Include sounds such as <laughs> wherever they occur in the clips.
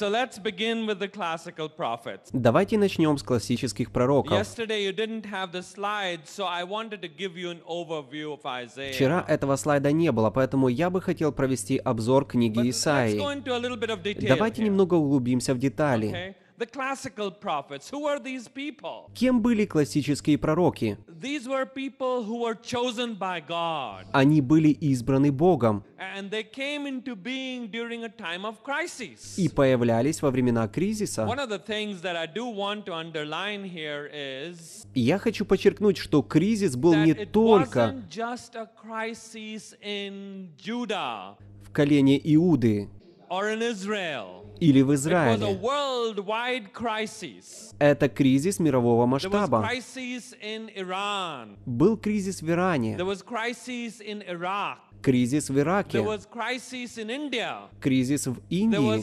So let's begin with the classical prophets. Давайте начнем с классических пророков. Вчера этого слайда не было, поэтому я бы хотел провести обзор книги Исаии. Давайте немного углубимся в детали the classical prophets. Who are these people? Кем были классические пророки? These were people who were chosen by God. Они были избраны Богом. And they came into being during a time of crisis. И появлялись во времена кризиса. One of the things that I do want to underline here is Я хочу подчеркнуть, что кризис был не только в колене Иуды, или в Израиле. Это кризис мирового масштаба. Был кризис в Иране кризис в Ираке, кризис в Индии,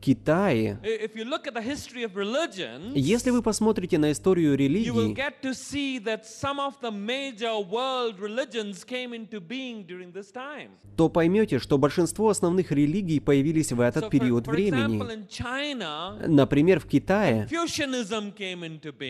Китае. Если вы посмотрите на историю религий, то поймете, что большинство основных религий появились в этот период времени. Например, в Китае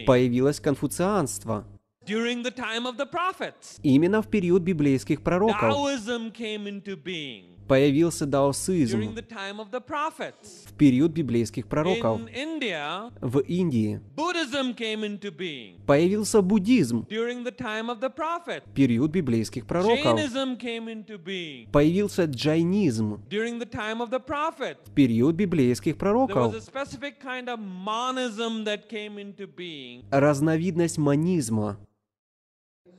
появилось конфуцианство. During the time of the prophets. Именно в период библейских пророков Taoism came into being. появился даосизм During the time of the prophets. в период библейских пророков. In India, В Индии Buddhism came into being. появился буддизм During the time of the prophet. в период библейских пророков. Jainism came into being. Появился джайнизм During the time of the prophet. в период библейских There was пророков. a specific kind of monism that came into being. Разновидность манизма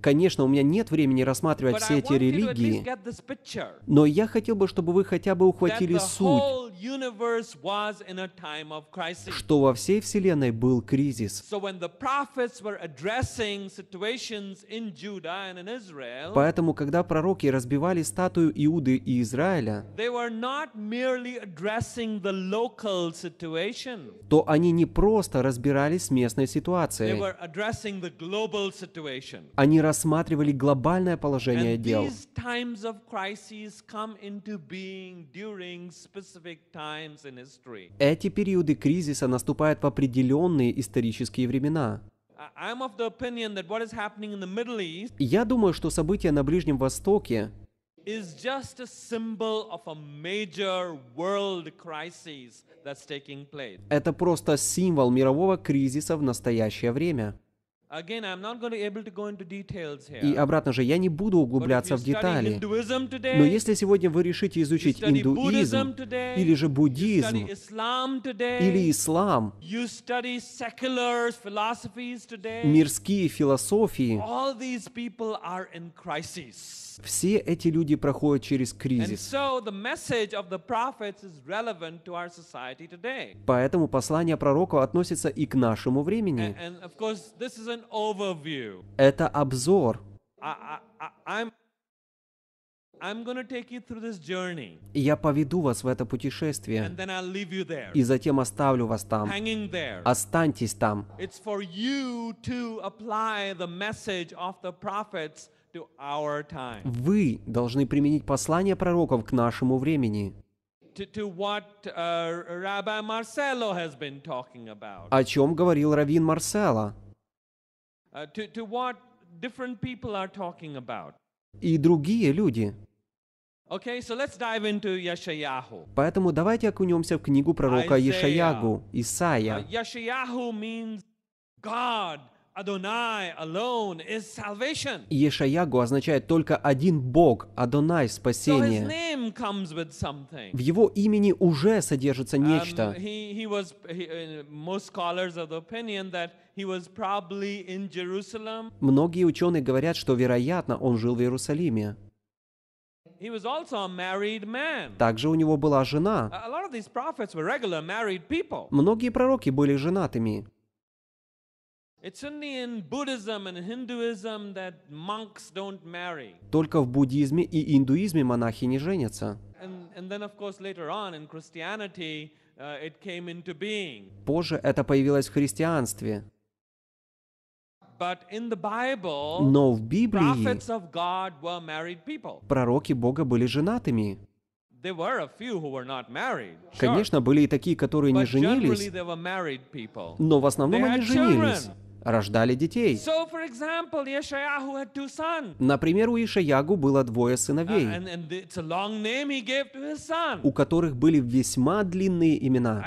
Конечно, у меня нет времени рассматривать все эти религии, но я хотел бы, чтобы вы хотя бы ухватили суть, что во всей Вселенной был кризис. Поэтому, когда пророки разбивали статую Иуды и Израиля, то они не просто разбирались с местной ситуацией, они не рассматривали глобальное положение дел. Эти периоды кризиса наступают в определенные исторические времена. Я думаю, что события на Ближнем Востоке это просто символ мирового кризиса в настоящее время. И обратно же, я не буду углубляться в детали, но если сегодня вы решите изучить индуизм, или же буддизм, или ислам, мирские философии, все эти люди проходят через кризис. Поэтому послание пророка относится и к нашему времени. Это обзор. Я поведу вас в это путешествие, и затем оставлю вас там. Останьтесь там. It's for you to apply the вы должны применить послание пророков к нашему времени. Uh, О чем говорил Равин Марсело? Uh, И другие люди. Поэтому давайте окунемся в книгу пророка Ешаягу, Исаия. Uh, Ешаягу означает только один Бог, Адонай, спасение. В его имени уже содержится нечто. Многие ученые говорят, что, вероятно, он жил в Иерусалиме. Также у него была жена. Многие пророки были женатыми. Только в буддизме и индуизме монахи не женятся. Позже это появилось в христианстве. Но в Библии пророки Бога были женатыми. Конечно, были и такие, которые не женились, но в основном они женились рождали детей. Например, у Ишаягу было двое сыновей, uh, у которых были весьма длинные имена.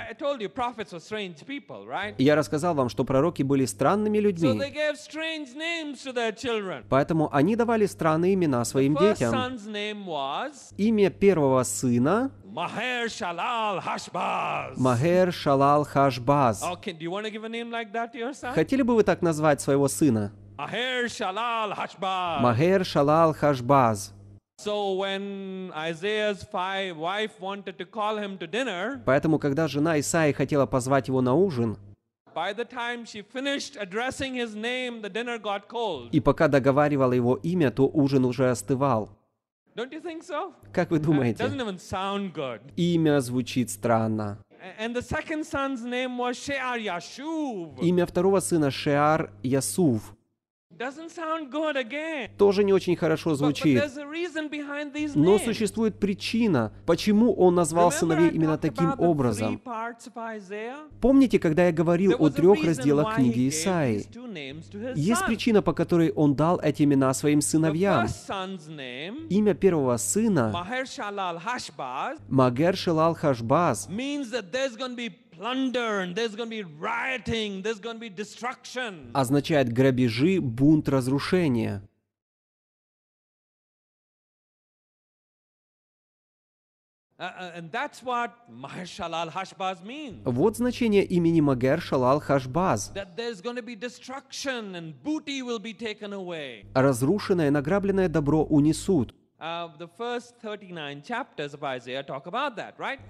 Я рассказал вам, что пророки были странными людьми, поэтому они давали странные имена своим детям. Имя первого сына Maher Shalal Hashbaz. Махер Шалал Хашбаз. Okay, do you want to give a name like that to your son? Хотели бы вы так назвать своего сына? Maher Shalal Hashbaz. Махер Шалал Хашбаз. So when Isaiah's five wife wanted to call him to dinner, Поэтому, когда жена Исаи хотела позвать его на ужин, by the time she finished addressing his name, the dinner got cold. и пока договаривала его имя, то ужин уже остывал. Don't you think so? Как вы думаете? It doesn't even sound good. Имя звучит странно. And the second son's name was Shear Yashuv. Имя второго сына Шеар Ясув тоже не очень хорошо звучит. Но существует причина, почему он назвал сыновей именно таким образом. Помните, когда я говорил о трех разделах книги Исаи? Есть причина, по которой он дал эти имена своим сыновьям. Имя первого сына Магер Шелал Хашбаз означает грабежи, бунт, разрушение. Uh, uh, вот значение имени Магер Шалал Хашбаз. Разрушенное и награбленное добро унесут.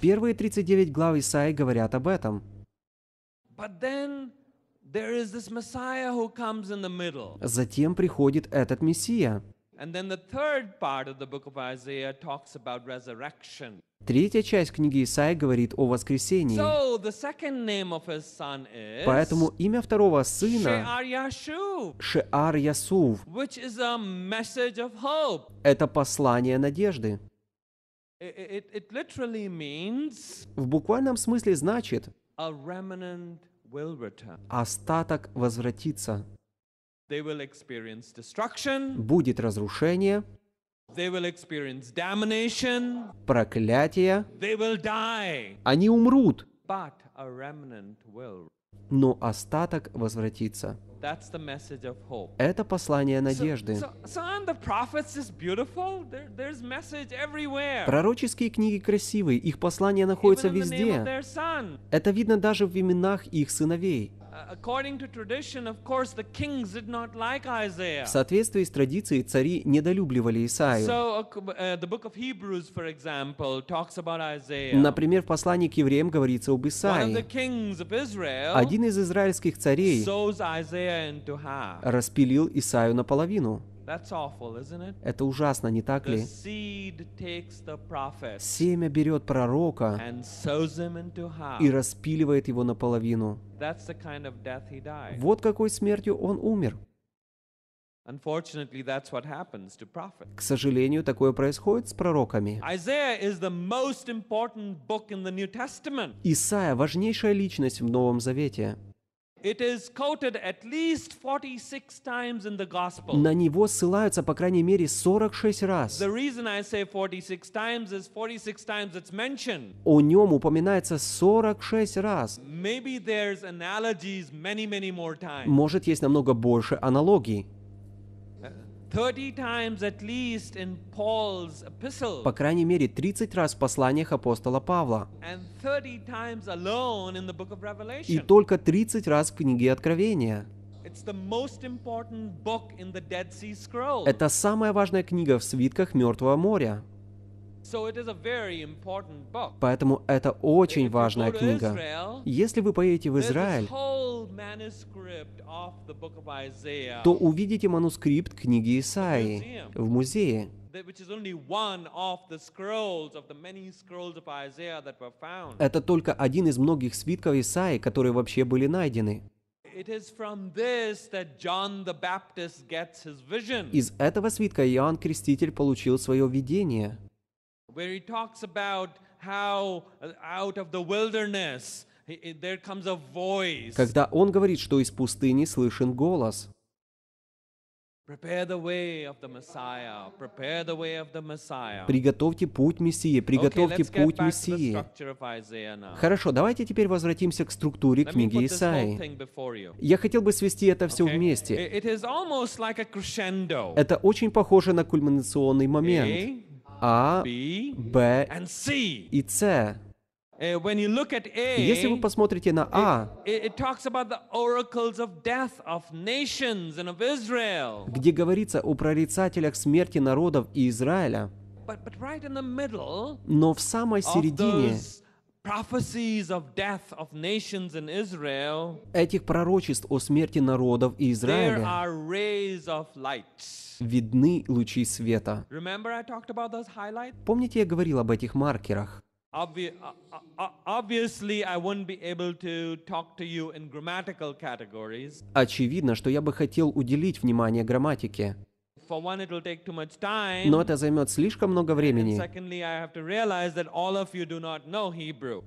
Первые 39 глав Исаии говорят об этом. Затем приходит этот Мессия. Третья часть книги Исаия говорит о воскресении. Поэтому имя второго сына Шеар Ясув, это послание надежды. В буквальном смысле значит «остаток возвратится» будет разрушение, проклятие, они умрут, но остаток возвратится. Это послание надежды. Пророческие книги красивые, их послания находятся везде. Это видно даже в именах их сыновей. В соответствии с традицией цари недолюбливали Исаию. Например, в послании к евреям говорится об Исаии. Один из израильских царей распилил Исаию наполовину. Это ужасно, не так ли? Семя берет пророка и распиливает его наполовину. Вот какой смертью он умер. К сожалению, такое происходит с пророками. Исаия важнейшая личность в Новом Завете. На него ссылаются, по крайней мере, 46 раз. О нем упоминается 46 раз. Может, есть намного больше аналогий. По крайней мере, 30 раз в посланиях апостола Павла. И только 30 раз в книге Откровения. Это самая важная книга в свитках Мертвого моря. Поэтому это очень важная книга. Если вы поедете в Израиль, то увидите манускрипт книги Исаии в музее это только один из многих свитков Исаи, которые вообще были найдены. Из этого свитка Иоанн Креститель получил свое видение where he talks about how uh, out of the wilderness there comes a voice. Когда он говорит, что из пустыни слышен голос. Приготовьте путь Мессии, приготовьте okay, путь Мессии. Хорошо, давайте теперь возвратимся к структуре Let книги Исаи. Я хотел бы свести это все okay. вместе. Like это очень похоже на кульминационный момент. Okay? А, Б и С. Eh, Если вы посмотрите на А, где говорится о прорицателях смерти народов и Израиля, но в самой середине этих пророчеств о смерти народов и Израиля видны лучи света. Помните, я говорил об этих маркерах? Очевидно, что я бы хотел уделить внимание грамматике. Но это займет слишком много времени.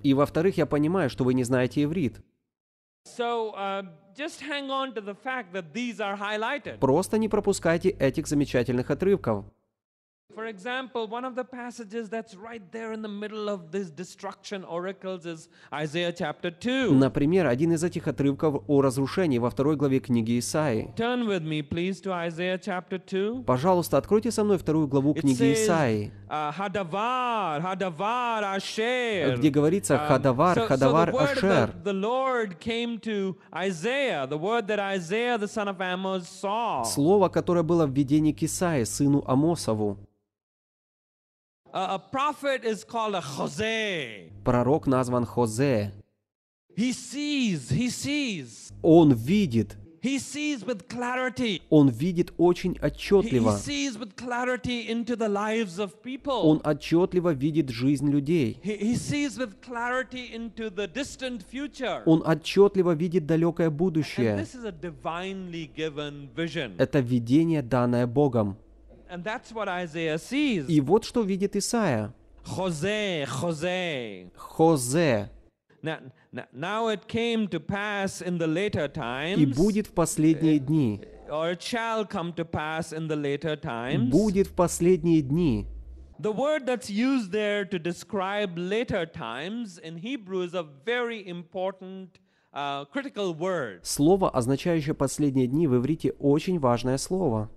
И во-вторых, я понимаю, что вы не знаете иврит. Uh, Просто не пропускайте этих замечательных отрывков. For example, one of the passages that's right there in the middle of these destruction oracles is Isaiah chapter 2. Например, один из этих отрывков о разрушении во второй главе книги Исаии. Turn with me, please, to Isaiah chapter 2. Пожалуйста, откройте со мной вторую главу книги Исаии. Uh, Хадавар, Хадавар, Ашер. Где говорится Хадавар, Хадавар, Ашер. Слово, которое было в видении к Исаии, сыну Амосову. A prophet is called a Jose. Пророк назван Хозе. He sees, he sees. Он видит. He sees with clarity. Он видит очень отчетливо. He sees with clarity into the lives of people. Он отчетливо видит жизнь людей. He, he sees with clarity into the distant future. Он отчетливо видит далекое будущее. And this is a divinely given vision. Это видение, данное Богом. И вот что видит Исаия. Хозе, Хозе. Хозе. И будет в последние дни. Будет в последние дни. The word that's used there to describe later times in Hebrew is a very important uh, critical word. Слово, означающее последние дни в иврите, очень важное слово.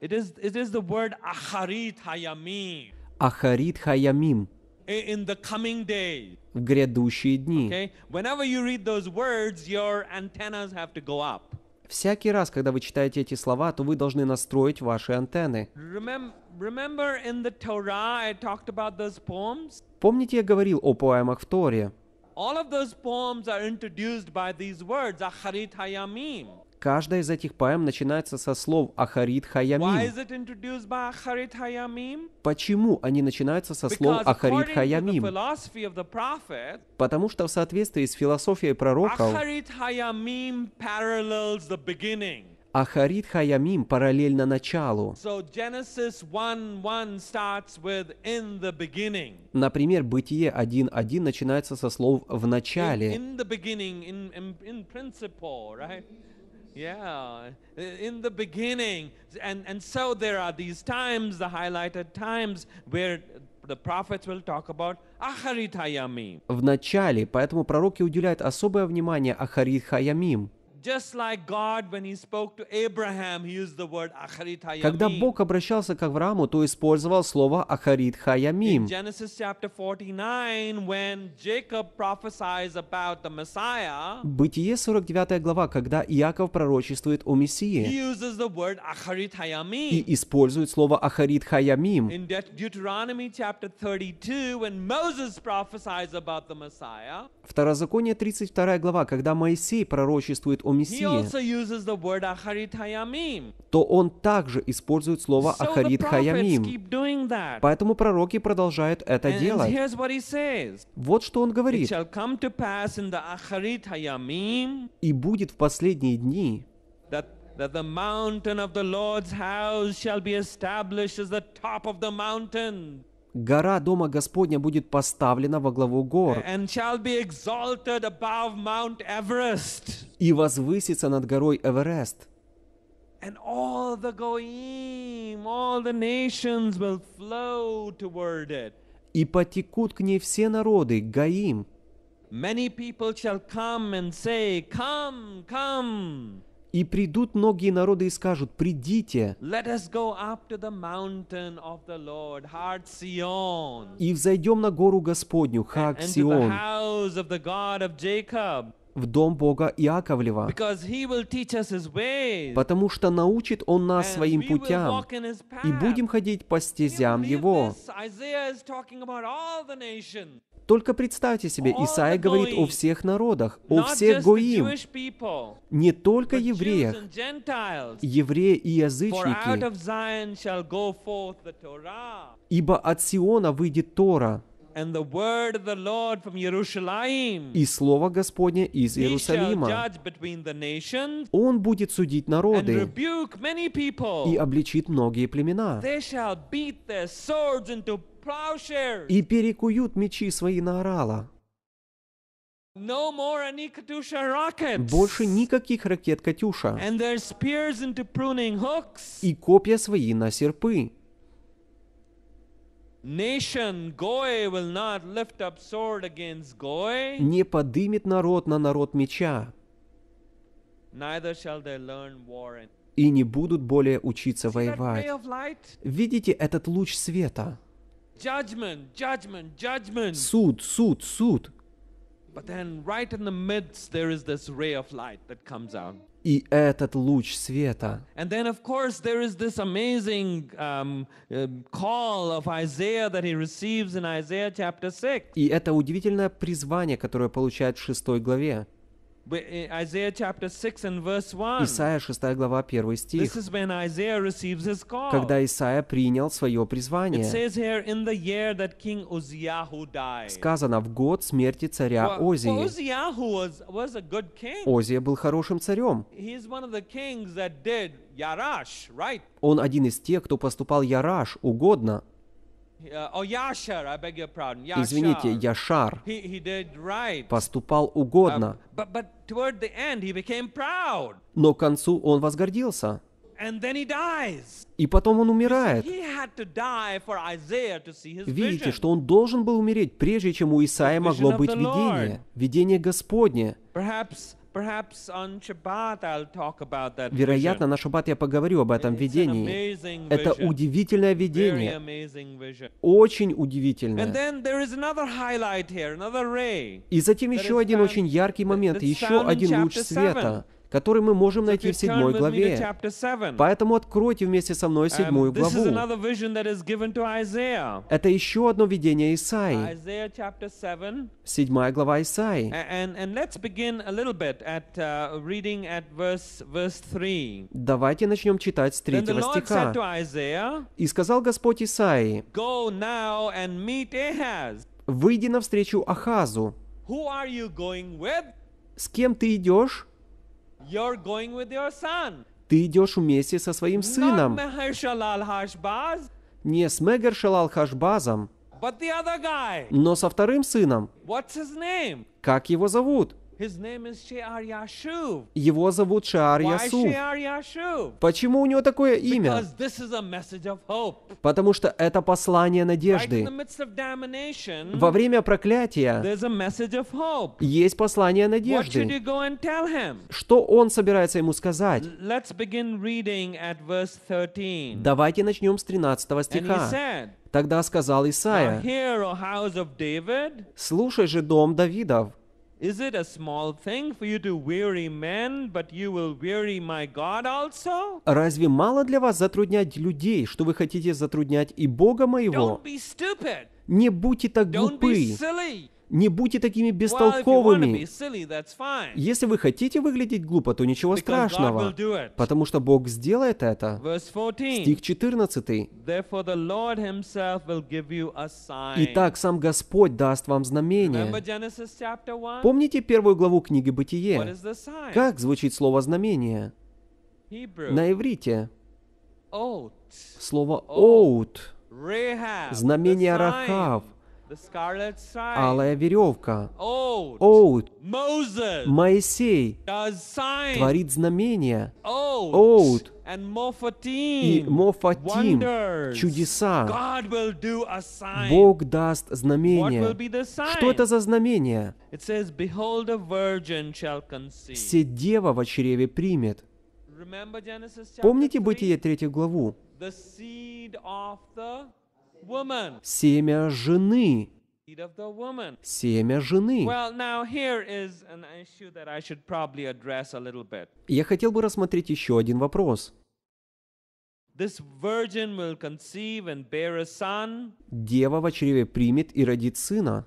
It is, it is the word Acharit Hayamim. Ахарит Хаямим. In the coming day. В грядущие дни. Okay? Whenever you read those words, your antennas have to go up. Всякий раз, когда вы читаете эти слова, то вы должны настроить ваши антенны. Remember, remember, in the Torah, I Помните, я говорил о поэмах в Торе? Каждая из этих поэм начинается со слов Ахарит Хаямим. Почему они начинаются со слов Ахарит Хаямим? Потому что в соответствии с философией пророков Ахарит Хаямим параллельно началу. Например, Бытие 1.1 начинается со слов «в начале». Yeah, in the beginning. And, and so there are these times, the highlighted times, where the prophets will talk about Ахарит Хаямим. В начале, поэтому пророки уделяют особое внимание Ахарит Хаямим. Когда Бог обращался к Аврааму, то использовал слово Ахарит Хаямим. Бытие 49 глава, когда Иаков пророчествует о Мессии, и использует слово Ахарит Хаямим. В Второзаконие 32 глава, когда Моисей пророчествует о Мессии, то он также использует слово «ахарит хаямим». Поэтому пророки продолжают это делать. Вот что он говорит. «И будет в последние дни, that the mountain of the Lord's house shall be гора Дома Господня будет поставлена во главу гор и возвысится над горой Эверест. And all the goim, all the nations will flow toward it. И потекут к ней все народы, Гаим. Many people shall come and say, come, come. И придут многие народы и скажут, придите. И взойдем на гору Господню, Хаг Сион, в дом Бога Иаковлева, потому что научит Он нас своим путям, и будем ходить по стезям Его. Только представьте себе, Исаия говорит о всех народах, о всех Гоим, не только евреях, евреи и язычники. Ибо от Сиона выйдет Тора, и Слово Господне из Иерусалима. Он будет судить народы и обличит многие племена и перекуют мечи свои на орала. Больше никаких ракет «Катюша». И копья свои на серпы. Не подымет народ на народ меча. И не будут более учиться воевать. Видите этот луч света? Judgment, judgment, judgment. Суд, суд, суд. But then right in the midst there is this ray of light that comes out. И этот луч света. And then of course there is this amazing um, call of Isaiah that he receives in Isaiah chapter 6. И это удивительное призвание, которое получает в шестой главе. Eh, Исайя 6 глава 1 стих. Когда Исайя принял свое призвание. Сказано в год смерти царя Озии. Озия был хорошим царем. Он один из тех, кто поступал Яраш угодно. Uh, oh, Извините, Яшар поступал угодно, uh, но к концу он возгордился. И потом он умирает. Видите, что он должен был умереть, прежде чем у Исаия могло быть видение, видение Господне. Вероятно, на шаббат я поговорю об этом видении. Это удивительное видение. Очень удивительное. И затем еще один очень яркий момент, еще один луч света — который мы можем найти в седьмой главе. Поэтому откройте вместе со мной седьмую главу. Это еще одно видение Исаи. Седьмая глава Исаи. Uh, Давайте начнем читать с третьего стиха. «И сказал Господь Исаии, «Выйди навстречу Ахазу». «С кем ты идешь?» Ты идешь вместе со своим сыном. Не с Мегаршалал Хашбазом, но со вторым сыном. Как его зовут? Его зовут Шаар Ясуф. Почему у него такое имя? Потому что это послание надежды. Во время проклятия есть послание надежды. Что он собирается ему сказать? Давайте начнем с 13 стиха. Тогда сказал Исаия, «Слушай же дом Давидов, Is it a small thing for you to weary men, but you will weary my God also? Разве мало для вас затруднять людей, что вы хотите затруднять и Бога моего? Don't be stupid. Не будьте так глупы. Don't be silly. Не будьте такими бестолковыми. Если вы хотите выглядеть глупо, то ничего страшного, потому что Бог сделает это. Стих 14. Итак, сам Господь даст вам знамение. Помните первую главу книги Бытие? Как звучит слово «знамение»? На иврите. Слово «оут». Знамение Рахав. Алая веревка. Оут. Моисей творит знамения. Оут. И Мофатим. Чудеса. Бог даст знамения. Что это за знамение? Все дева в чреве примет. Помните Бытие 3 главу? семя жены. Семя жены. Я хотел бы рассмотреть еще один вопрос. Дева в чреве примет и родит сына.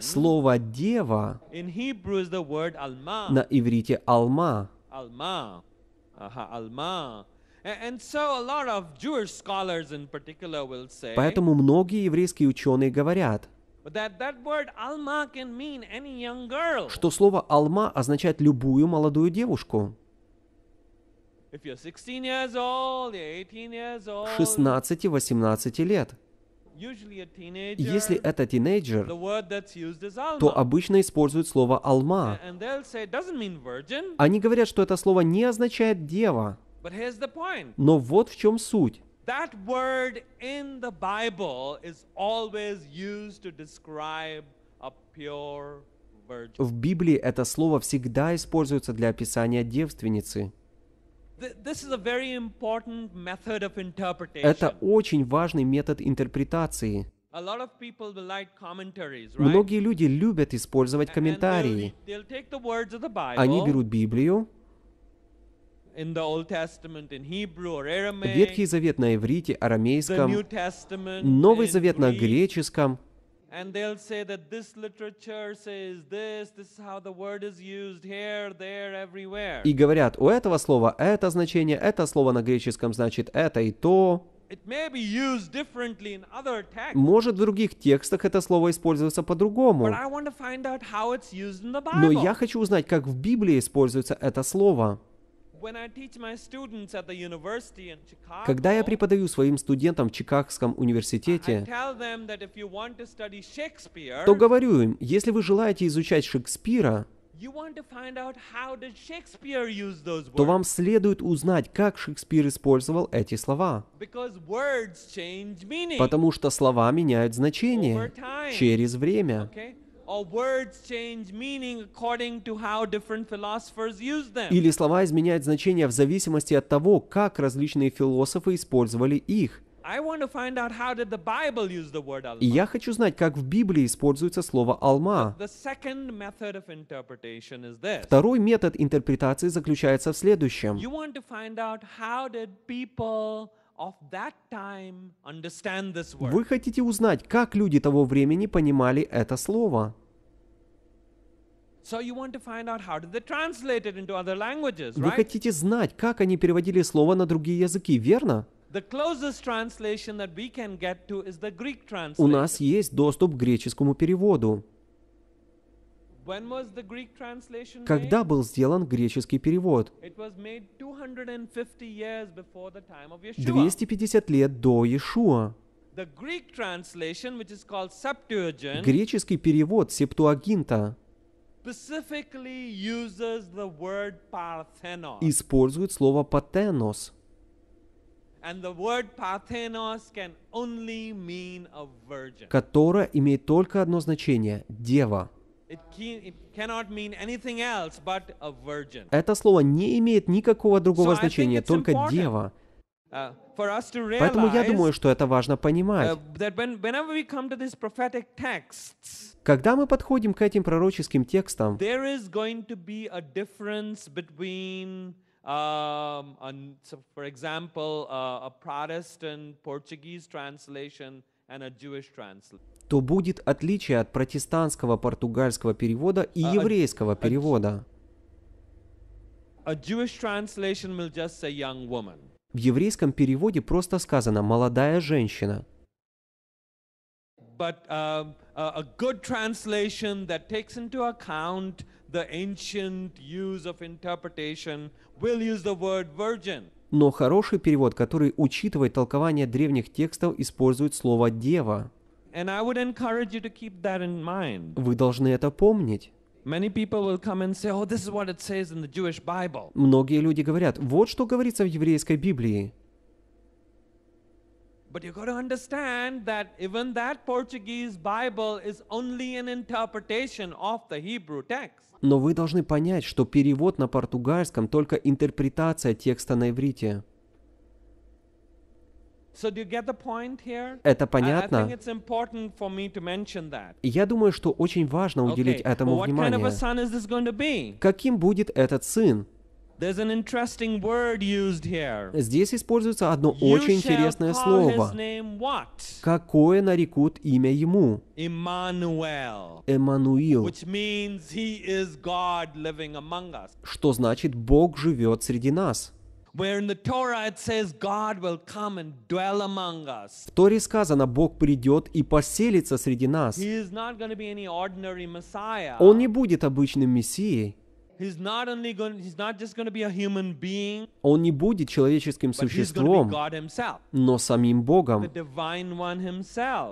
Слово «дева» на иврите «алма». Алма. Ага, алма. Поэтому многие еврейские ученые говорят, что слово «алма» означает любую молодую девушку. 16-18 лет. Если это тинейджер, то обычно используют слово «алма». Они говорят, что это слово не означает «дева». Но вот в чем суть. That word in the Bible is always used to describe a pure virgin. В Библии это слово всегда используется для описания девственницы. Это очень важный метод интерпретации. Многие люди любят использовать комментарии. Они берут Библию Ветхий Завет на иврите, арамейском, Новый Завет на греческом. И говорят, у этого слова это значение, это слово на греческом значит это и то. Может, в других текстах это слово используется по-другому. Но я хочу узнать, как в Библии используется это слово. Когда я преподаю своим студентам в Чикагском университете, то говорю им, если вы желаете изучать Шекспира, то вам следует узнать, как Шекспир использовал эти слова. Потому что слова меняют значение через время. Или слова изменяют значение в зависимости от того, как различные философы использовали их. И я хочу знать, как в Библии используется слово «алма». Второй метод интерпретации заключается в следующем. Вы хотите узнать, как люди того времени понимали это слово? Вы хотите знать, как они переводили слово на другие языки, верно? У нас есть доступ к греческому переводу. Когда был сделан греческий перевод? 250 лет до Иешуа. Греческий перевод Септуагинта использует слово «партенос». которое имеет только одно значение – «дева». Это слово не имеет никакого другого значения, только дева. Uh, Поэтому я думаю, что это важно понимать. Uh, Когда мы подходим к этим пророческим текстам, Um, on, so for example, uh, a Protestant Portuguese translation and a Jewish translation то будет отличие от протестантского португальского перевода и uh, еврейского a, а перевода. A, a В еврейском переводе просто сказано «молодая женщина». But uh, a good translation that takes into account the ancient use of interpretation will use the word virgin. Но хороший перевод, который учитывает толкование древних текстов, использует слово «дева». Вы должны это помнить. Oh, Многие люди говорят, вот что говорится в еврейской Библии. Но вы должны понять, что перевод на португальском только интерпретация текста на иврите. Это понятно? Я думаю, что очень важно уделить этому внимание. Каким будет этот сын? Здесь используется одно очень интересное слово. Какое нарекут имя ему? Эммануил. Что значит «Бог живет среди нас». Where in the Torah it says God will come and dwell among us. В Торе сказано, Бог придет и поселится среди нас. He is not going to be any ordinary Messiah. Он не будет обычным Мессией. He's not only going, he's not just going to be a human being, он не будет человеческим существом, но самим Богом,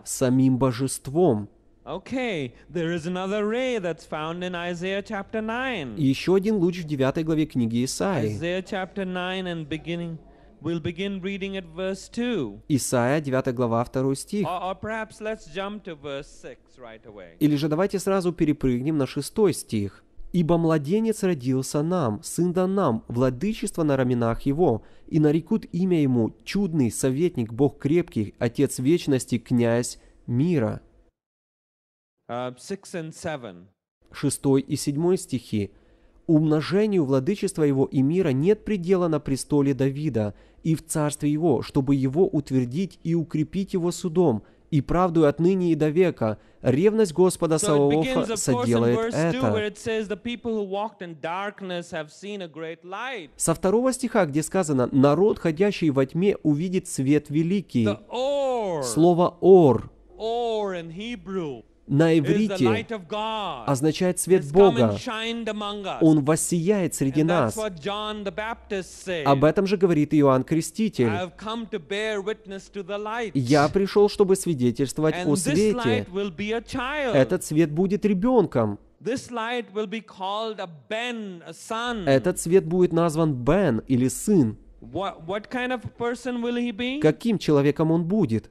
самим Божеством. Okay, there is another ray that's found in Isaiah chapter 9. еще один луч в девятой главе книги Исаии. Isaiah chapter 9 and beginning We'll begin reading at verse 2. Исайя, 9 глава, 2 стих. Or, or perhaps let's jump to verse 6 right away. Или же давайте сразу перепрыгнем на 6 стих. «Ибо младенец родился нам, сын дан нам, владычество на раменах его, и нарекут имя ему Чудный, Советник, Бог крепкий, Отец вечности, Князь мира». Э, Шестой и седьмой стихи. «Умножению владычества его и мира нет предела на престоле Давида и в царстве его, чтобы его утвердить и укрепить его судом, и правду отныне и до века. Ревность Господа Саваофа соделает это». Со второго стиха, где сказано «Народ, ходящий во тьме, увидит свет великий». Слово «ор» на иврите означает свет Бога. Он воссияет среди нас. Об этом же говорит Иоанн Креститель. Я пришел, чтобы свидетельствовать о свете. Этот свет будет ребенком. Этот свет будет назван Бен или Сын. Каким человеком он будет?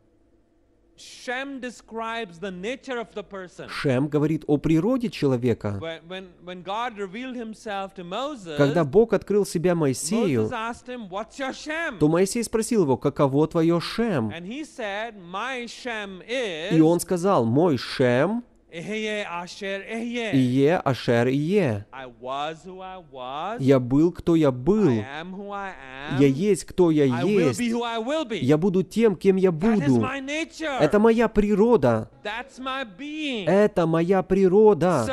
Шем говорит о природе человека. Когда Бог открыл себя Моисею, то Моисей спросил его, каково твое Шем? И он сказал, мой Шем Ие Ашер Ие. Я был, кто я был. Я есть, кто я есть. Я буду тем, кем я буду. Это моя природа. Это моя природа.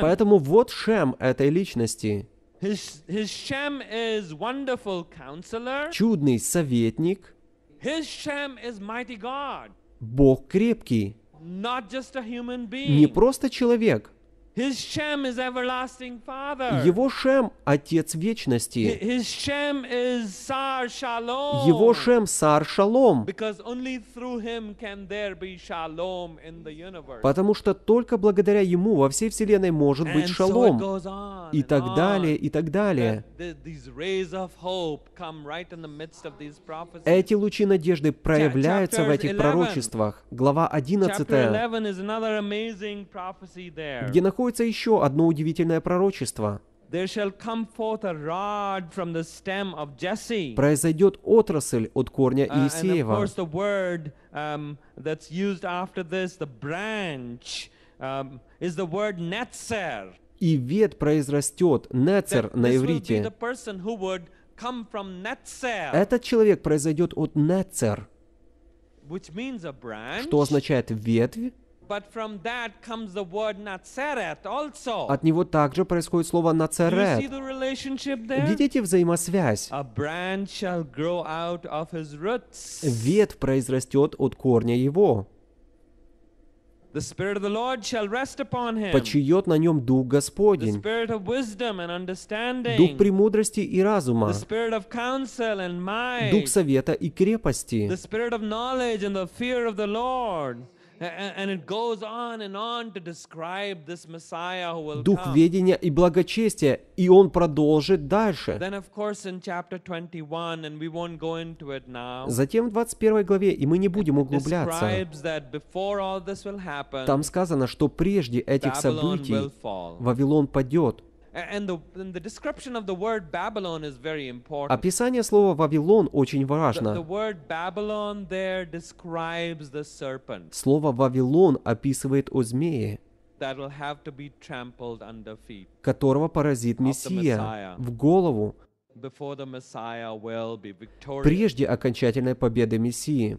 Поэтому вот Шем этой личности. Чудный советник. Бог крепкий. Не просто человек, его Шем — Отец Вечности. Его Шем — Сар Шалом. Потому что только благодаря Ему во всей Вселенной может быть шалом. И так далее, и так далее. Эти лучи надежды проявляются в этих пророчествах. Глава 11, где находится чувствуется еще одно удивительное пророчество. Произойдет отрасль от корня uh, Иисеева. Um, um, И вет произрастет, нецер на иврите. Этот человек произойдет от нецер, что означает ветвь, от него также происходит слово «нацарет». Видите взаимосвязь? Ветвь произрастет от корня его. Почиет на нем Дух Господень, Дух премудрости и разума, Дух совета и крепости, дух ведения и благочестия, и он продолжит дальше. Затем в 21 главе, и мы не будем углубляться, там сказано, что прежде этих событий Вавилон падет, Описание слова «Вавилон» очень важно. Слово «Вавилон» описывает о змее, которого поразит Мессия в голову, прежде окончательной победы Мессии.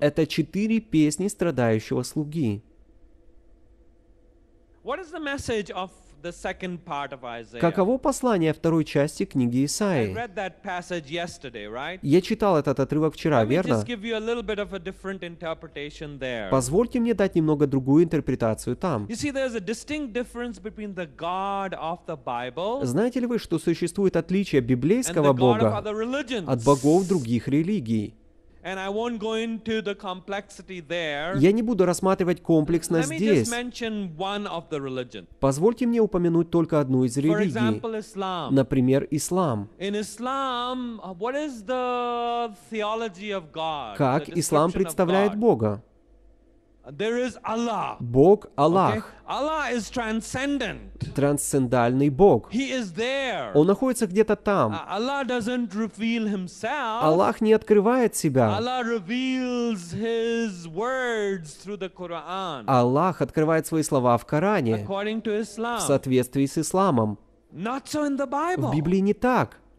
Это четыре песни страдающего слуги. What is the message of Каково послание второй части книги Исаии? Я читал этот отрывок вчера, верно? Позвольте мне дать немного другую интерпретацию там. Знаете ли вы, что существует отличие библейского Бога от богов других религий? Я не буду рассматривать комплексно здесь. Позвольте мне упомянуть только одну из религий. Например, ислам. Как ислам представляет Бога? There is Allah. Бог Аллах. Okay? Allah is transcendent. Трансцендальный Бог. He is there. Он находится где-то там. Uh, Allah doesn't reveal himself. Аллах не открывает себя. Allah reveals his words through the Quran. Аллах открывает свои слова в Коране According to Islam. в соответствии с Исламом. Not so in the Bible. В Библии не так.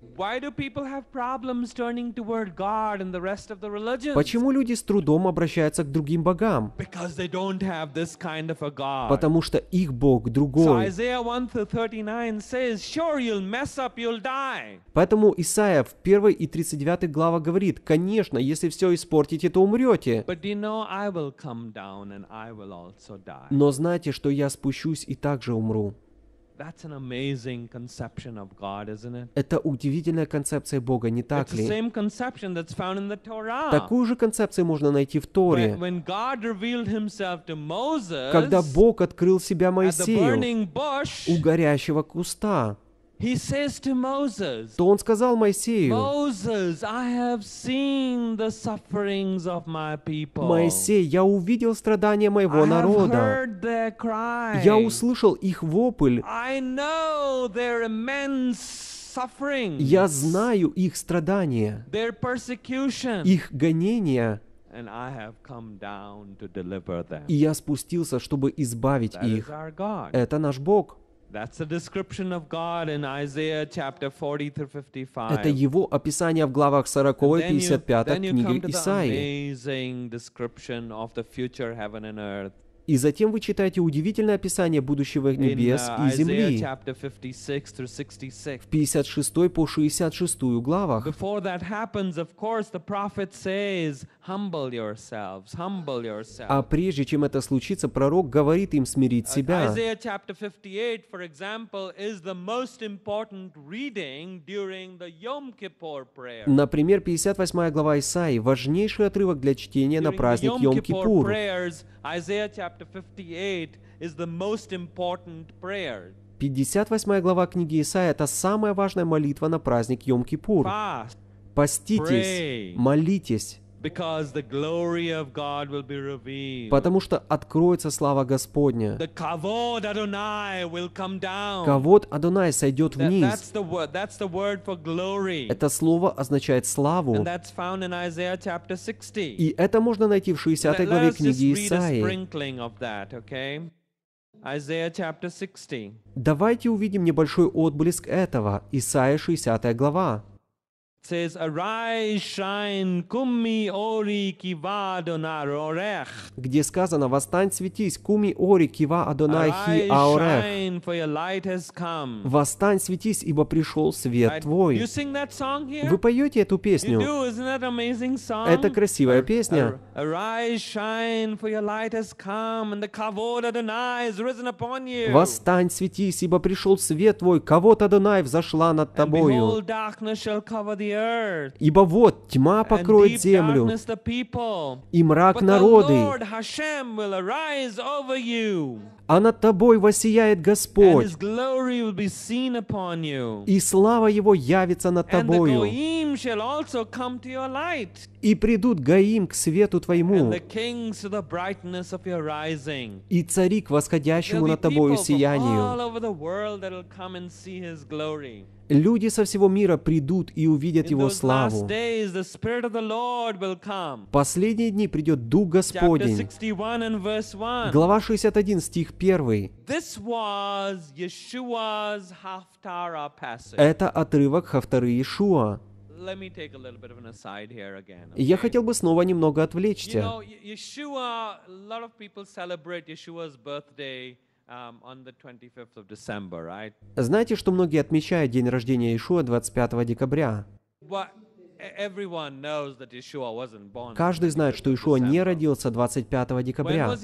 Почему люди с трудом обращаются к другим богам? Потому что их бог другой. Поэтому Исаия в 1 и 39 глава говорит, конечно, если все испортите, то умрете. Но знайте, что я спущусь и также умру. That's an amazing conception of God, isn't it? Это удивительная концепция Бога, не так ли? Такую же концепцию можно найти в Торе. When, when to Moses, Когда Бог открыл себя Моисею bush, у горящего куста, то он сказал Моисею, «Моисей, я увидел страдания моего народа. Я услышал их вопль. Я знаю их страдания, их гонения, и я спустился, чтобы избавить их. Это наш Бог. That's the description of God in Isaiah chapter 40 through 55. Это его описание в главах 40 и 55 книги Исаии. И затем вы читаете удивительное описание будущего небес uh, и земли в 56 по 66 главах. А прежде чем это случится, пророк говорит им смирить себя. Например, 58 глава Исаии – важнейший отрывок для чтения на праздник Йом-Кипур. 58 глава книги Исаия – это самая важная молитва на праздник Йом-Кипур. Поститесь, молитесь, Потому что откроется слава Господня. Кавод Адонай сойдет вниз. Это слово означает славу. И это можно найти в 60 главе книги Исаии. Давайте увидим небольшой отблеск этого. Исаия 60 глава says, Arise, shine, kumi ori kiva aorech. Где сказано, восстань, светись, куми ори кива Адонай хи аорех. Восстань, светись, ибо пришел свет твой. Вы поете эту песню? Это красивая песня. Восстань, светись, ибо пришел свет твой, кого-то Адонай взошла над тобою. Ибо вот тьма покроет землю, и мрак народы. А над тобой воссияет Господь, и слава Его явится над тобою. И придут Гаим к свету твоему, и цари к восходящему над тобою сиянию. Люди со всего мира придут и увидят Его славу. В последние дни придет Дух Господень. Глава 61, стих 1. Это отрывок хафтары Иешуа. Я хотел бы снова немного отвлечься. Um, Знаете, что многие отмечают день рождения Ишуа 25 декабря? E-, Каждый знает, что Ишуа не родился 25 декабря.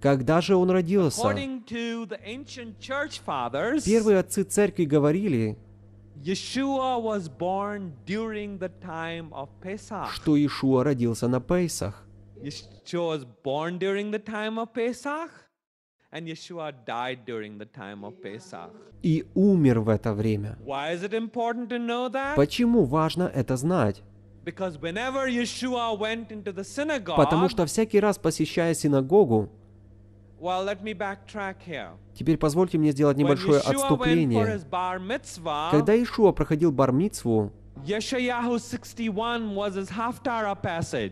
Когда же он родился? Первые отцы церкви говорили, что Ишуа родился на Пейсах и умер в это время. Почему важно это знать? Потому что всякий раз, посещая синагогу, Теперь позвольте мне сделать небольшое отступление. Когда Ишуа проходил бар-митсву,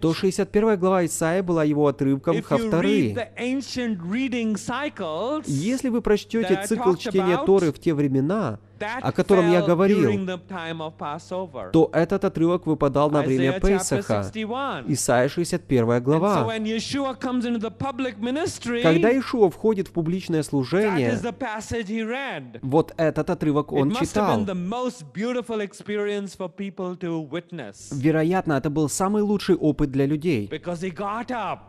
то 61 глава Исаии была его отрывком Хафтары. Если вы прочтете цикл чтения Торы в те времена, о котором я говорил, то этот отрывок выпадал на время Пейсаха. Исайя 61 глава. Когда Ишуа входит в публичное служение, вот этот отрывок он читал. Вероятно, это был самый лучший опыт для людей,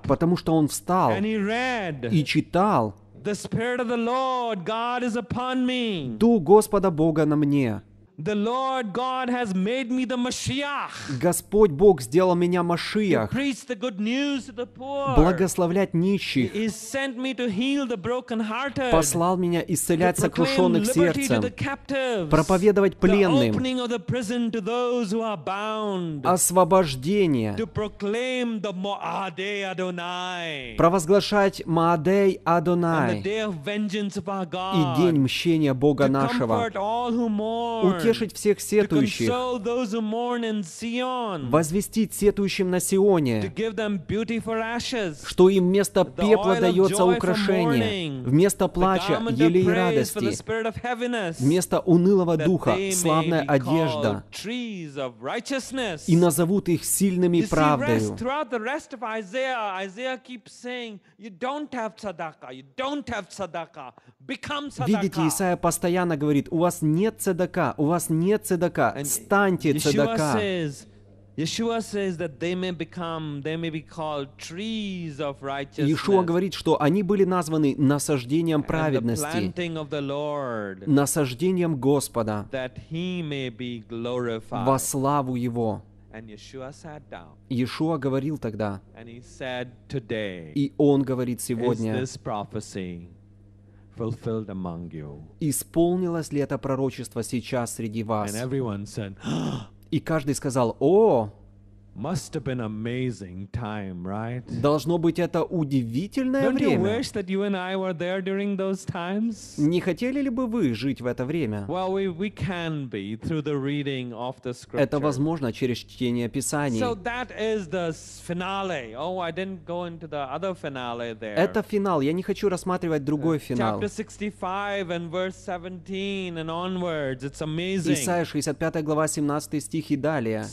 потому что он встал и читал, The Spirit of the Lord, God is upon me. Дух Господа Бога на мне. The Lord God has made me the Mashiach. Господь Бог сделал меня Машиях. Preach the good news to the poor. Благословлять нищих. He sent me to heal the brokenhearted. Послал меня исцелять сокрушенных сердцем. Проповедовать пленным. The opening of the prison to those who are bound. Освобождение. To proclaim the Moadei Adonai. Провозглашать Маадей Адонай. And the day of vengeance of our God. И день мщения Бога нашего. To comfort all who mourn утешить всех сетующих, возвестить сетующим на Сионе, что им вместо пепла дается украшение, вместо плача — еле и радости, вместо унылого духа — славная одежда, и назовут их сильными правдой. Видите, Исаия постоянно говорит, у вас нет цедака, у вас нет цедака, станьте цедака. Иешуа говорит, что они были названы насаждением праведности, насаждением Господа во славу Его. Иешуа говорил тогда, и он говорит сегодня, fulfilled among you. Исполнилось ли это пророчество сейчас среди вас? And everyone said, <gasps> и каждый сказал, о, Must have been amazing time, right? Должно быть, это удивительное Don't время. You wish that you and I were there during those times? Не хотели ли бы вы жить в это время? Well, we, we can be through the reading of the scripture. Это возможно через чтение Писаний. So that is the finale. Oh, I didn't go into the other finale there. Это финал. Я не хочу рассматривать другой финал. Chapter 65 and verse 17 and onwards. It's amazing. Исайя 65 глава 17 стих и далее.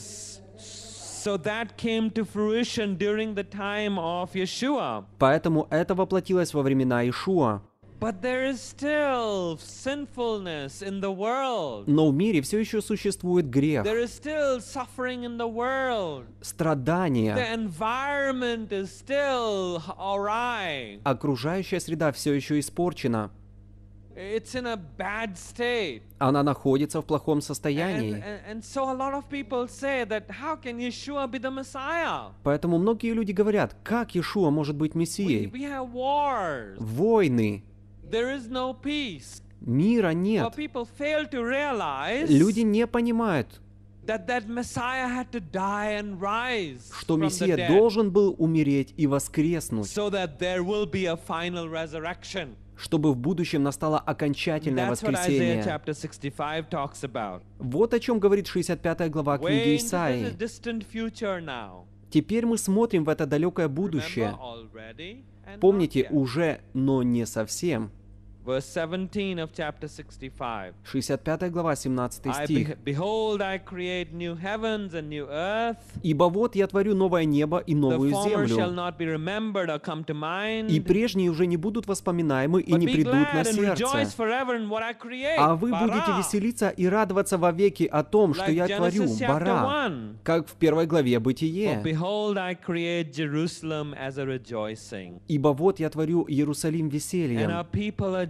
So that came to fruition during the time of Yeshua. Поэтому это воплотилось во времена Иешуа. But there is still sinfulness in the world. Но в мире все еще существует грех. There is still suffering in the world. Страдания. The environment is still awry. Окружающая среда все еще испорчена. Она находится в плохом состоянии. Поэтому многие люди говорят, как Иешуа может быть Мессией? Войны. Мира нет. Люди не понимают, что Мессия должен был умереть и воскреснуть, чтобы в будущем настало окончательное воскресение. Вот о чем говорит 65 глава книги Исаии. Теперь мы смотрим в это далекое будущее. Помните, уже, но не совсем – 65 глава, 17 стих. «Ибо вот я творю новое небо и новую землю, и прежние уже не будут воспоминаемы и не придут на сердце. А вы будете веселиться и радоваться вовеки о том, что я творю, Бара, как в первой главе Бытие. «Ибо вот я творю Иерусалим весельем,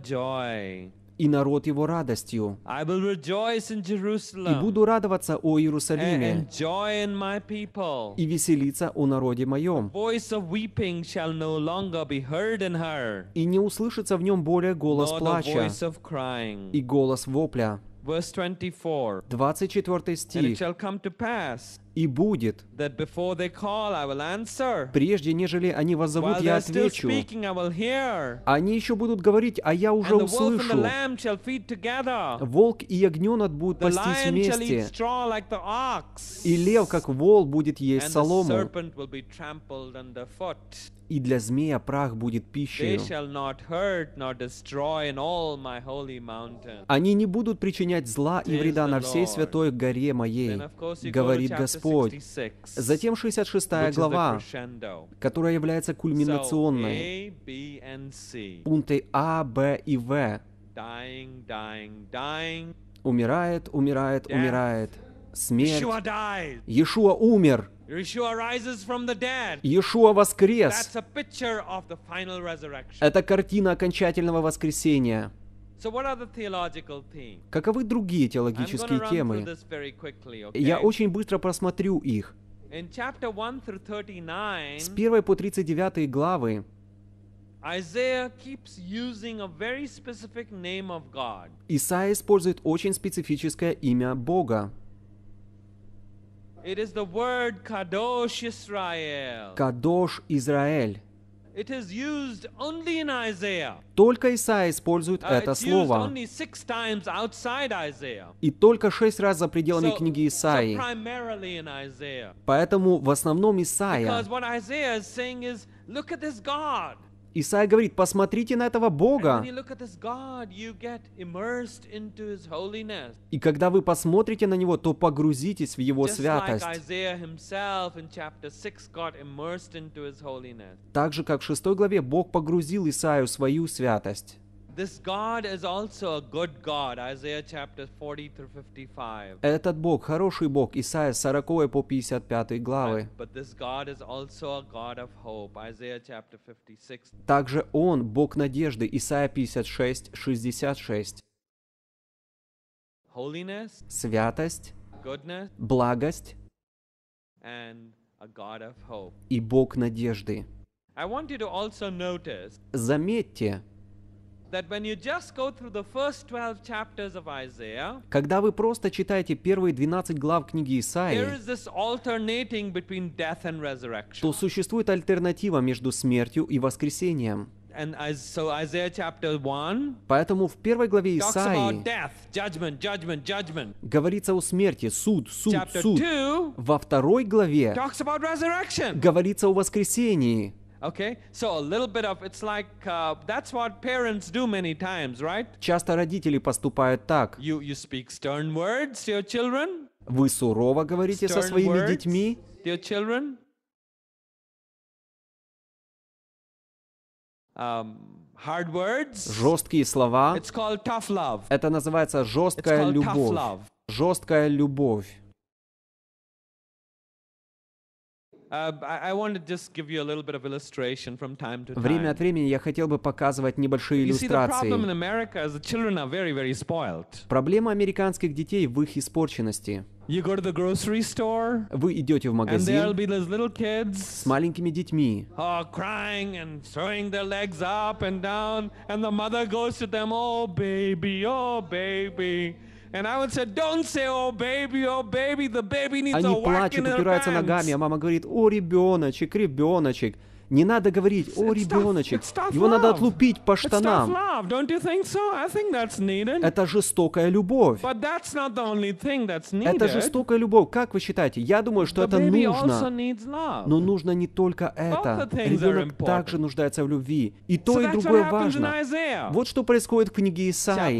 joy. и народ его радостью. I will rejoice in Jerusalem, и буду радоваться о Иерусалиме and joy in my people. и веселиться о народе моем. Voice of weeping shall no longer be heard in her, и не услышится в нем более голос плача the voice of crying. и голос вопля. Verse 24. 24 стих. And it shall come to pass, «И будет, that before they call, I will answer. прежде нежели они воззовут, While я отвечу. Still speaking, I will hear. Они еще будут говорить, а я уже and услышу. The wolf and the lamb shall feed together. Волк и ягненок будут the пастись lion вместе. Shall eat straw like the ox. И лев, как вол, будет есть and солому. The serpent will be trampled underfoot и для змея прах будет пищей. Они не будут причинять зла и вреда на всей святой горе моей, говорит Господь. Затем 66 глава, которая является кульминационной. Пункты А, Б и В. Умирает, умирает, умирает. Смерть. Иешуа умер. Иешуа воскрес. Это картина окончательного воскресения. Каковы другие теологические темы? Я очень быстро просмотрю их. С 1 по 39 главы Исаия использует очень специфическое имя Бога. It is the word Kadosh Israel. Кадош Израиль. It is used only in Isaiah. Только Исаия использует uh, это слово. И только шесть раз за пределами so, книги Исаии. So Поэтому в основном Исаия. Исаия говорит, посмотрите на этого Бога. И когда вы посмотрите на Него, то погрузитесь в Его святость. Так же, как в 6 главе Бог погрузил Исаию в свою святость. This God is also a good God. Isaiah chapter 40 through 55. Этот Бог хороший Бог. Исайя 40 по 55 главы. But this God is also a God of hope. Isaiah chapter 56. Также Он Бог надежды. Исайя 56, 66. Holiness, святость, goodness, благость and a God of hope. и Бог надежды. I want you to also notice, Заметьте, когда вы просто читаете первые 12 глав книги Исаии, то существует альтернатива между смертью и воскресением. Поэтому в первой главе Исаии говорится о смерти, суд, суд, суд. Во второй главе говорится о воскресении. Часто родители поступают так. You you speak stern words your children. Вы сурово говорите со своими детьми. Your children. Um, hard words. Жесткие слова. It's called tough love. Это называется жесткая любовь. Жесткая любовь. Uh, I wanted to just give you a little bit of illustration from time to time. Время от времени я хотел бы показывать небольшие иллюстрации. problem in America is the children are very, very spoiled. Проблема американских детей в их испорченности. You go to the grocery store. Вы And there'll be those little kids. С crying and throwing their legs up and down, and the mother goes to them, oh baby, oh baby. Они плачут, упираются ногами, а мама говорит, о, ребеночек, ребеночек. Не надо говорить, о, ребеночек, его надо отлупить по штанам. Это жестокая любовь. Это жестокая любовь. Как вы считаете? Я думаю, что это нужно. Но нужно не только это. Ребенок также нуждается в любви. И то, и другое важно. Вот что происходит в книге Исаии.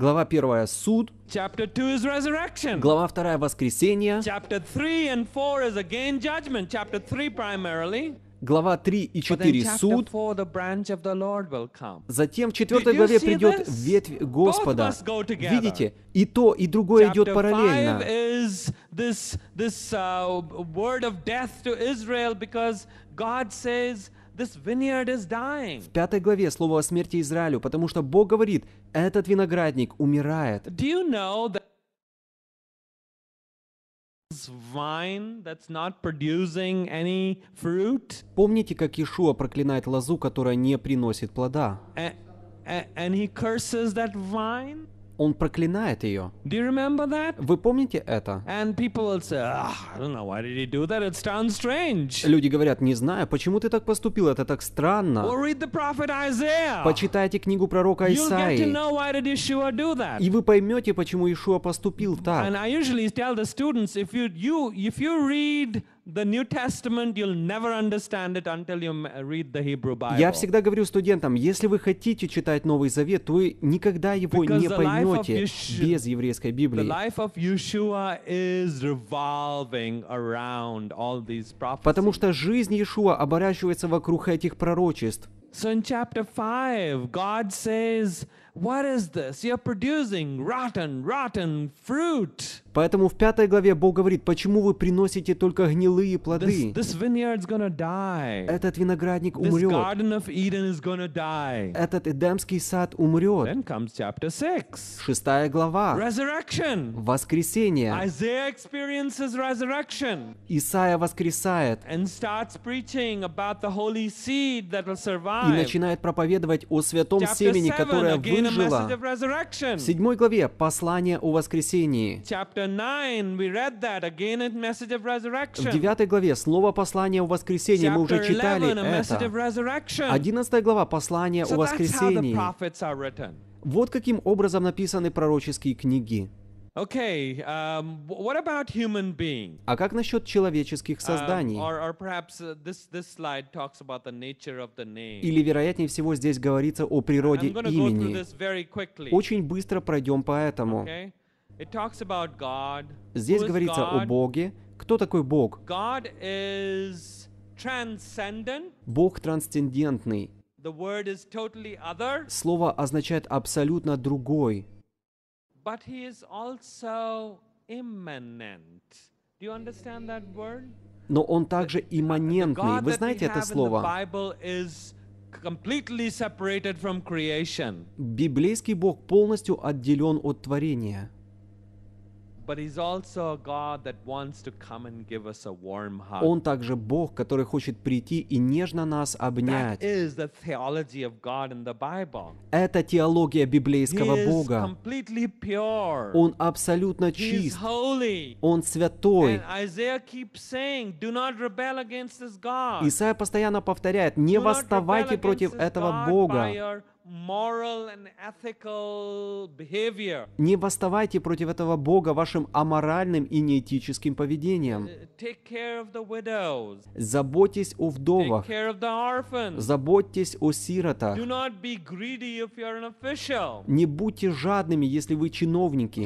Глава 1 – суд. Chapter two is resurrection. Глава 2 – воскресение. Chapter three and four is again judgment. Chapter three primarily. Глава 3 и 4 – суд. Four, the branch of the Lord will come. Затем в 4 главе придет this? ветвь Господа. Видите, и то, и другое Chapter идет параллельно. This, this, uh, word of death to Israel because God says, в пятой главе слово о смерти Израилю, потому что Бог говорит, этот виноградник умирает. Помните, как Иешуа проклинает лозу, которая не приносит плода? он проклинает ее. Do you remember that? Вы помните это? And people will say, oh, I don't know why did he do that. It sounds strange. Люди говорят, не знаю, почему ты так поступил, это так странно. Or read the prophet Isaiah. Почитайте книгу пророка Исаии. You'll get to know why did Yeshua do that. И вы поймете, почему Ишуа поступил так. And I usually tell the students, if you you if you read я всегда говорю студентам, если вы хотите читать Новый Завет, то вы никогда его Because не поймете Yeshua, без еврейской Библии. Потому что жизнь Иешуа оборачивается вокруг этих пророчеств. So in chapter 5, God says, What is this? You're producing rotten, rotten fruit. Поэтому в пятой главе Бог говорит, почему вы приносите только гнилые плоды? This, this Этот виноградник умрет. Этот Эдемский сад умрет. Then comes chapter six. Шестая глава. Resurrection. Воскресение. Isaiah experiences resurrection. Исаия воскресает. And starts preaching about the holy seed that will survive. И начинает проповедовать о святом chapter семени, которое выжило. В седьмой главе послание о воскресении. Chapter в 9 главе «Слово послание о воскресении» мы уже читали это. 11 глава «Послание о воскресении». Вот каким образом написаны пророческие книги. Okay, um, what about human beings? А как насчет человеческих um, созданий? Uh, Или, вероятнее всего, здесь говорится о природе имени. Очень быстро пройдем по этому. Okay? Здесь говорится о Боге. Кто такой Бог? Бог трансцендентный. Слово означает абсолютно другой. Но он также имманентный. Вы знаете это слово? Библейский Бог полностью отделен от творения. Он также Бог, который хочет прийти и нежно нас обнять. Это теология библейского Бога. Он абсолютно чист. Он святой. Исайя постоянно повторяет, не восставайте против этого Бога. Не восставайте против этого Бога вашим аморальным и неэтическим поведением. Э, Заботьтесь о вдовах. Заботьтесь о сиротах. Не будьте жадными, если вы чиновники.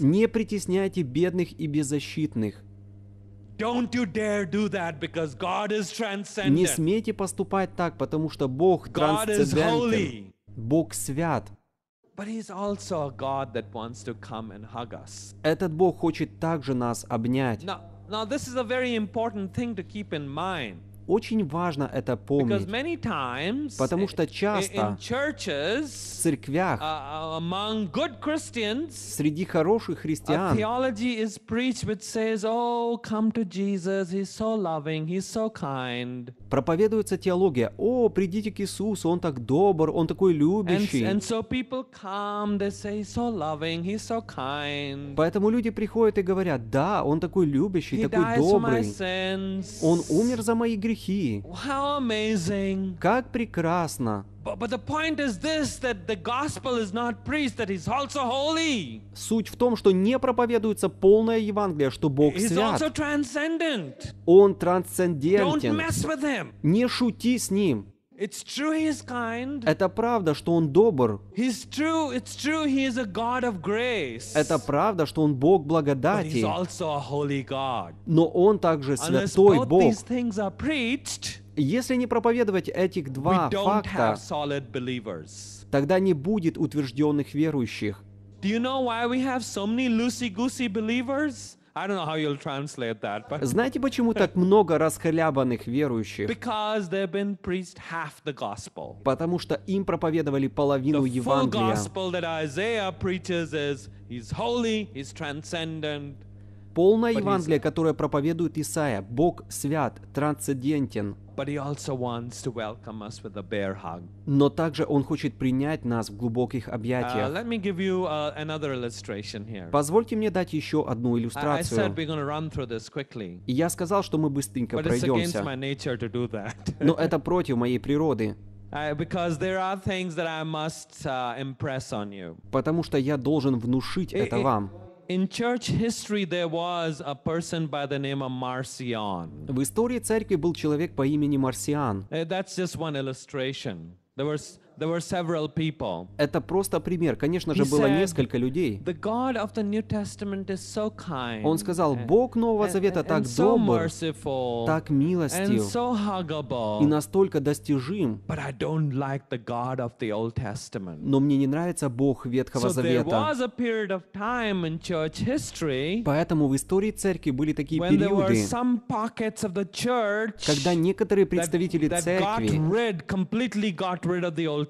Не притесняйте бедных и беззащитных. Не смейте поступать так, потому что Бог трансцендентен. Бог свят. Этот Бог хочет также нас обнять. Now, now this is a very important thing to keep in mind. Очень важно это помнить, потому что часто в церквях а, а, среди хороших христиан oh, проповедуется теология, о, придите к Иисусу, Он так добр, Он такой любящий. Поэтому люди приходят и говорят, да, Он такой любящий, такой добрый. Он умер за мои грехи, грехи. How amazing. Как прекрасно. Суть в том, что не проповедуется полное Евангелие, что Бог свят. also transcendent. Он трансцендентен. Не шути с ним. It's true, he is kind. Это правда, что он добр. He's true, it's true, he is a God of grace. Это правда, что он Бог благодати. But he's also a holy God. Но он также святой Unless both Бог. These things are preached, если не проповедовать этих два we don't факта, have solid believers. тогда не будет утвержденных верующих. Do you know why we have so many loosey-goosey believers? Знаете, почему так много расхлябанных верующих? Потому что им проповедовали половину Евангелия. Полное Евангелие, которое проповедует Исаия, Бог свят, трансцендентен, но также Он хочет принять нас в глубоких uh, объятиях. Uh, Позвольте мне дать еще одну иллюстрацию. я сказал, что мы быстренько пройдемся. <laughs> Но это против моей природы. Потому что я должен внушить это вам. In church history there was a person by the name of Marcion. В истории церкви был человек по имени Марсиан. Uh, that's just one illustration. There was Это просто пример. Конечно же, было несколько людей. Он сказал, Бог Нового Завета так добр, так милостив и настолько достижим. Но мне не нравится Бог Ветхого Завета. Поэтому в истории церкви были такие периоды, когда некоторые представители церкви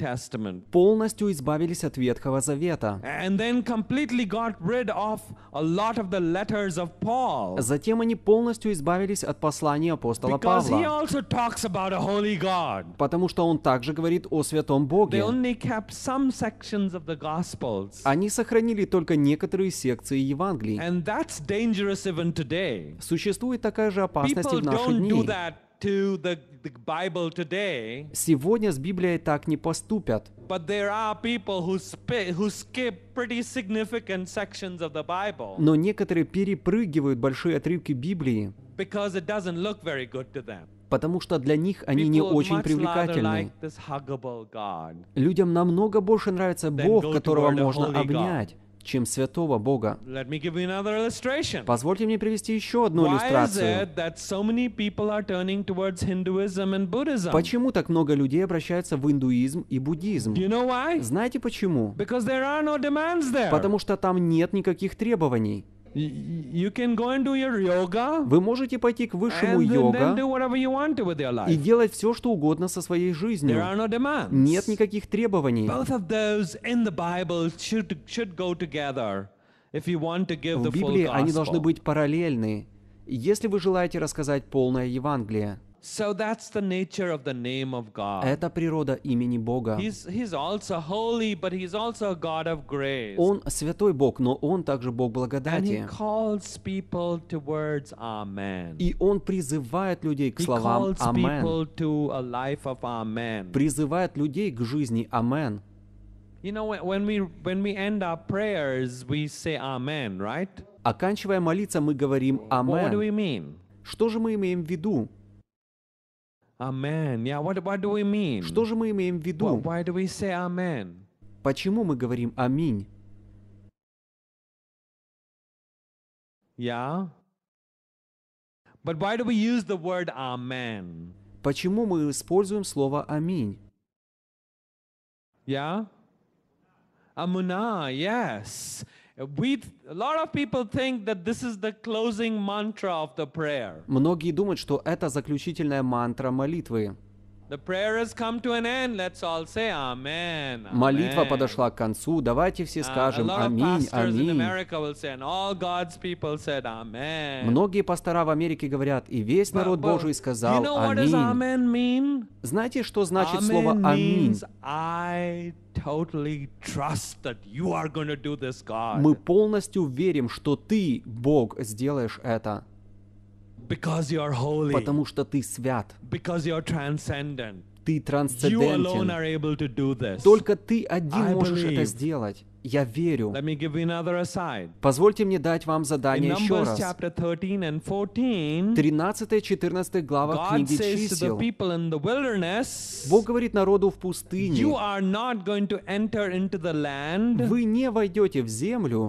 Testament. Полностью избавились от Ветхого Завета. And then completely got rid of a lot of the letters of Paul. Затем они полностью избавились от посланий апостола Because Павла. He also talks about a holy God. Потому что он также говорит о святом Боге. They only kept some sections of the Gospels. Они сохранили только некоторые секции Евангелий. And that's dangerous even today. Существует такая же опасность People и в наши дни. Do that to the, the Bible today. Сегодня с Библией так не поступят. But there are people who, sp- who skip pretty significant sections of the Bible. Но некоторые перепрыгивают большие отрывки Библии. Because it doesn't look very good to them потому что для них они не очень привлекательны. Людям намного больше нравится Бог, которого можно обнять, чем святого Бога. Позвольте мне привести еще одну иллюстрацию. Почему так много людей обращаются в индуизм и буддизм? Знаете почему? Потому что там нет никаких требований. Вы можете пойти к высшему йога и делать все, что угодно со своей жизнью. Нет никаких требований. В Библии они должны быть параллельны, если вы желаете рассказать полное Евангелие. So that's the nature of the name of God. Это природа имени Бога. He's, he's also holy, but he's also a God of grace. Он святой Бог, но он также Бог благодати. And he calls people towards amen. И он призывает людей к словам амен. He calls people to a life of amen. Призывает людей к жизни амен. You know, when we when we end our prayers, we say amen, right? Оканчивая молиться, мы говорим амен. What do we mean? Что же мы имеем в виду? Amen. Yeah, what, what do we mean? Что же мы имеем в виду? Why do we say amen? Почему мы говорим «Аминь»? Yeah? But why do we use the word amen? Почему мы используем слово «Аминь»? Yeah? Амуна, yes. Uh, we, a lot of people think that this is the closing mantra of the prayer. Молитва подошла к концу. Давайте все uh, скажем «Аминь, аминь». Многие пастора в Америке говорят, и весь народ Божий сказал «Аминь». Знаете, что значит слово «Аминь»? Мы полностью верим, что Ты, Бог, сделаешь это. Because you are holy. Потому что ты свят. Because you are transcendent. Ты трансцендентен. Только ты один I можешь believe. это сделать. Я верю. Позвольте мне дать вам задание еще раз. 13-14 глава книги чисел Бог говорит народу в пустыне, вы не войдете в землю,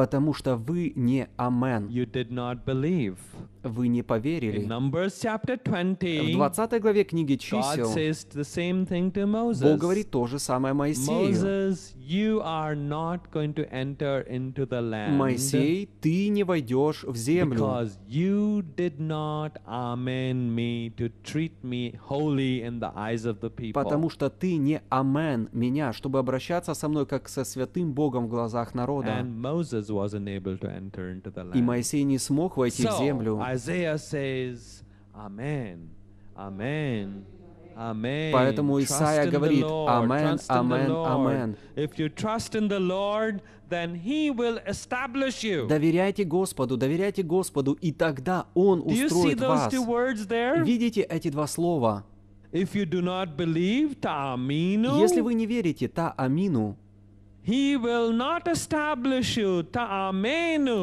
потому что вы не Амен вы не поверили. В 20 главе книги чисел Бог говорит то же самое Моисею. Моисей, ты не войдешь в землю, потому что ты не амен меня, чтобы обращаться со мной как со святым Богом в глазах народа. И Моисей не смог войти в землю. Isaiah says, Amen, Amen. Поэтому Исаия говорит, «Амен, амен, амен». Доверяйте Господу, доверяйте Господу, и тогда Он устроит вас. Видите эти два слова? Если вы не верите та амину,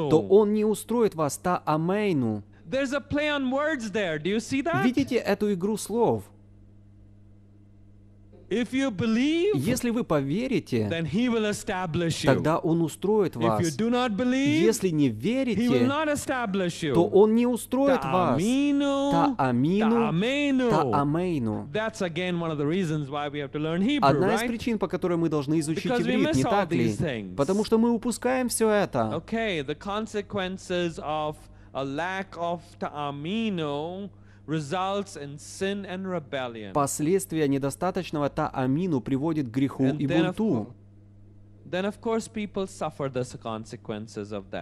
то Он не устроит вас та амейну. There's a play on words there. Do you see that? Видите эту игру слов? If you believe, если вы поверите, then he will establish you. тогда Он устроит вас. If you do not believe, если не верите, he will not establish you. то Он не устроит вас. Та амину, та амейну. Одна из причин, по которой мы должны изучить Because иврит, не так ли? Потому что мы упускаем все это. Okay, the consequences of Последствия недостаточного таамину приводит к греху и бунту.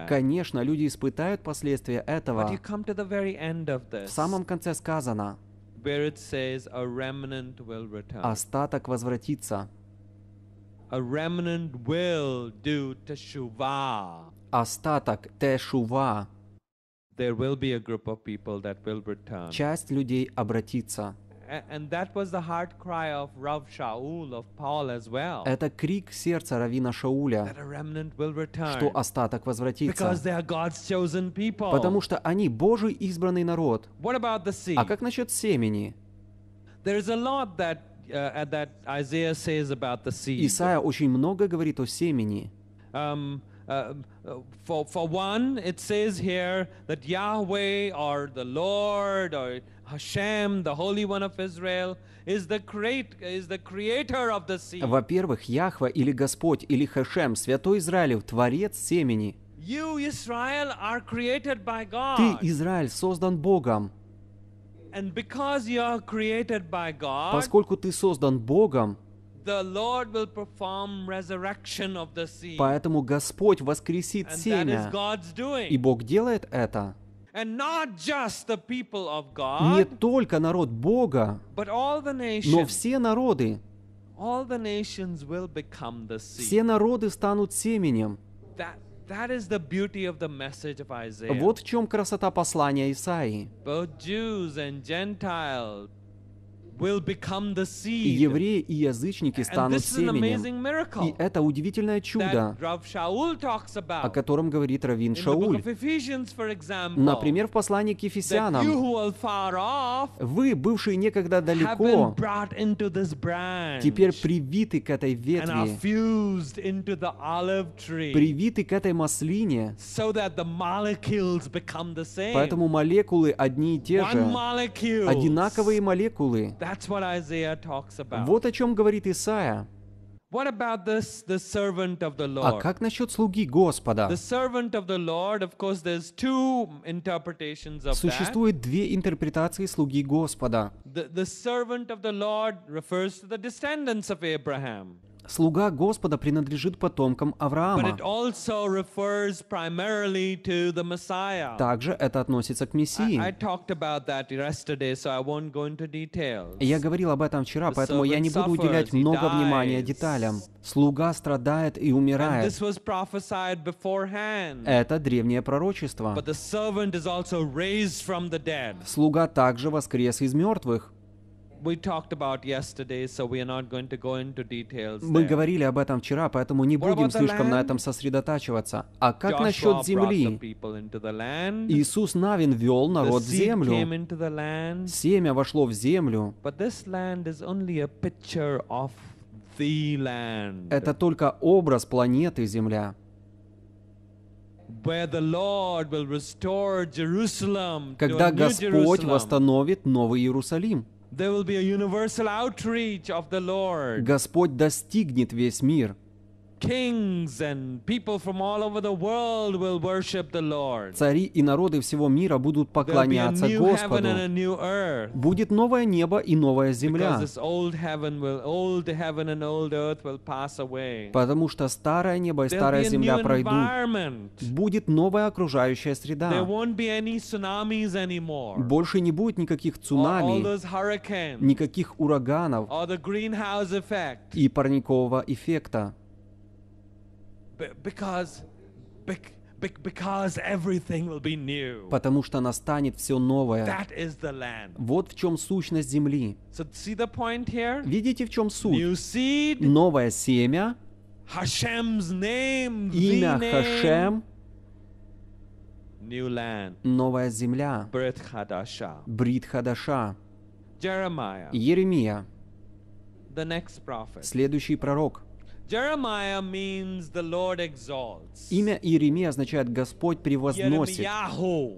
Конечно, люди испытают последствия этого. В самом конце сказано, остаток возвратится. Остаток тешува Часть людей обратится. Это крик сердца Равина Шауля, что остаток возвратится, потому что они Божий избранный народ. А как насчет семени? Uh, Исаия очень много говорит о семени. Um, Uh, for, for one, it says here that Yahweh or the Lord or Hashem, the Holy One of Israel, is the, create, is the creator of the sea. Во-первых, Яхва или Господь или Хашем, Святой Израилев, Творец семени. You, Israel, are created by God. Ты, Израиль, создан Богом. And because you are created by God, Поскольку ты создан Богом, Поэтому Господь воскресит семя, и Бог делает это. Не только народ Бога, но все народы. Все народы станут семенем. Вот в чем красота послания Исаии. И евреи и язычники станут семенем. И это удивительное чудо, о котором говорит Равин Шауль. Например, в послании к Ефесянам. Вы, бывшие некогда далеко, теперь привиты к этой ветви, привиты к этой маслине, поэтому молекулы одни и те же, одинаковые молекулы, That's what Isaiah talks about. Вот о чем говорит Исаия. What about this, the servant of the Lord? А как насчет слуги Господа? The servant of the Lord, of course, there's two interpretations of that. Существует две интерпретации слуги Господа. The, the servant of the Lord refers to the descendants of Abraham. слуга Господа принадлежит потомкам Авраама. Также это относится к Мессии. Я говорил об этом вчера, поэтому я не буду уделять много внимания деталям. Слуга страдает и умирает. Это древнее пророчество. Слуга также воскрес из мертвых. Мы говорили об этом вчера, поэтому не будем слишком на этом сосредотачиваться. А как насчет земли? Иисус Навин вел народ в землю. Семя вошло в землю. Это только образ планеты Земля когда Господь восстановит Новый Иерусалим. There will be a universal outreach of the Lord. Господь достигнет весь мир. Kings and people from all over the world will worship the Lord. Цари и народы всего мира будут поклоняться Господу. Будет новое небо и новая земля. Потому что старое небо и старая земля пройдут. Будет новая окружающая среда. Больше не будет никаких цунами, никаких ураганов и парникового эффекта. Потому что настанет все новое. Вот в чем сущность земли. Видите, в чем суть? новое семя, имя Хашем, новая земля, Брит Хадаша. Еремия. Следующий пророк. Имя Иеремия означает «Господь превозносит».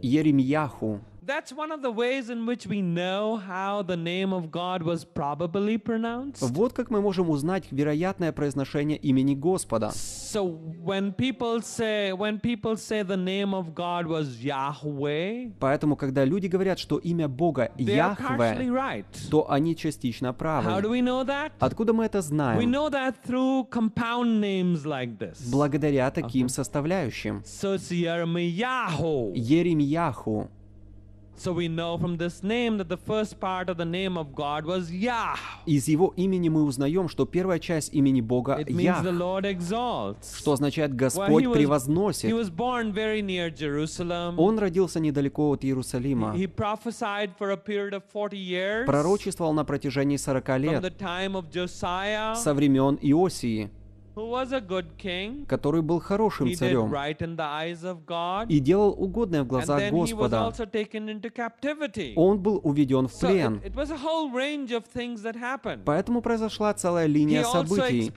Еремьяху That's one of the ways in which we know how the name of God was probably pronounced. Вот как мы можем узнать вероятное произношение имени Господа. So when people say when people say the name of God was Yahweh, поэтому когда люди говорят, что имя Бога Яхве, right. то они частично правы. How do we know that? Откуда мы это знаем? We know that through compound names like this. Благодаря таким okay. составляющим. So it's Yeremeyahu. Еремьяху. So we know from this name that the first part of the name of God was Yah. Из его имени мы узнаем, что первая часть имени Бога It Ях, means the Lord exalts. что означает Господь well, he превозносит. Was, he was born very near Jerusalem. Он родился недалеко от Иерусалима. He prophesied for a period of 40 years. Пророчествовал на протяжении 40 лет. From the time of Josiah. Со времен Иосии который был хорошим царем и делал угодное в глазах Господа. Он был уведен в плен. Поэтому произошла целая линия событий.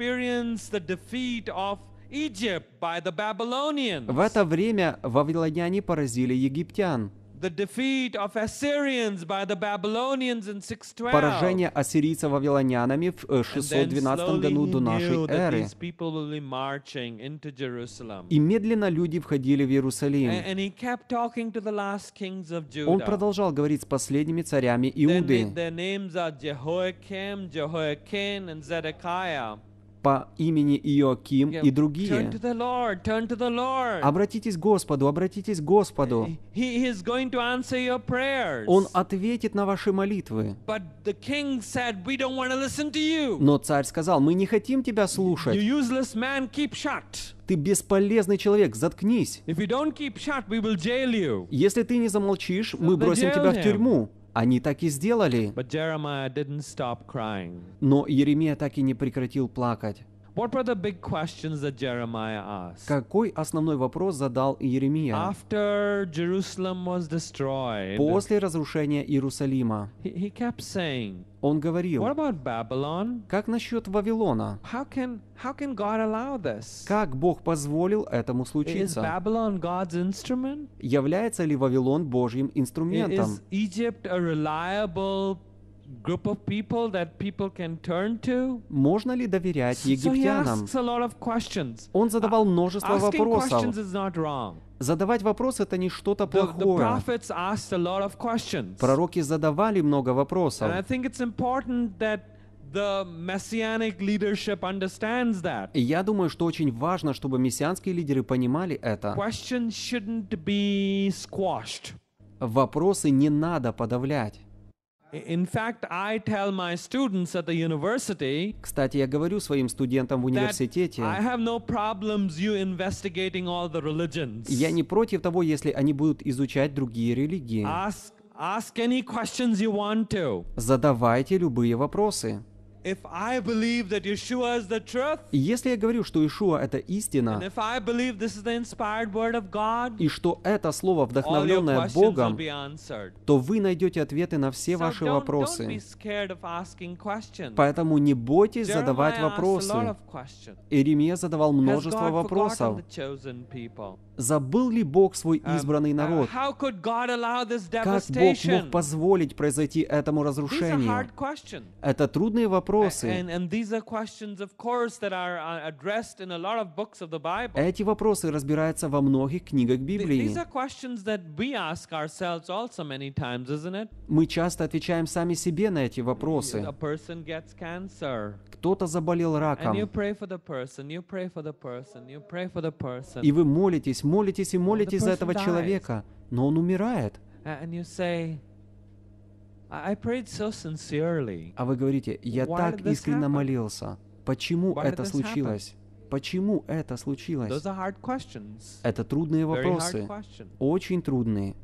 В это время вавилоняне поразили египтян. Поражение ассирийцев вавилонянами в 612 э, году до нашей эры. И медленно люди входили в Иерусалим. Он продолжал говорить с последними царями Иуды по имени Иоаким и другие. Обратитесь к Господу, обратитесь к Господу. Он ответит на ваши молитвы. Но царь сказал, мы не хотим тебя слушать. Ты бесполезный человек, заткнись. Если ты не замолчишь, мы бросим тебя в тюрьму. Они так и сделали. Но Иеремия так и не прекратил плакать. What were the big questions that Jeremiah asked? Какой основной вопрос задал Иеремия? After Jerusalem was destroyed, после разрушения Иерусалима, he, he kept saying, он говорил, What about Babylon? как насчет Вавилона? How can, how can God allow this? Как Бог позволил этому случиться? Is Babylon God's instrument? Является ли Вавилон Божьим инструментом? Is Egypt a reliable group of people that people can turn to? Можно ли доверять египтянам? So Он задавал а, множество Asking вопросов. is not wrong. Задавать вопрос это не что-то плохое. Пророки задавали много вопросов. И я думаю, что очень важно, чтобы мессианские лидеры понимали это. Вопросы не надо подавлять. Кстати, я говорю своим студентам в университете, я не против того, если они будут изучать другие религии. Задавайте любые вопросы. Если я говорю, что Ишуа — это истина, и что это слово, вдохновленное Богом, то вы найдете ответы на все ваши вопросы. Поэтому не бойтесь задавать вопросы. Иеремия задавал множество вопросов. Забыл ли Бог свой um, избранный uh, народ? Как Бог мог позволить произойти этому разрушению? Это трудные вопросы. Uh, эти вопросы разбираются во многих книгах Библии. Мы часто отвечаем сами себе на эти вопросы. Кто-то заболел раком. И вы молитесь, молитесь и молитесь за этого человека, но он умирает. А вы говорите, я так искренне молился. Почему это случилось? Почему это случилось? Это трудные вопросы. Очень трудные.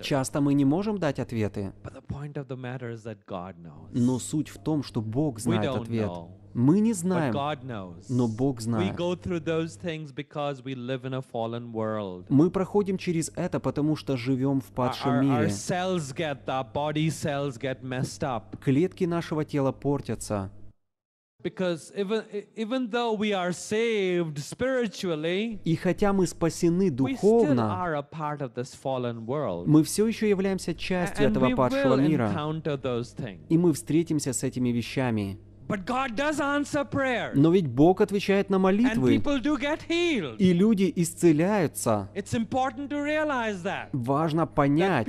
Часто мы не можем дать ответы. Но суть в том, что Бог знает ответ. Мы не знаем, но Бог знает. Мы проходим через это, потому что живем в падшем мире. Клетки нашего тела портятся. E, И хотя мы спасены духовно, мы все еще являемся частью этого падшего мира. И мы встретимся с этими вещами. Но ведь Бог отвечает на молитвы. И люди исцеляются. Важно понять,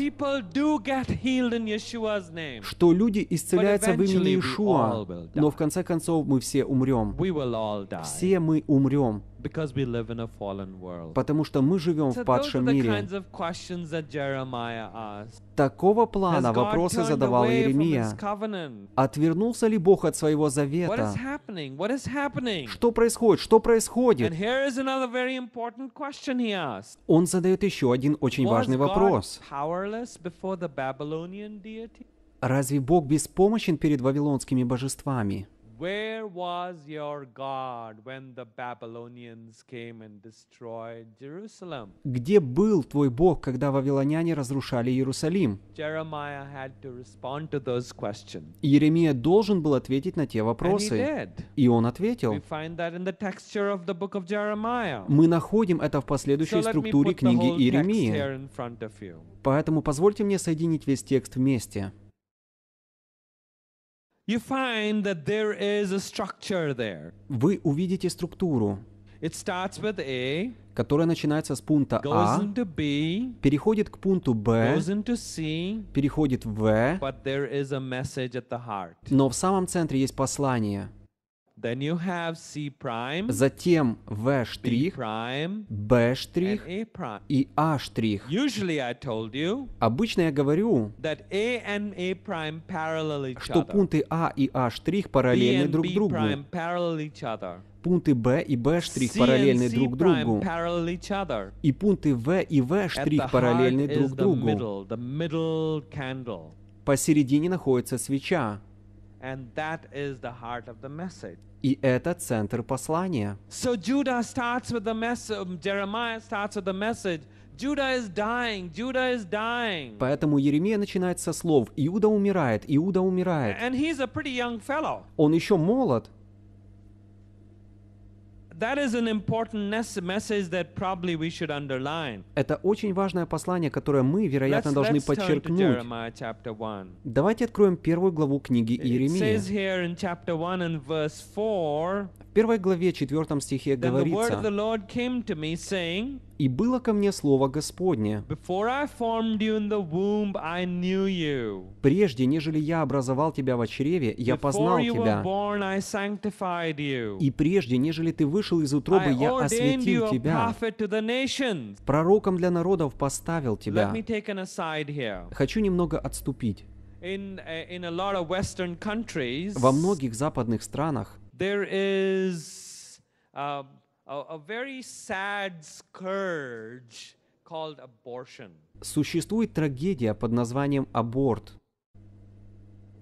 что люди исцеляются в имени Иешуа, но в конце концов мы все умрем. Все мы умрем. Потому что мы живем в падшем мире. Такого плана вопросы задавал Иеремия. Отвернулся ли Бог от своего завета? Что происходит? Что происходит? Он задает еще один очень важный вопрос. Разве Бог беспомощен перед вавилонскими божествами? Where was your God when the Babylonians came and destroyed Jerusalem? Где был твой Бог, когда вавилоняне разрушали Иерусалим? Jeremiah had to respond to those questions. Иеремия должен был ответить на те вопросы. And he did. И он ответил. We find that in the texture of the book of Jeremiah. Мы находим это в последующей so структуре книги Иеремии. Поэтому позвольте мне соединить весь текст вместе you find that there is a structure there. Вы увидите структуру. It starts with A, которая начинается с пункта А, B, переходит к пункту Б, C, переходит в В, но в самом центре есть послание. Then you have C prime, затем V штрих, B штрих и A штрих. Обычно я говорю, that A and A prime parallel each что пункты А и А штрих параллельны B друг другу. Пункты B и B штрих параллельны друг другу. И пункты V и V штрих параллельны друг другу. Посередине находится свеча. And that is the heart of the message. И это центр послания. So Judah starts with the message. Um, Jeremiah starts with the message. Judah is dying. Judah is dying. Поэтому Еремия начинает со слов: Иуда умирает, Иуда умирает. And he's a pretty young fellow. Он еще молод. That is an important message that probably we should underline. Это очень важное послание, которое мы, вероятно, let's, должны let's подчеркнуть. Давайте откроем первую главу книги Иеремии. В первой главе, четвертом стихе говорится, и было ко мне слово Господне. Прежде, нежели я образовал тебя в чреве, я познал тебя. и прежде, нежели ты вышел из утробы, я осветил тебя. Пророком для народов поставил тебя. Хочу немного отступить. In, eh, in countries, Во многих западных странах there is, uh, a very sad scourge called abortion. Существует трагедия под названием аборт.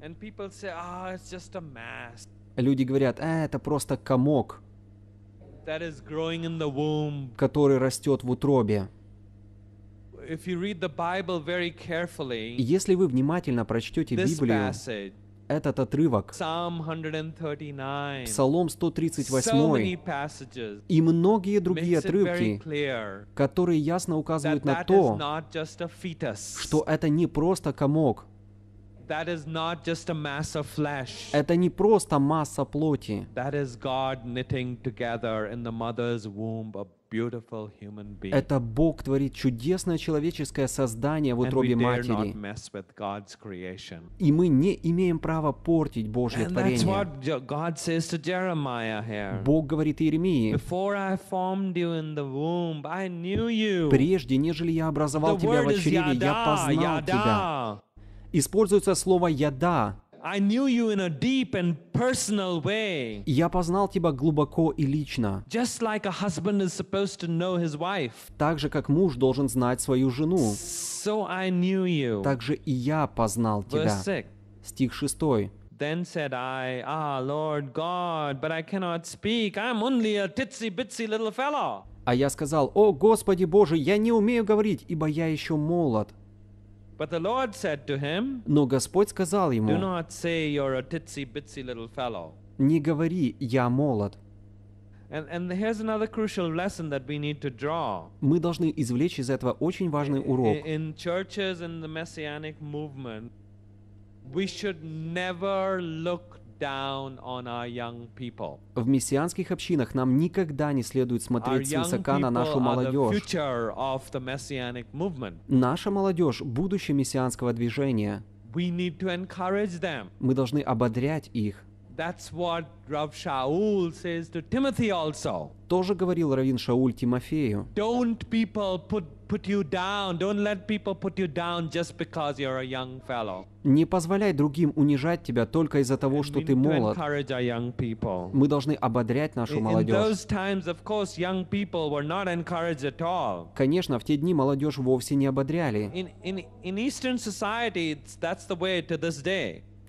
And people say, ah, it's just a mass. Люди говорят, а, это просто комок, that is growing in the womb. который растет в утробе. If you read the Bible very carefully, Если вы внимательно прочтете Библию, passage, этот отрывок, Псалом 138 и многие другие отрывки, которые ясно указывают на то, что это не просто комок, это не просто масса плоти. Это Бог творит чудесное человеческое создание в утробе матери. И мы не имеем права портить Божье творение. Бог говорит Иеремии, «Прежде, нежели я образовал тебя в чреве, я познал тебя». Используется слово «яда», я познал тебя глубоко и лично. Так же, как муж должен знать свою жену. Так же и я познал тебя. Стих 6. Then said I, Ah, Lord God, but I cannot speak. I'm only a titsy bitsy little fellow. А я сказал, О, Господи Боже, я не умею говорить, ибо я еще молод. Но Господь сказал ему, не говори, я молод. Мы должны извлечь из этого очень важный урок. In in churches the Messianic movement, We should never look в мессианских общинах нам никогда не следует смотреть свысока на нашу молодежь. Наша молодежь – будущее мессианского движения. Мы должны ободрять их. Тоже говорил Равин Шауль Тимофею. Don't people put put you down. Don't let people put you down just because you're a young fellow. Не позволяй другим унижать тебя только из-за того, что ты молод. Мы должны ободрять нашу молодежь. Конечно, в те дни молодежь вовсе не ободряли.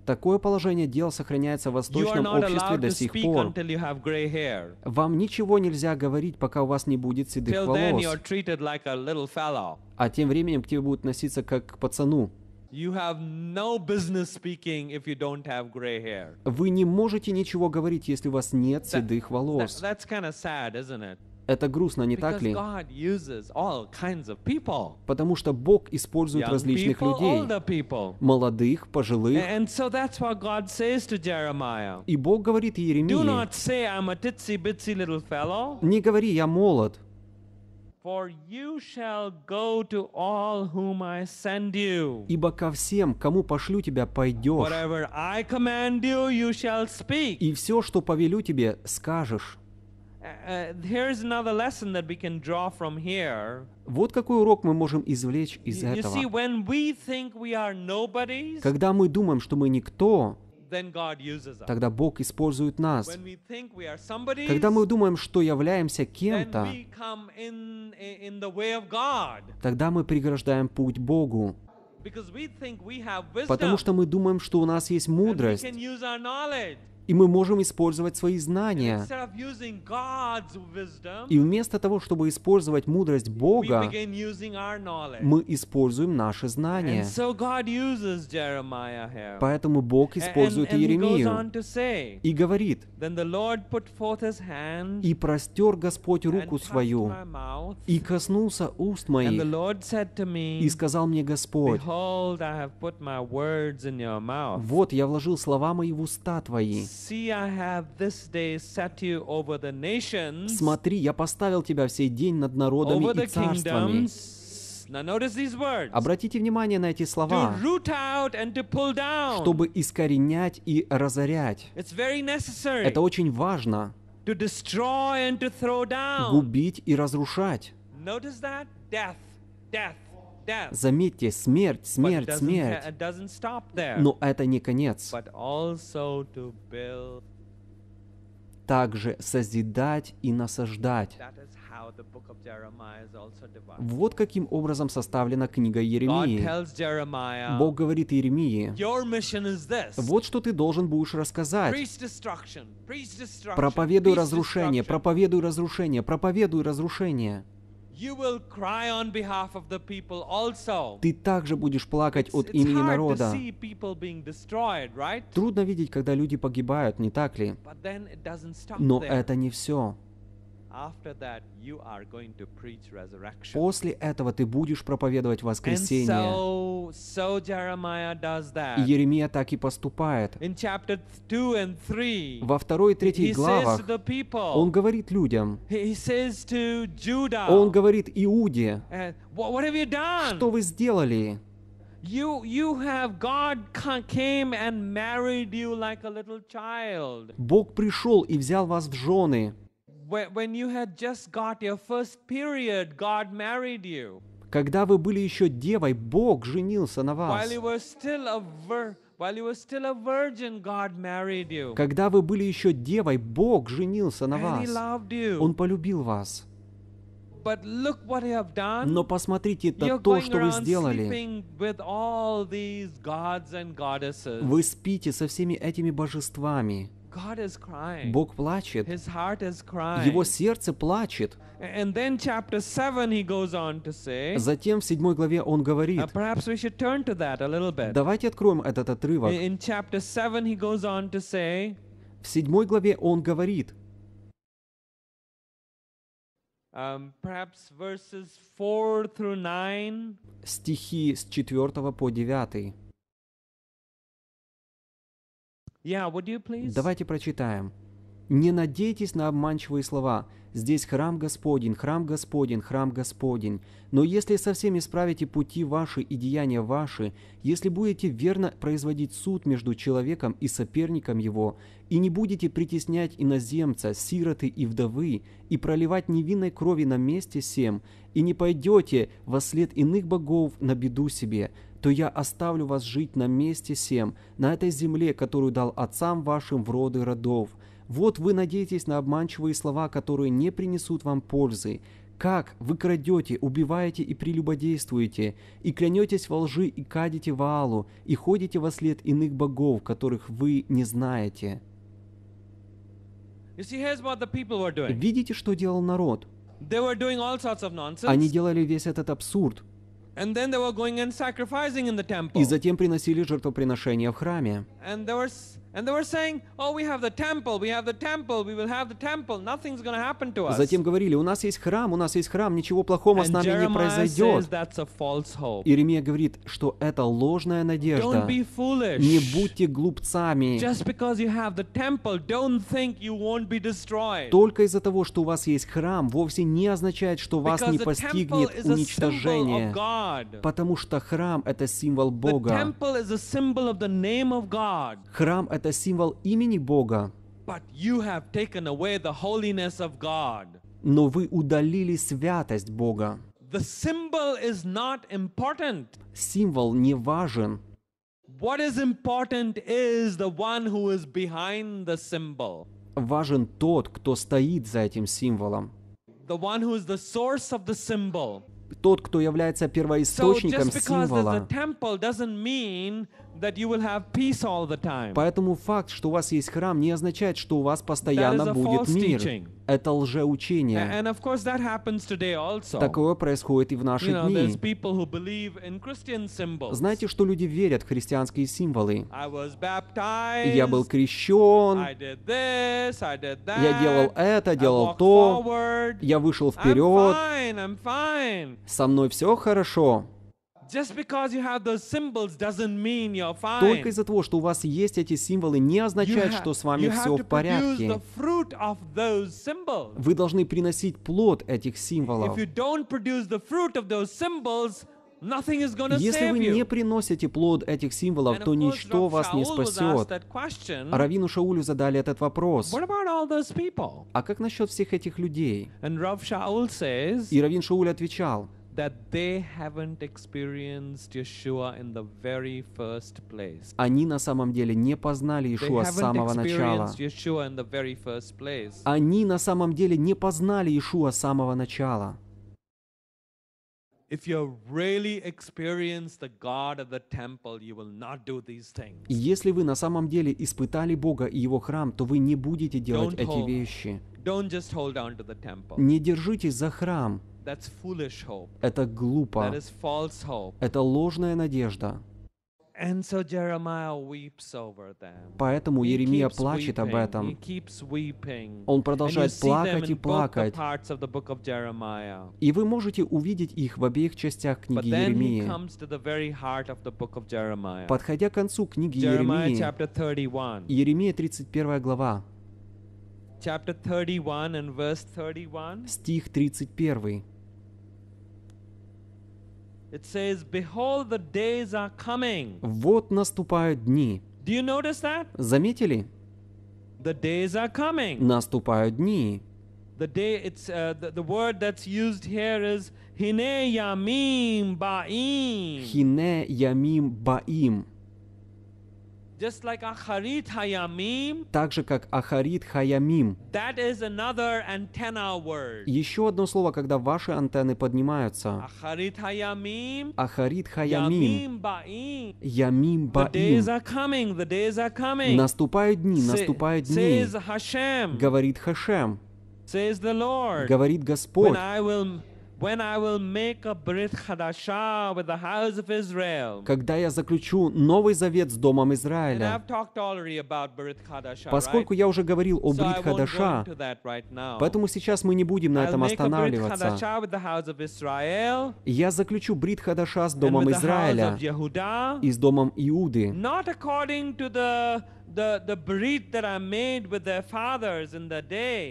Такое положение дел сохраняется в восточном обществе до сих пор. Вам ничего нельзя говорить, пока у вас не будет седых волос. А тем временем к тебе будут относиться как к пацану. Вы не можете ничего говорить, если у вас нет седых волос. Это грустно, не так ли? Потому что Бог использует различных людей, молодых, пожилых. И Бог говорит Еремии: не говори, я молод, Ибо ко всем, кому пошлю тебя, пойдешь. И все, что повелю тебе, скажешь. Вот какой урок мы можем извлечь из этого. Когда мы думаем, что мы никто, тогда Бог использует нас. Когда мы думаем, что являемся кем-то, тогда мы преграждаем путь Богу. Потому что мы думаем, что у нас есть мудрость, и мы можем использовать свои знания. И вместо того, чтобы использовать мудрость Бога, мы используем наши знания. Поэтому Бог использует Иеремию и говорит, «И простер Господь руку свою, и коснулся уст моих, и сказал мне Господь, «Вот, я вложил слова мои в уста твои, Смотри, я поставил тебя в сей день над народами и царствами. Обратите внимание на эти слова, чтобы искоренять и разорять. Это очень важно. Губить и разрушать. Death, death, Заметьте, смерть, смерть, смерть. Но это не конец. Также созидать и насаждать. Вот каким образом составлена книга Еремии. Бог говорит Еремии, вот что ты должен будешь рассказать. Проповедуй разрушение, проповедуй разрушение, проповедуй разрушение. Ты также будешь плакать от имени народа. Трудно видеть, когда люди погибают, не так ли? Но это не все. После этого ты будешь проповедовать воскресение. И Еремия так и поступает. Во второй и третьей главах он говорит людям, он говорит Иуде, э, что вы сделали? Бог пришел и взял вас в жены. When you had just got your first period, God married you. Когда вы были еще девой, Бог женился на вас. While you were still a vir- While you were still a virgin, God married you. Когда вы были еще девой, Бог женился на вас. And he loved you. Он полюбил вас. But look what you have done. Но посмотрите на You're то, going что вы сделали. sleeping with all these gods and goddesses. Вы спите со всеми этими божествами. Бог плачет. Его сердце плачет. Затем в седьмой главе он говорит, uh, давайте откроем этот отрывок. В седьмой главе он говорит, um, Стихи с 4 по 9. Давайте прочитаем. «Не надейтесь на обманчивые слова. Здесь храм Господень, храм Господень, храм Господень. Но если со всеми справите пути ваши и деяния ваши, если будете верно производить суд между человеком и соперником его, и не будете притеснять иноземца, сироты и вдовы, и проливать невинной крови на месте сем, и не пойдете во след иных богов на беду себе, то я оставлю вас жить на месте сем, на этой земле, которую дал отцам вашим в роды родов. Вот вы надеетесь на обманчивые слова, которые не принесут вам пользы. Как вы крадете, убиваете и прелюбодействуете, и клянетесь во лжи и кадите Ваалу, и ходите во след иных богов, которых вы не знаете. Видите, что делал народ? Они делали весь этот абсурд. И затем приносили жертвоприношения в храме. Затем говорили, у нас есть храм, у нас есть храм, ничего плохого с нами не произойдет. Иеремия говорит, что это ложная надежда. Не будьте глупцами. Только из-за того, что у вас есть храм, вовсе не означает, что вас не постигнет уничтожение. Потому что храм — это символ Бога. Храм — это это символ имени Бога. Но вы удалили святость Бога. Символ не важен. What is important is the one who is behind the symbol. Важен тот, кто стоит за этим символом. The one who is the source of the symbol. Тот, кто является первоисточником so just because символа. There's a temple doesn't mean Поэтому факт, что у вас есть храм, не означает, что у вас постоянно будет мир. Это лжеучение. Такое происходит и в наши дни. Знаете, что люди верят в христианские символы? Я был крещен, я делал это, делал то, я вышел вперед, со мной все хорошо. Только из-за того, что у вас есть эти символы, не означает, что с вами все в порядке. Вы должны приносить плод этих символов. Если вы не приносите плод этих символов, то ничто вас не спасет. Равину Шаулю задали этот вопрос. А как насчет всех этих людей? И Равин Шауль отвечал, они на самом деле не познали Иешуа с самого начала. Они на самом деле не познали Иешуа с самого начала. Если вы на самом деле испытали Бога и Его храм, то вы не будете делать эти вещи. Не держитесь за храм. Это глупо. Это ложная надежда. Поэтому Еремия плачет об этом. Он продолжает плакать и плакать. И вы можете увидеть их в обеих частях книги Еремии. Подходя к концу книги Еремии, Еремия 31 глава, стих 31, It says, Behold, the days are coming. Вот наступают дни. Do you notice that? Заметили? The days are coming. Наступают дни. The day it's uh, the, the word that's used here is hine yamim ba'im. Hine yamim ba'im. Так же, как Ахарит Хаямим. That is another antenna word. Еще одно слово, когда ваши антенны поднимаются. Ахарит Хаямим. Ахарит Хаямим. Ямим Баим. Наступают дни, наступают дни. Says Hashem. Говорит Хашем. Говорит Господь когда я заключу новый завет с Домом Израиля. Поскольку я уже говорил о Брит Хадаша, поэтому сейчас мы не будем на этом останавливаться. Я заключу Брит Хадаша с Домом Израиля и с Домом Иуды,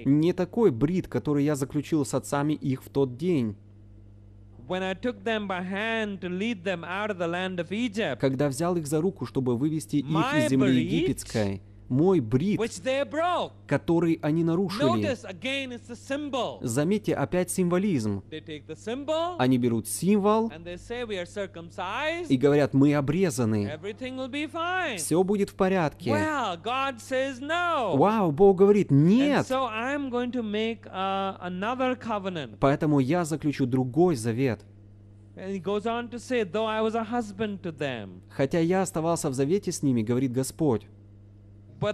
не такой брит, который я заключил с отцами их в тот день. Когда взял их за руку, чтобы вывести их из земли египетской, мой брит, который они нарушили. Заметьте, опять символизм. Они берут символ и говорят, мы обрезаны. Все будет в порядке. Вау, Бог говорит, нет. Uh, Поэтому я заключу другой завет. Хотя я оставался в завете с ними, говорит Господь. Но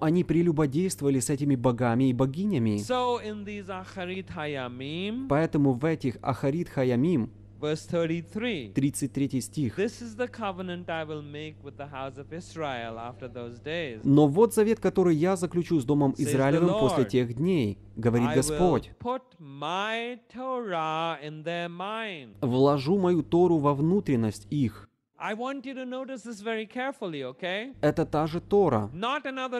они прелюбодействовали с этими богами и богинями. Поэтому в этих Ахарит Хаямим, 33. 33 стих. Но вот завет, который я заключу с Домом Израилевым после тех дней, говорит Господь. Вложу мою Тору во внутренность их. Это та же Тора.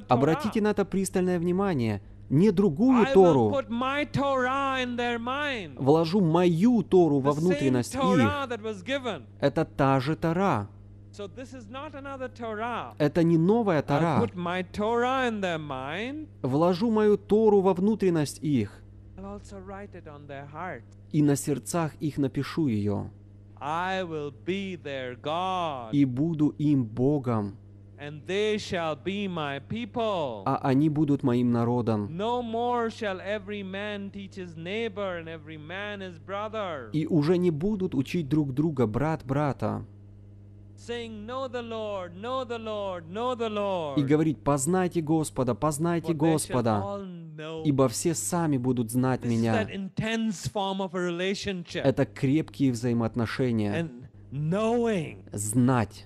Обратите на это пристальное внимание. Не другую Тору. Вложу мою Тору во внутренность их. Это та же Тора. Это не новая Тора. Вложу мою Тору во внутренность их. И на сердцах их напишу ее и буду им Богом. And they shall be my people. А они будут моим народом. No more shall every man teach his neighbor and every man his brother. И уже не будут учить друг друга брат брата. И говорить, познайте Господа, познайте Господа, ибо все сами будут знать Меня. Это крепкие взаимоотношения. Знать.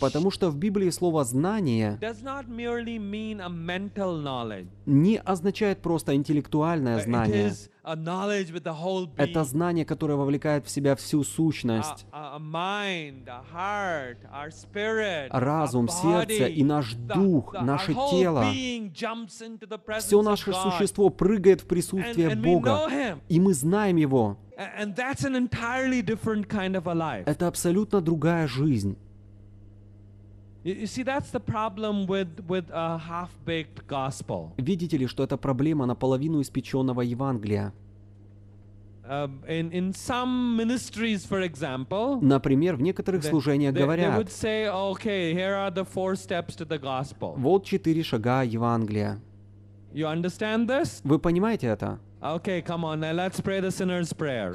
Потому что в Библии слово «знание» не означает просто интеллектуальное знание, это знание, которое вовлекает в себя всю сущность. Разум, сердце и наш дух, наше тело. Все наше существо прыгает в присутствие Бога. И мы знаем Его. Это абсолютно другая жизнь. Видите ли, что это проблема наполовину испеченного Евангелия? Um, Например, в некоторых служениях говорят, вот четыре шага Евангелия. Вы понимаете это?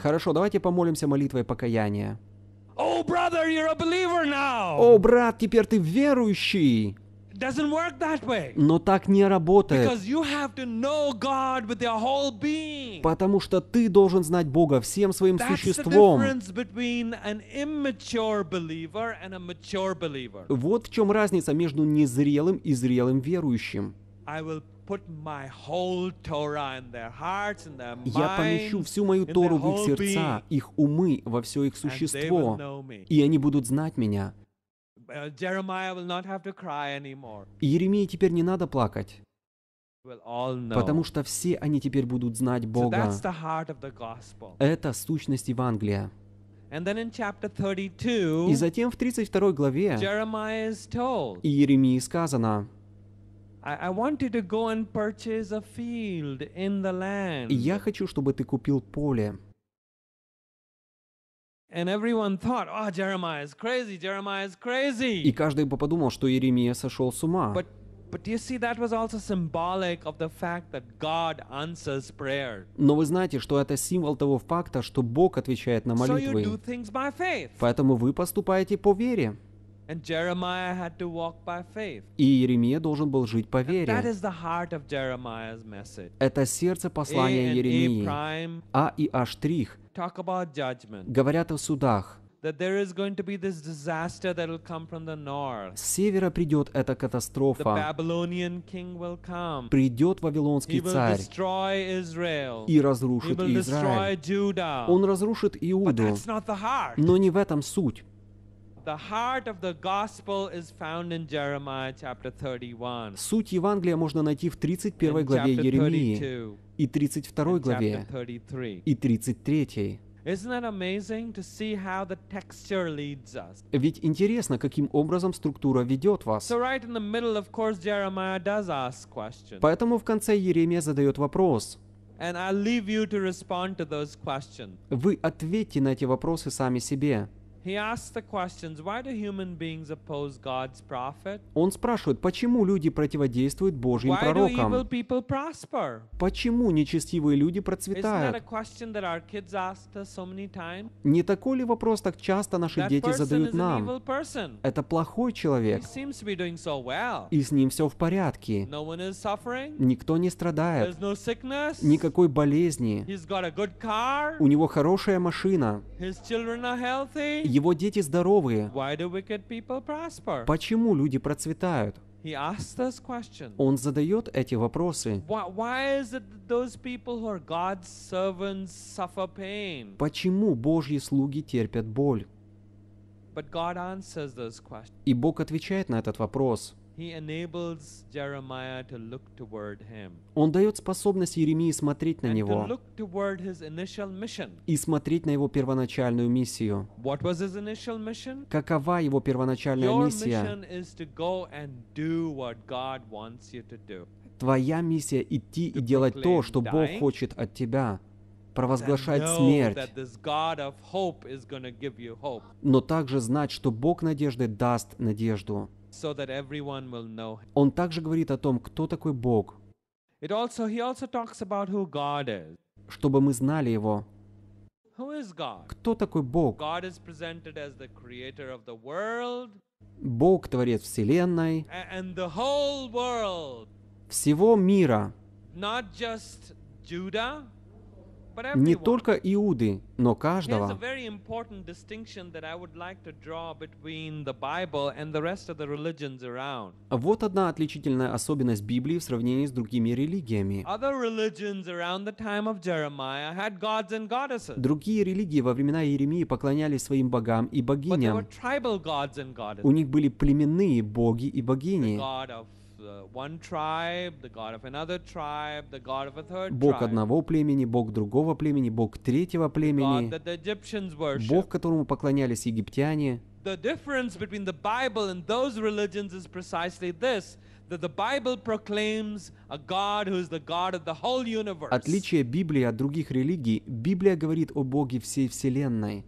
Хорошо, давайте помолимся молитвой покаяния. Oh, brother, you're a believer now. О, брат, теперь ты верующий. Doesn't work that way. Но так не работает. Because you have to know God with your whole being. Потому что ты должен знать Бога всем своим That's существом. The difference between an immature believer and a mature believer. Вот в чем разница между незрелым и зрелым верующим. I will я помещу всю мою Тору в их сердца, их умы, во все их существо, и они будут знать меня. Иеремии uh, теперь не надо плакать, потому что все они теперь будут знать Бога. Это сущность Евангелия. И затем в 32 главе Иеремии сказано, I wanted to go and purchase a field in the land. Я хочу, чтобы ты купил поле. And everyone thought, oh, Jeremiah is crazy, Jeremiah is crazy. И каждый бы подумал, что Иеремия сошел с ума. But But you see, that was also symbolic of the fact that God answers prayer. Но вы знаете, что это символ того факта, что Бог отвечает на молитвы. So you do things by faith. Поэтому вы поступаете по вере. И Еремия должен был жить по вере. Это сердце послания Еремии. А и аштрих. говорят о судах. С севера придет эта катастрофа. Придет Вавилонский царь и разрушит Израиль. Он разрушит Иуду. Но не в этом суть. Суть Евангелия можно найти в 31 главе Еремии, и 32 главе, и 33. Ведь интересно, каким образом структура ведет вас. Поэтому в конце Еремия задает вопрос. Вы ответьте на эти вопросы сами себе. Он спрашивает, почему люди противодействуют Божьим пророкам? Почему нечестивые люди процветают? Не такой ли вопрос так часто наши дети задают нам? Это плохой человек. И с ним все в порядке. Никто не страдает. Никакой болезни. У него хорошая машина. Его дети здоровые. Почему люди процветают? Он задает эти вопросы. Почему Божьи слуги терпят боль? И Бог отвечает на этот вопрос. Он дает способность Еремии смотреть на него и смотреть на его первоначальную миссию. Какова его первоначальная миссия? Твоя миссия — идти и делать то, что Бог хочет от тебя провозглашать смерть, но также знать, что Бог надежды даст надежду. Он также говорит о том, кто такой Бог, чтобы мы знали Его. Кто такой Бог? Бог — Творец Вселенной, всего мира, не только Иуды, но каждого. Вот одна отличительная особенность Библии в сравнении с другими религиями. Другие религии во времена Иеремии поклонялись своим богам и богиням. У них были племенные боги и богини. Бог одного племени, Бог другого племени, Бог третьего племени, Бог, которому поклонялись египтяне. The difference between the Bible and those religions is precisely this, that the Bible proclaims Отличие Библии от других религий, Библия говорит о Боге всей Вселенной.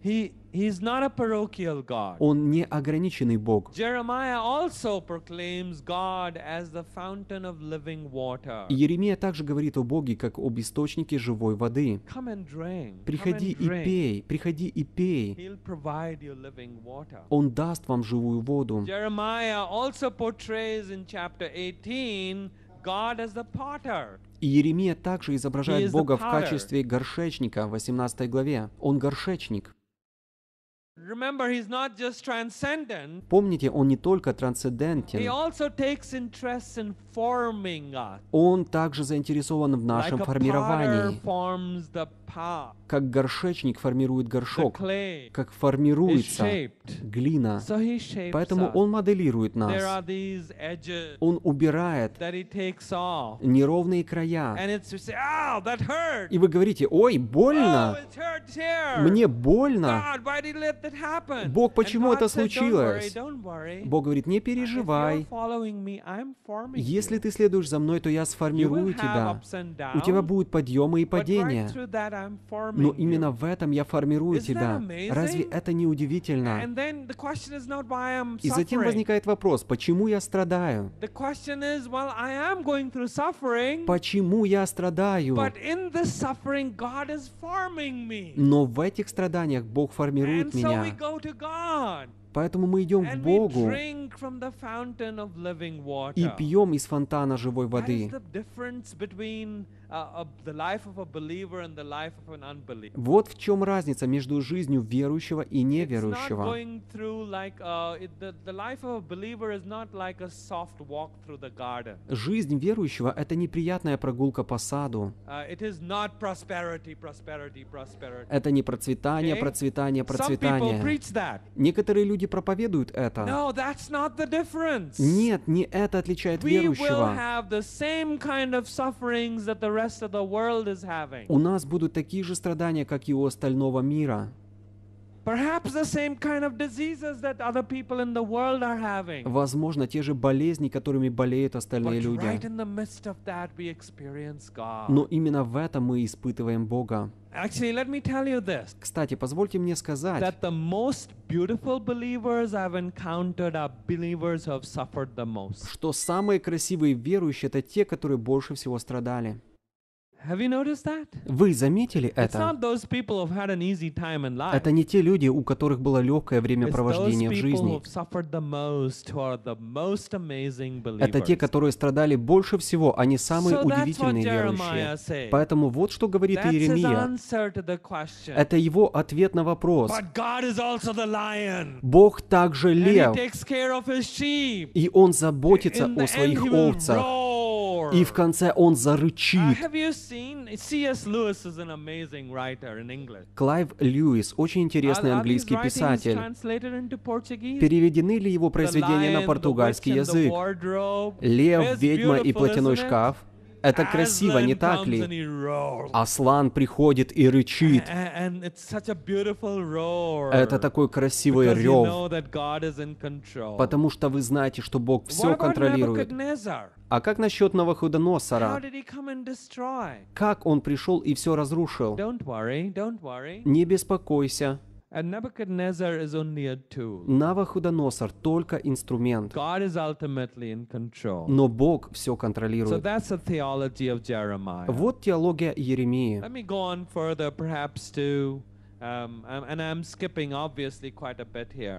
Он не ограниченный Бог. Еремия также говорит о Боге как об источнике живой воды. Приходи и пей, приходи и пей. Он даст вам живую воду. Jeremiah также portrays in chapter 18 и Еремия также изображает Бога в качестве горшечника в 18 главе. Он горшечник. Помните, он не только трансцендентен, он также заинтересован в нашем формировании, как горшечник формирует горшок, как формируется глина. Поэтому он моделирует нас. Он убирает неровные края. И вы говорите, ой, больно! Oh, Мне больно! Бог, почему это случилось? Бог говорит, не переживай. Если ты следуешь за мной, то я сформирую тебя. У тебя будут подъемы и падения. Но именно в этом я формирую тебя. Разве это не удивительно? И затем возникает вопрос, почему я страдаю? Почему я страдаю? Но в этих страданиях Бог формирует меня меня. Поэтому мы идем к Богу и пьем из фонтана живой воды. Вот в чем разница между жизнью верующего и неверующего. Жизнь верующего — это неприятная прогулка по саду. Uh, это не процветание, процветание, процветание. Некоторые люди проповедуют это. Нет, не это отличает верующего у нас будут такие же страдания, как и у остального мира. Возможно, те же болезни, которыми болеют остальные люди. Но именно в этом мы испытываем Бога. Кстати, позвольте мне сказать, что самые красивые верующие — это те, которые больше всего страдали. Вы заметили это? Это не те люди, у которых было легкое времяпровождение в жизни. Это те, которые страдали больше всего, а не самые удивительные верующие. Поэтому вот что говорит Иеремия. Это его ответ на вопрос. Бог также лев, и он заботится о своих овцах. И в конце он зарычит. Клайв Льюис — очень интересный английский писатель. Переведены ли его произведения на португальский язык? «Лев, ведьма и платяной шкаф» — это красиво, не так ли? Аслан приходит и рычит. Это такой красивый рев, потому что вы знаете, что Бог все контролирует. А как насчет Новоходоносора? Как он пришел и все разрушил? Не беспокойся. Навахуданосар только инструмент. Но Бог все контролирует. Вот теология Еремии. Um,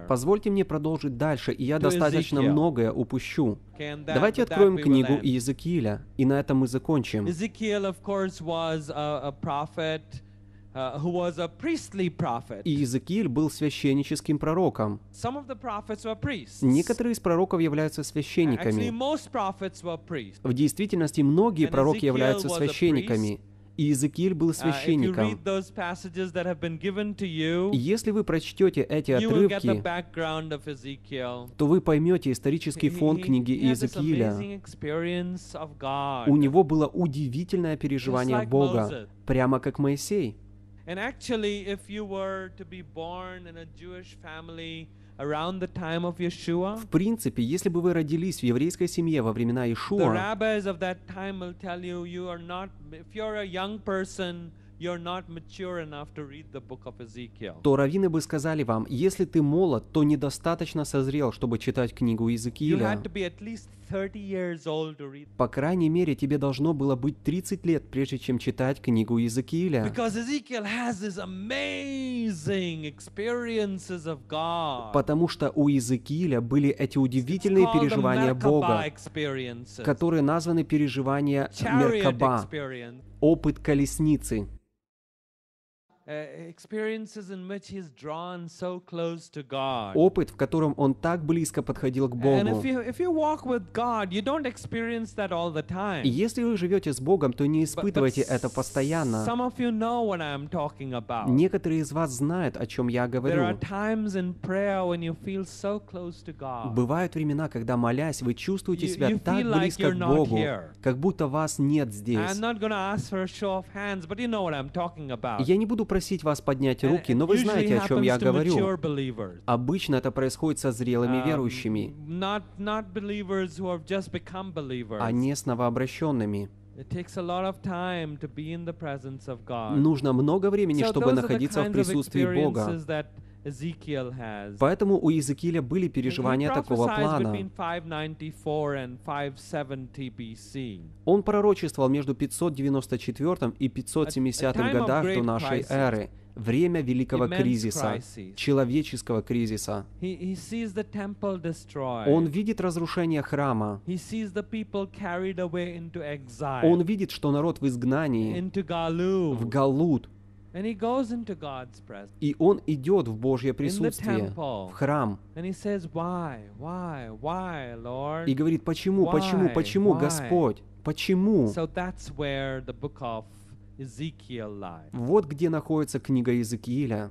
Позвольте мне продолжить дальше, и я достаточно многое упущу. Давайте откроем книгу Иезекииля, и на этом мы закончим. Иезекииль, конечно, был пророком. Э, И Иезекииль был священническим пророком. Некоторые из пророков являются священниками. В действительности многие пророки являются священниками. И Иезекииль был священником. Если вы прочтете эти отрывки, то вы поймете исторический фон книги Иезекииля. У него было удивительное переживание Бога, прямо как Моисей. And actually, if you were to be born in a Jewish family, Around the time of Yeshua, в принципе, если бы вы родились в еврейской семье во времена Ишуа, the rabbis of that time will tell you, you are not, if you're a young person, то раввины бы сказали вам, если ты молод, то недостаточно созрел, чтобы читать книгу Иезекииля. По крайней мере, тебе должно было быть 30 лет, прежде чем читать книгу Иезекииля. Потому что у Иезекииля были эти удивительные переживания Бога, которые названы переживания Меркаба, опыт колесницы. Э, опыт, в котором он так близко подходил к Богу. И если вы живете с Богом, то не испытывайте это постоянно. Некоторые из вас знают, о чем я говорю. Бывают времена, когда, молясь, вы чувствуете себя так близко к Богу, как будто вас нет здесь. Я не буду просить вас поднять э, руки, но вы знаете, о чем я говорю. Обычно это происходит со зрелыми э, верующими, а не с новообращенными. Нужно много времени, чтобы находиться в присутствии Бога. Поэтому у Иезекииля были переживания такого плана. Он пророчествовал между 594 и 570 годах до нашей эры, время великого кризиса, человеческого кризиса. Он видит разрушение храма. Он видит, что народ в изгнании, в Галут, и он идет в Божье присутствие, в храм, и говорит, почему, почему, почему, Господь, почему? Вот где находится книга Иезекииля.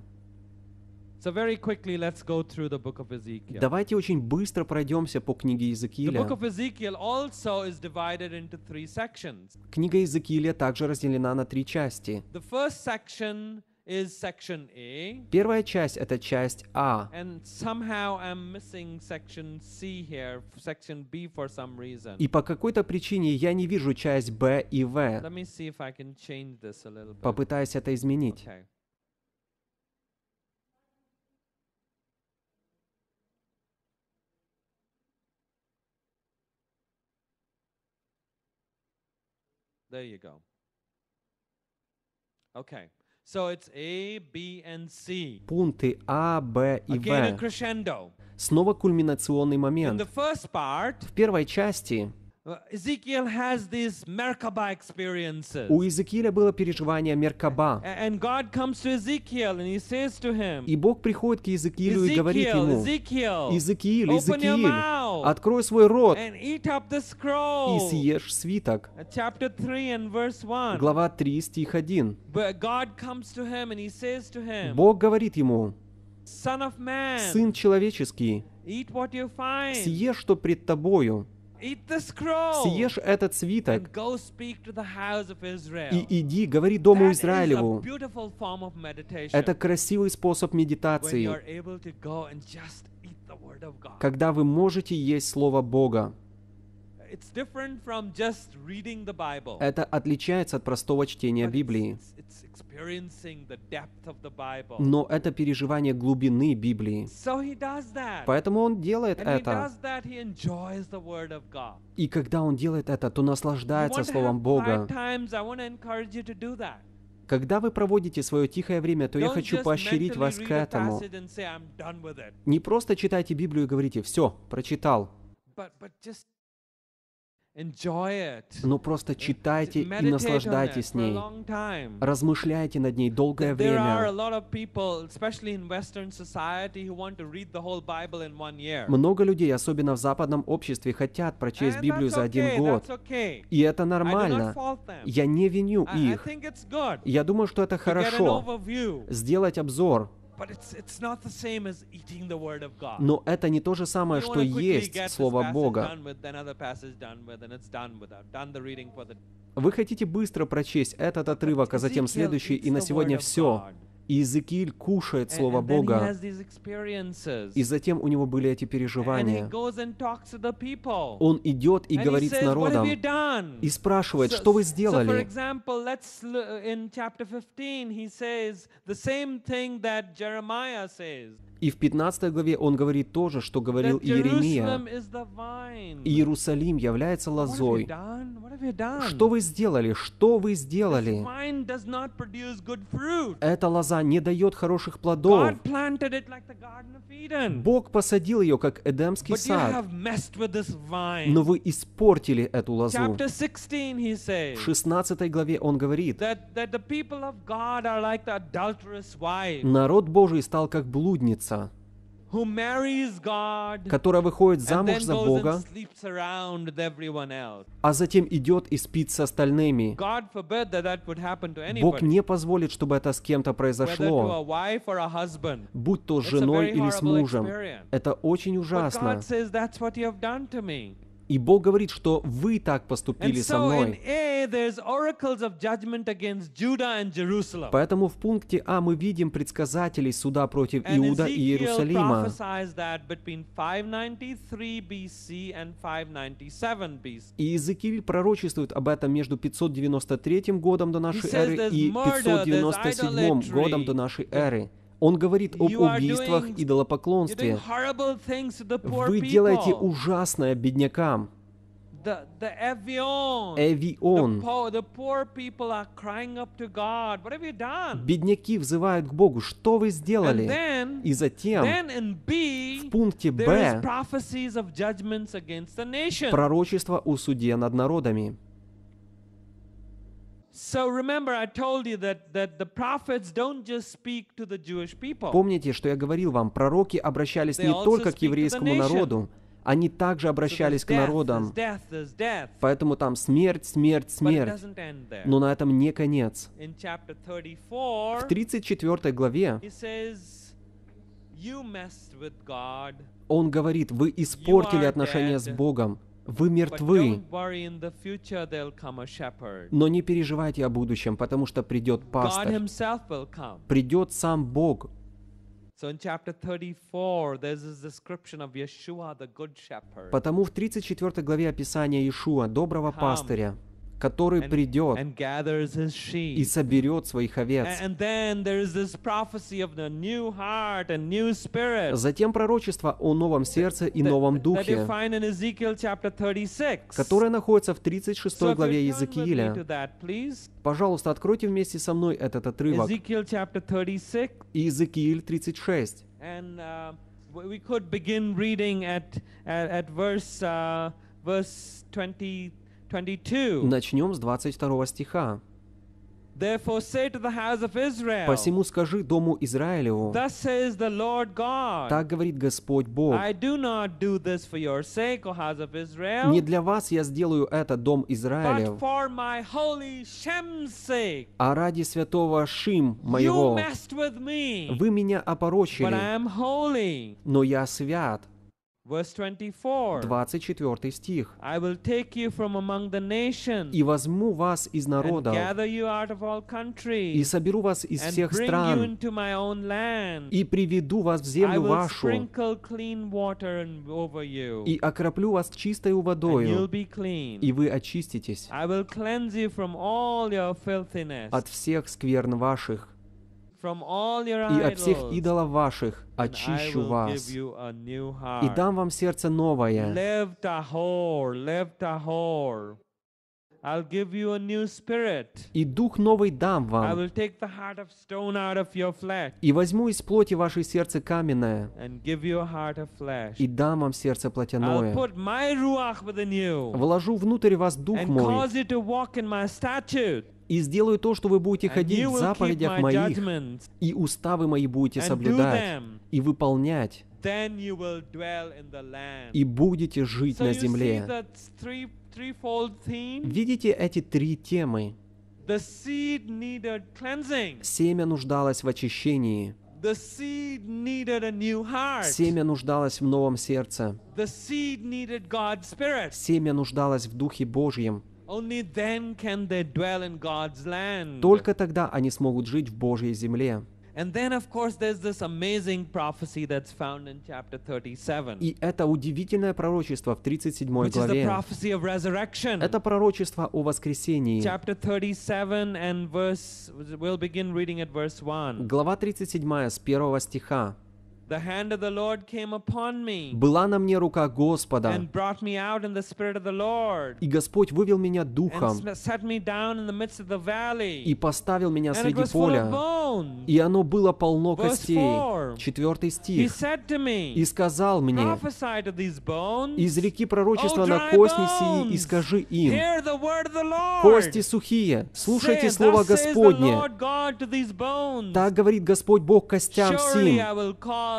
So very quickly, let's go through the book of Ezekiel. Давайте очень быстро пройдемся по книге Иезекииля. The book of Ezekiel also is divided into three sections. Книга Иезекииля также разделена на три части. The first section is section A. Первая часть это часть А. And somehow I'm missing section C here, section B for some reason. И по какой-то причине я не вижу часть Б и В. Let me see if I can change this a little bit. Попытаюсь это изменить. Okay. There you go. Okay. So it's A, B and C. Пункты А, Б и В. Снова кульминационный момент. В первой части Ezekiel э, has these Merkaba experiences. У Иезекииля было переживание Меркаба. And God comes to Ezekiel and he says to him, и Бог приходит к Иезекиилю и говорит ему, Иезекииль, Иезекииль, открой свой рот and eat up the scroll. и съешь свиток. Э, chapter 3 and verse 1. Глава 3, стих 1. God comes to him and he says to him, Бог говорит ему, Son of man, Сын человеческий, eat what you find. съешь, что пред тобою. Съешь этот свиток и иди, говори Дому Израилеву. Это красивый способ медитации, когда вы можете есть Слово Бога. Это отличается от простого чтения Библии. Но это переживание глубины Библии. Поэтому он делает это. И когда он делает это, то наслаждается Словом Бога. Когда вы проводите свое тихое время, то я хочу поощрить вас к этому. Не просто читайте Библию и говорите, все, прочитал но ну, просто читайте и наслаждайтесь ней. Размышляйте над ней долгое время. Много людей, особенно в западном обществе, хотят прочесть Библию за один год. И это нормально. Я не виню их. Я думаю, что это хорошо. Сделать обзор, но это не то же самое, что есть Слово Бога. Вы хотите быстро прочесть этот отрывок, а затем следующий, и на сегодня все. Иезекииль кушает Слово Бога. И затем у него были эти переживания. Он идет и говорит с народом. И спрашивает, что вы сделали? И в 15 главе он говорит то же, что говорил Иеремия. Иерусалим является лозой. Что вы сделали? Что вы сделали? Эта лоза не дает хороших плодов. Бог посадил ее, как Эдемский сад. Но вы испортили эту лозу. В 16 главе он говорит, Народ Божий стал как блудница, девица, которая выходит замуж за Бога, а затем идет и спит с остальными. Бог не позволит, чтобы это с кем-то произошло, будь то с женой или с мужем. Это очень ужасно. И Бог говорит, что вы так поступили со мной. Поэтому в пункте А мы видим предсказателей суда против Иуда и Иерусалима. И Иезекииль пророчествует об этом между 593 годом до нашей эры и 597 годом до нашей эры. Он говорит об убийствах, и идолопоклонстве. Вы делаете ужасное беднякам. Эвион. Бедняки взывают к Богу, что вы сделали? И затем в пункте Б пророчество о суде над народами. Помните, что я говорил вам, пророки обращались не только к еврейскому народу, они также обращались к народам. Поэтому там смерть, смерть, смерть. Но на этом не конец. В 34 главе он говорит, вы испортили отношения с Богом, вы мертвы. Но не переживайте о будущем, потому что придет пастор. Придет сам Бог. Потому в 34 главе описания Иешуа, доброго пастыря, который придет и соберет своих овец. Затем пророчество о новом сердце и новом духе, которое находится в 36 главе Иезекииля. Пожалуйста, откройте вместе со мной этот отрывок. Иезекииль 36. Uh, we could begin reading at, at, at verse, uh, verse 23. Начнем с 22 стиха. Посему скажи дому Израилеву, так говорит Господь Бог, не для вас я сделаю это, дом Израилев, а ради святого Шим моего. Вы меня опорочили, но я свят. 24 стих. «И возьму вас из народов, и соберу вас из всех стран, и приведу вас в землю вашу, и окроплю вас чистой водой, и вы очиститесь от всех скверн ваших, и от всех идолов ваших очищу вас, и дам вам сердце новое. И дух новый дам вам. И возьму из плоти вашей сердце каменное. И дам вам сердце плотяное. Вложу внутрь вас дух мой и сделаю то, что вы будете ходить в заповедях моих, и уставы мои будете соблюдать, и выполнять, и будете жить на земле. Видите эти три темы? Семя нуждалось в очищении. Семя нуждалось в новом сердце. Семя нуждалось в Духе Божьем. Только тогда они смогут жить в Божьей земле. И это удивительное пророчество в 37 главе. Это пророчество о воскресении. Chapter 37 and verse, we'll begin reading at verse 1. Глава 37 с первого стиха. Была на мне рука Господа. И Господь вывел меня духом и поставил меня среди поля. И оно было полно костей. Четвертый стих. И сказал мне, из реки пророчества на кости сии и скажи им, кости сухие, слушайте слово Господне. Так говорит Господь Бог костям сим.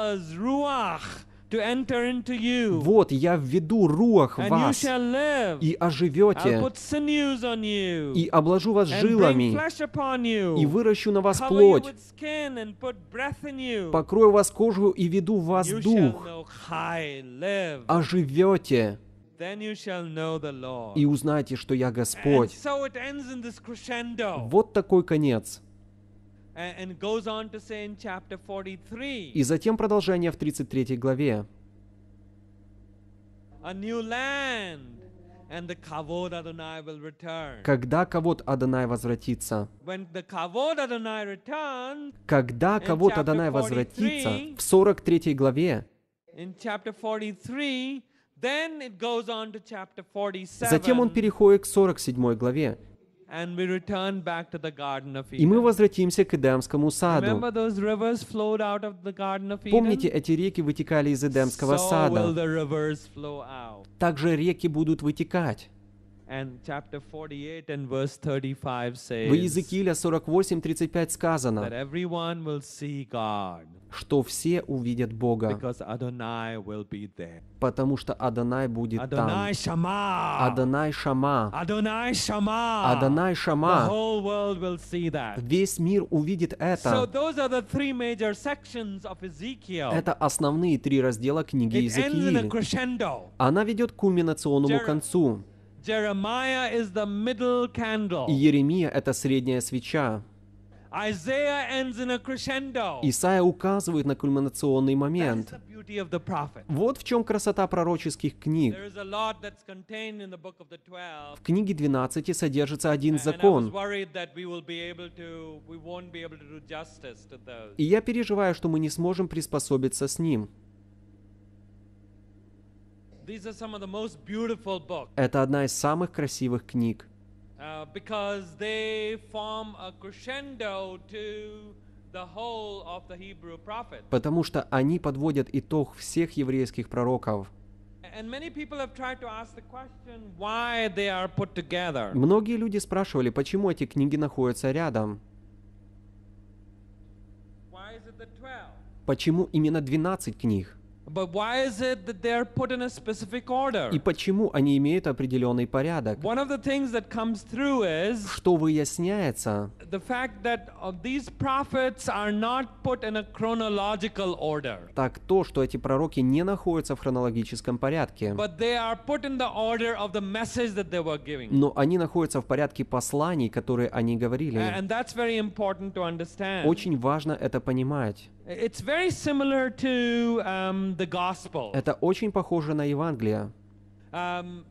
Вот, я введу руах в вас, и оживете, и обложу вас жилами, и выращу на вас плоть, покрою вас кожу и веду в вас дух. Оживете и узнаете, что я Господь. Вот такой конец. И затем продолжение в 33 главе. Когда Кавод Адонай возвратится. Когда Кавод Адонай возвратится, в 43 главе, затем он переходит к 47 главе, и мы возвратимся к Эдемскому саду. Помните, эти реки вытекали из Эдемского сада. Также реки будут вытекать. В Иезекииле 48:35 сказано, что все увидят Бога, потому что Адонай будет Адонай там. Шама. Адонай Шама. Адонай Шама. Адонай Шама. Весь мир увидит это. Это основные три раздела книги Иезекииля. Она ведет к кульминационному концу. Иеремия это средняя свеча. Исайя указывает на кульминационный момент. Вот в чем красота пророческих книг. В книге 12 содержится один закон. И я переживаю, что мы не сможем приспособиться с ним. Это одна из самых красивых книг. Uh, Потому что они подводят итог всех еврейских пророков. Многие люди спрашивали, почему эти книги находятся рядом. Почему именно 12 книг? И почему они имеют определенный порядок? Что выясняется? Так то, что эти пророки не находятся в хронологическом порядке. Но они находятся в порядке посланий, которые они говорили. Очень важно это понимать. It's very similar to um, the gospel. Это очень похоже на Евангелие. Um,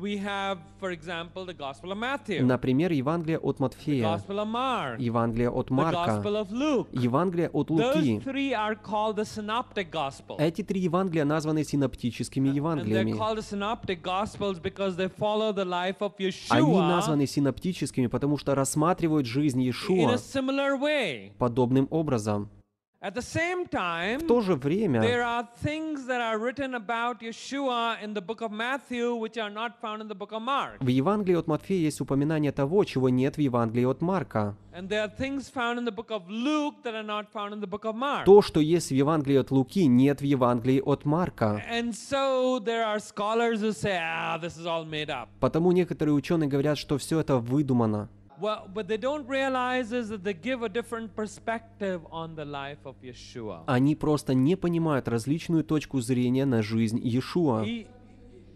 we have, for example, the Gospel of Matthew. Например, Евангелие от Матфея, the Gospel of Mark, Евангелие от Марка, the Gospel of Luke. Евангелие от Луки. Those three are called the synoptic gospel. Эти три Евангелия названы синоптическими Евангелиями. And they're called the synoptic gospels because they follow the life of Yeshua. Они названы синоптическими, потому что рассматривают жизнь Иешуа in a similar way. подобным образом. В то же время в Евангелии от Матфея есть упоминание того, чего нет в Евангелии от Марка. То, что есть в Евангелии от Луки, нет в Евангелии от Марка. Потому некоторые ученые говорят, что все это выдумано. Well, what they don't realize is that they give a different perspective on the life of Yeshua. Они просто не понимают различную точку зрения на жизнь Иешуа.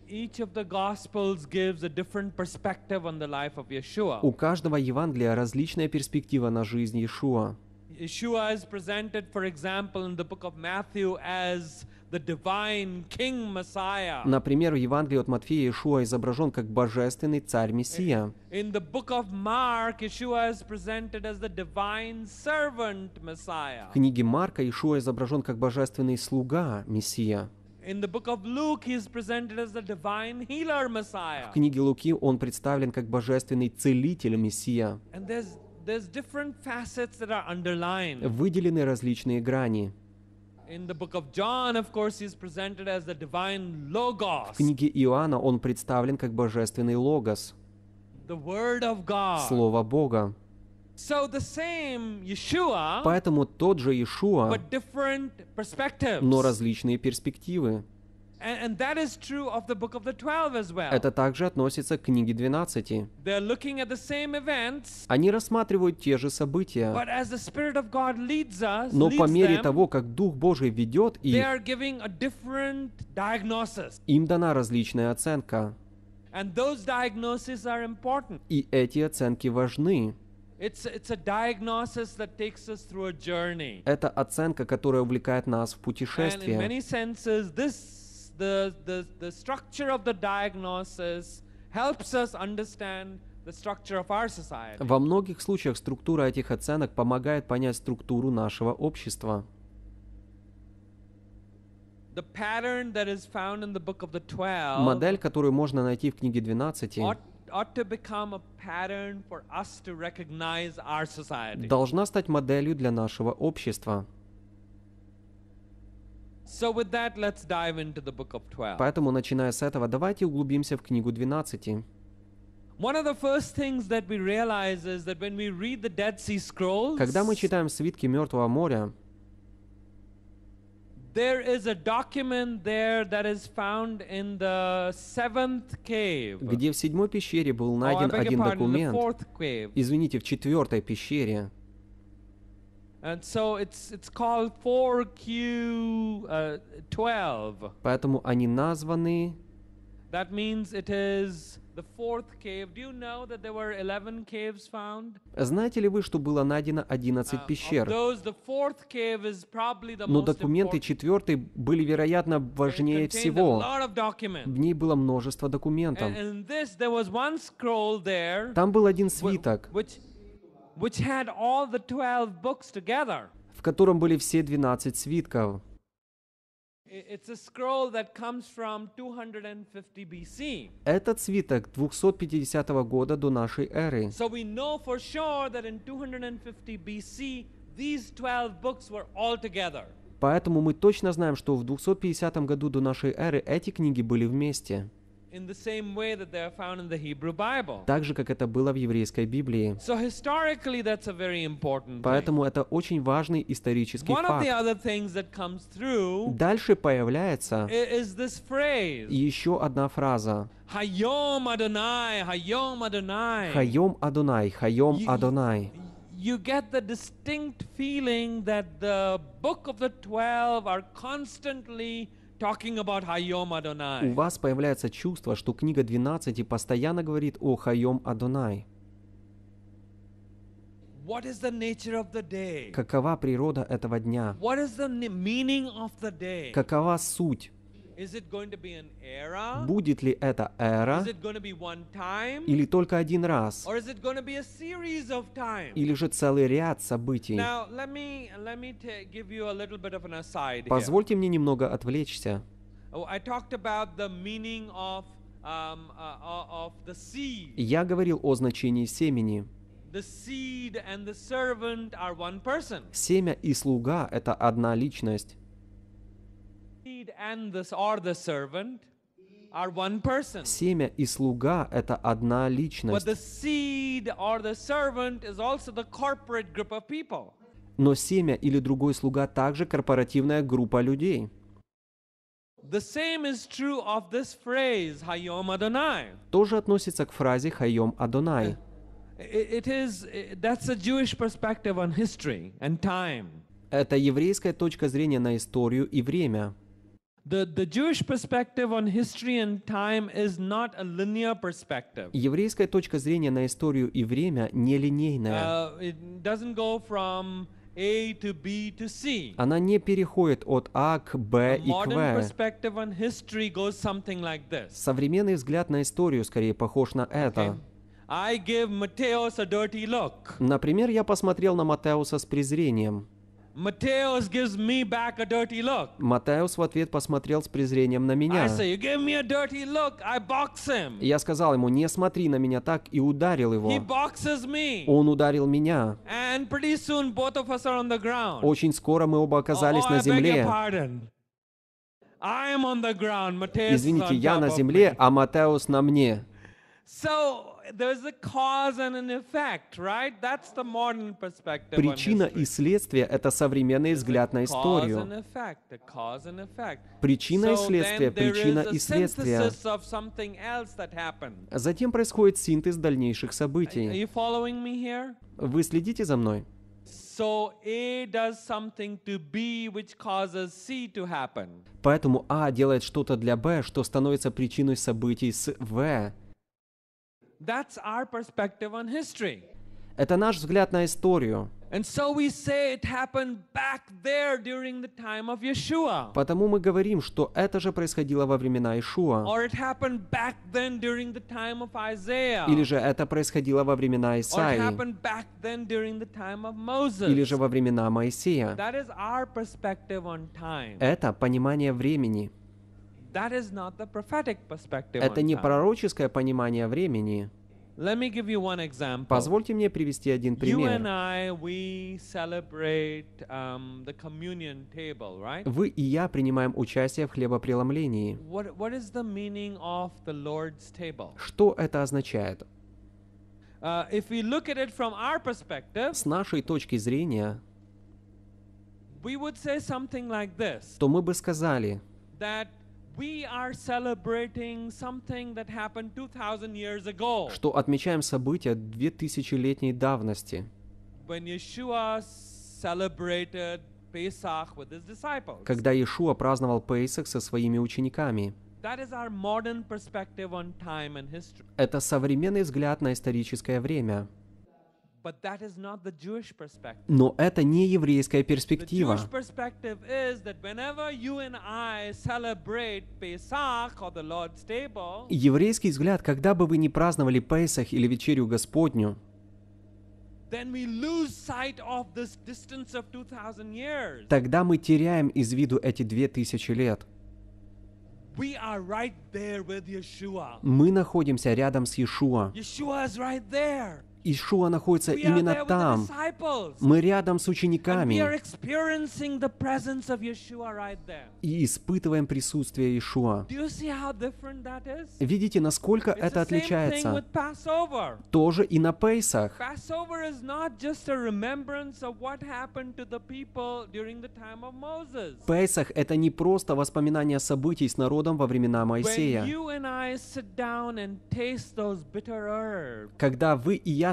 Each of the Gospels gives a different perspective on the life of Yeshua. У каждого Евангелия различная перспектива на жизнь Иешуа. Yeshua is presented, for example, in the book of Matthew as Например, в Евангелии от Матфея Ишуа изображен как божественный царь-мессия. В книге Марка Ишуа изображен как божественный слуга-мессия. В книге Луки он представлен как божественный целитель Мессия. there's there's Выделены различные грани. В книге Иоанна он представлен как божественный логос. Слово Бога. Поэтому тот же Иешуа, но различные перспективы. Это также относится к книге 12. Они рассматривают те же события, но по мере того, как Дух Божий ведет их, им дана различная оценка. И эти оценки важны. Это оценка, которая увлекает нас в путешествие the, the, the structure of the diagnosis helps us understand the structure of our society. Во многих случаях структура этих оценок помогает понять структуру нашего общества. Модель, которую можно найти в книге 12, должна стать моделью для нашего общества. Поэтому, начиная с этого, давайте углубимся в книгу 12. Когда мы читаем свитки Мертвого моря, Где в седьмой пещере был oh, найден один документ. Извините, в четвертой пещере. Uh, Поэтому они названы That means it is the fourth cave. Do you know that there were 11 caves found? Знаете ли вы, что было найдено 11 uh, пещер? Но документы четвертый были, вероятно, важнее всего. В ней было множество документов. Там был один свиток, which had all the 12 books together. в котором были все 12 свитков. It's a scroll that comes from 250 BC. Этот свиток 250 года до нашей эры. So we know for sure that in 250 BC these 12 books were all together. Поэтому мы точно знаем, что в 250 году до нашей эры эти книги были вместе. Так же, как это было в еврейской Библии. Поэтому это очень важный исторический факт. Дальше появляется еще одна фраза. Хайом Адонай, Хайом Адонай. Хайом Адонай, Хайом Адонай you get the distinct feeling that the book of the 12 are constantly у вас появляется чувство, что книга 12 постоянно говорит о Хайом Адонай. Какова природа этого дня? Какова суть? Будет ли это эра? Или только один раз? Или же целый ряд событий? Позвольте мне немного отвлечься. Oh, um, uh, uh, Я говорил о значении семени. Семя и слуга — это одна личность. Семя и слуга — это одна личность. Но семя или другой слуга также корпоративная группа людей. Тоже относится к фразе «Хайом Адонай». Это еврейская точка зрения на историю и время. Еврейская точка зрения на историю и время не линейная. Uh, Она не переходит от А к Б и к В. Современный взгляд на историю скорее похож на это. Например, я посмотрел на Матеуса с презрением. Mateus gives me back a dirty look. Матеус в ответ посмотрел с презрением на меня. I say, you give me a dirty look, I box him. Я сказал ему, не смотри на меня так, и ударил его. He boxes me. Он ударил меня. And pretty soon both of us are on the ground. Очень скоро мы оба оказались oh, на земле. I beg your pardon. I am on the ground. Mateus Извините, я на земле, а Матеус на мне. Причина и следствие — это современный взгляд на историю. Причина и следствие, причина и следствие. Затем происходит синтез дальнейших событий. Вы следите за мной? Поэтому А делает что-то для Б, что становится причиной событий с В. That's our perspective on history. Это наш взгляд на историю. Потому мы говорим, что это же происходило во времена Ишуа. Или же это происходило во времена Исаии. Или же во времена Моисея. Это понимание времени. Это не пророческое понимание времени. Позвольте мне привести один пример. Вы и я принимаем участие в хлебопреломлении. Что это означает? Uh, С нашей точки зрения, то мы бы сказали, что отмечаем события 2000-летней давности, когда Иешуа праздновал Пейсах со своими учениками. Это современный взгляд на историческое время. Но это не еврейская перспектива. Еврейский взгляд, когда бы вы ни праздновали Песах или Вечерю Господню, Тогда мы теряем из виду эти две тысячи лет. Мы находимся рядом с Иешуа. Ишуа находится именно там. Мы рядом с учениками. И испытываем присутствие Ишуа. Видите, насколько это отличается? Тоже и на Пейсах. Пейсах — это не просто воспоминание событий с народом во времена Моисея. Когда вы и я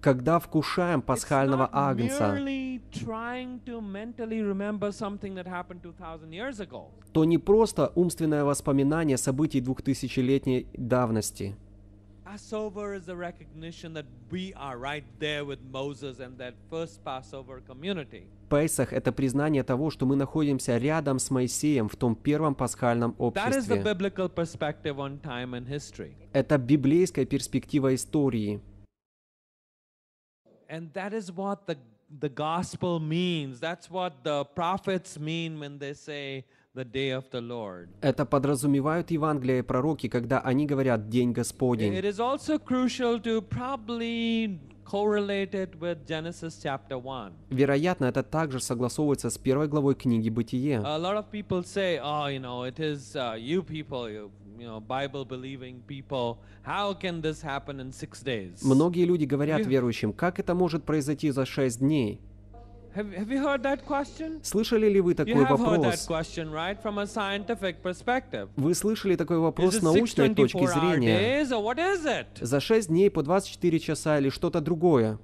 Когда вкушаем пасхального агнца, то не просто умственное воспоминание событий двухтысячелетней давности – Passover is a recognition that we are right there with Moses and that first Passover community. Пейсах – это признание того, что мы находимся рядом с Моисеем в том первом пасхальном обществе. Это библейская перспектива истории. And that is what the, the gospel means. That's what the prophets mean when they say, это подразумевают Евангелие и пророки, когда они говорят «день Господень». Вероятно, это также согласовывается с первой главой книги Бытие. Многие люди говорят верующим, как это может произойти за шесть дней? Слышали ли вы такой вопрос? Вы слышали такой вопрос с научной точки зрения? За 6 дней по 24 часа или что-то другое?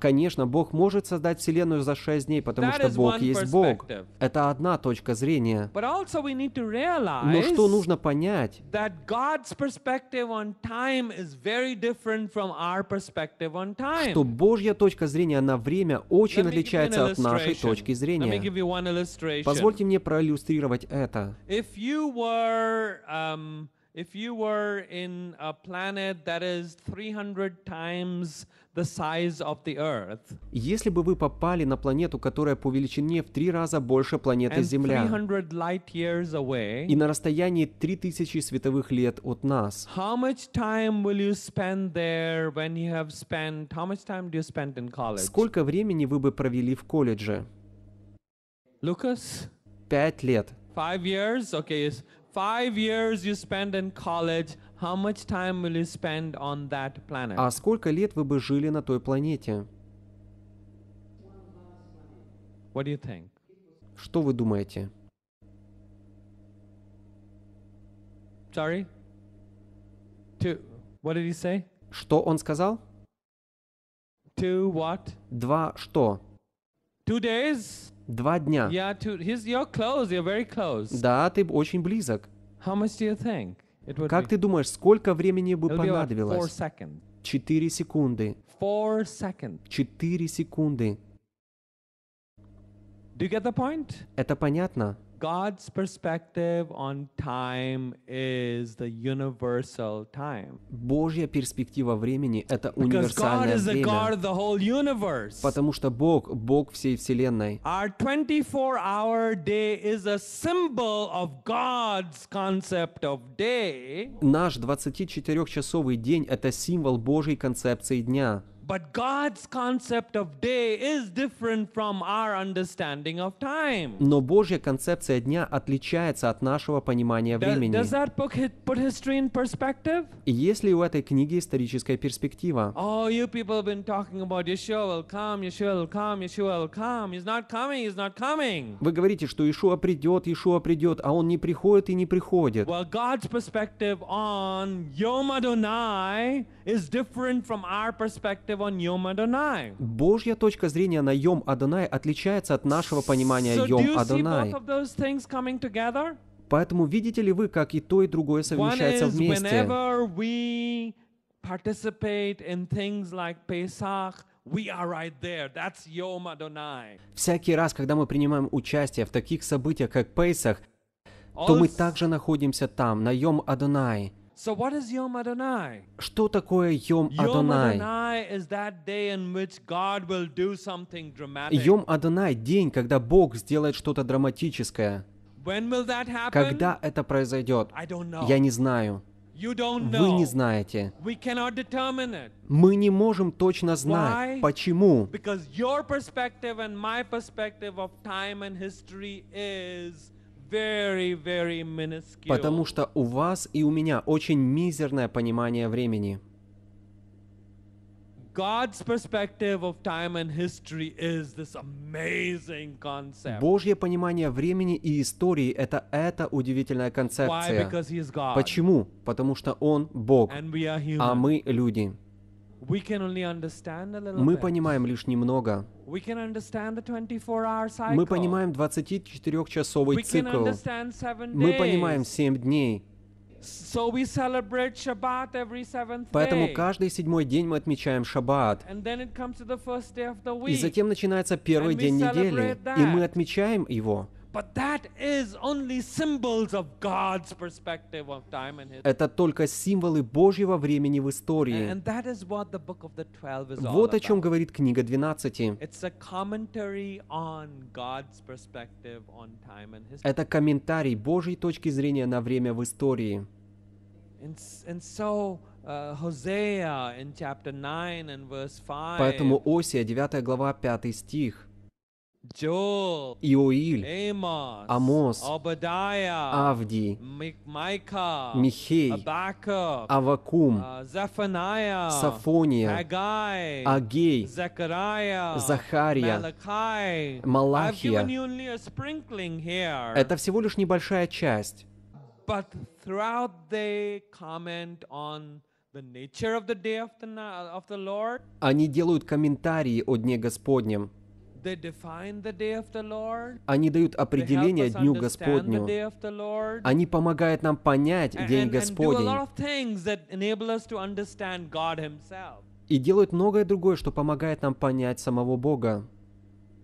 Конечно, Бог может создать Вселенную за 6 дней, потому что Бог есть Бог. Это одна точка зрения. Но что нужно понять? что Божья точка зрения на время очень отличается от нашей точки зрения. Позвольте мне проиллюстрировать это. If you were um, in a planet 300 times the size of the Earth. Если бы вы попали на планету, которая по величине в три раза больше планеты Земля, и на расстоянии 3000 световых лет от нас, how much time will you spend there when you have spent, how much time do you spend in college? Сколько времени вы бы провели в колледже? Лукас? Пять лет. Five years? Okay, five years you spend in college. How much time will you spend on that planet? А сколько лет вы бы жили на той планете? What do you think? Что вы думаете? Sorry? Two. What did he say? Что он сказал? Two what? Два что? Two days? Два дня. Yeah, two. He's, you're close. You're very close. Да, ты очень близок. How much do you think? Как ты думаешь, сколько времени бы понадобилось? Четыре секунды. Четыре секунды. Это понятно? God's perspective on time is the universal time. Божья перспектива времени — это универсальное время. Потому что Бог — Бог всей Вселенной. Our 24-hour day is a symbol of God's concept of day. Наш 24-часовый день — это символ Божьей концепции дня. But God's concept of day is different from our understanding of time. Но Божья концепция дня отличается от нашего понимания времени. Does that put history in perspective? Есть ли у этой книги историческая перспектива? Oh, you people have been talking about Yeshua will come, Yeshua will come, Yeshua will come. He's not coming, he's not coming. Вы говорите, что Иешуа придет, Иешуа придет, а он не приходит и не приходит. Well, God's perspective on Yom Adonai is different from our perspective Божья точка зрения на Йом Адонай отличается от нашего понимания Йом Адонай. Поэтому видите ли вы, как и то, и другое совмещается вместе? Всякий раз, когда мы принимаем участие в таких событиях, как Пейсах, то мы также находимся там, на Йом Адонай. Что такое Йом Адонай? Йом Адонай – день, когда Бог сделает что-то драматическое. Когда это произойдет? Я не знаю. Вы не знаете. Мы не можем точно знать. Почему? Потому что perspective and и perspective of time and history is very, very Потому что у вас и у меня очень мизерное понимание времени. Божье понимание времени и истории — это эта удивительная концепция. Почему? Потому что Он — Бог, а мы — люди. Мы понимаем лишь немного. Мы понимаем 24-часовый цикл. Мы понимаем 7 дней. Поэтому каждый седьмой день мы отмечаем Шаббат. И затем начинается первый день недели, и мы отмечаем его. Это только символы Божьего времени в истории. Вот о чем говорит книга 12. Это комментарий Божьей точки зрения на время в истории. Поэтому Осия, 9 глава, 5 стих. Джол, Иоиль, Амос, Обадая, Авдий, Майка, Михей, Абаков, Авакум, а, Сафония, Агей, Захария, Малахия. Это всего лишь небольшая часть. Они делают комментарии о Дне Господнем. Они дают определение Дню Господню. Они помогают нам понять День Господень. И делают многое другое, что помогает нам понять самого Бога.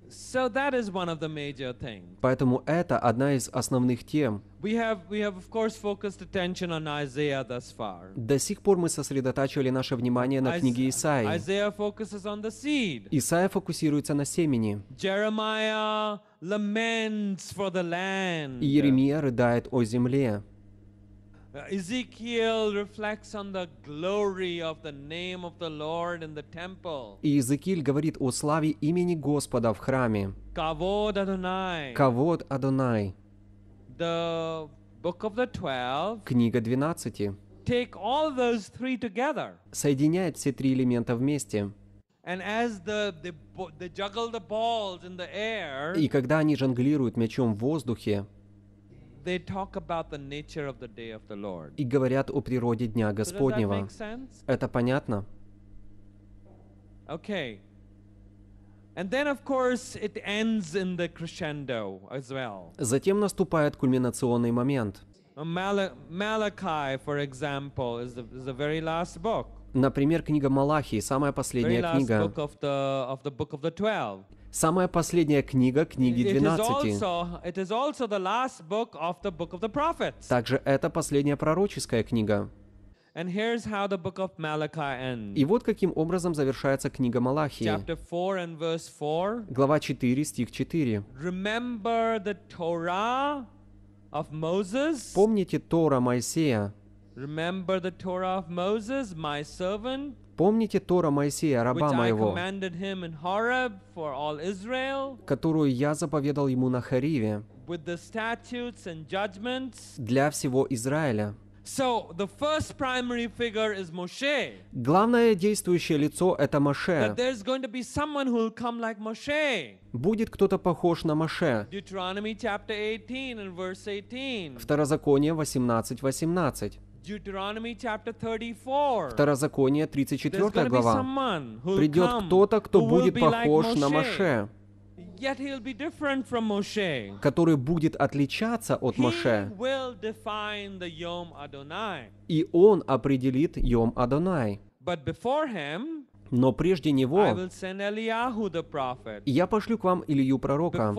So that is one of the major things. Поэтому это одна из основных тем. We have, we have of course focused attention on Isaiah thus far. До сих пор мы сосредотачивали наше внимание на книге Исаии. Isaiah focuses on the seed. Исаия фокусируется на семени. Jeremiah laments for the land. Иеремия рыдает о земле. Иезекииль говорит о славе имени Господа в храме. Кавод Адонай. Кавод Адонай. The book of the 12. Книга 12. Take all those three together. Соединяет все три элемента вместе. And as the the the they juggle balls in air. И когда они жонглируют мячом в воздухе, и говорят о природе Дня Господнего. Это понятно? Okay. And then, of course, it ends in the crescendo as well. Затем наступает кульминационный момент. Malachi, for example, is the, is the very last book. Например, книга Малахии, самая последняя книга самая последняя книга книги 12. Также это последняя пророческая книга. И вот каким образом завершается книга Малахии. Глава 4, стих 4. Помните Тора Моисея. Remember the Torah of Moses, my servant, Помните Тора Моисея, раба моего, которую я заповедал ему на Хариве для всего Израиля? So, the first primary figure is Moshe. Главное действующее лицо — это Моше. Like Будет кто-то похож на Моше. Второзаконие 18:18. 18. Второзаконие, 34 глава. Придет кто-то, кто будет похож на Моше, который будет отличаться от Моше. И он определит Йом Адонай. Но прежде него я пошлю к вам Илью Пророка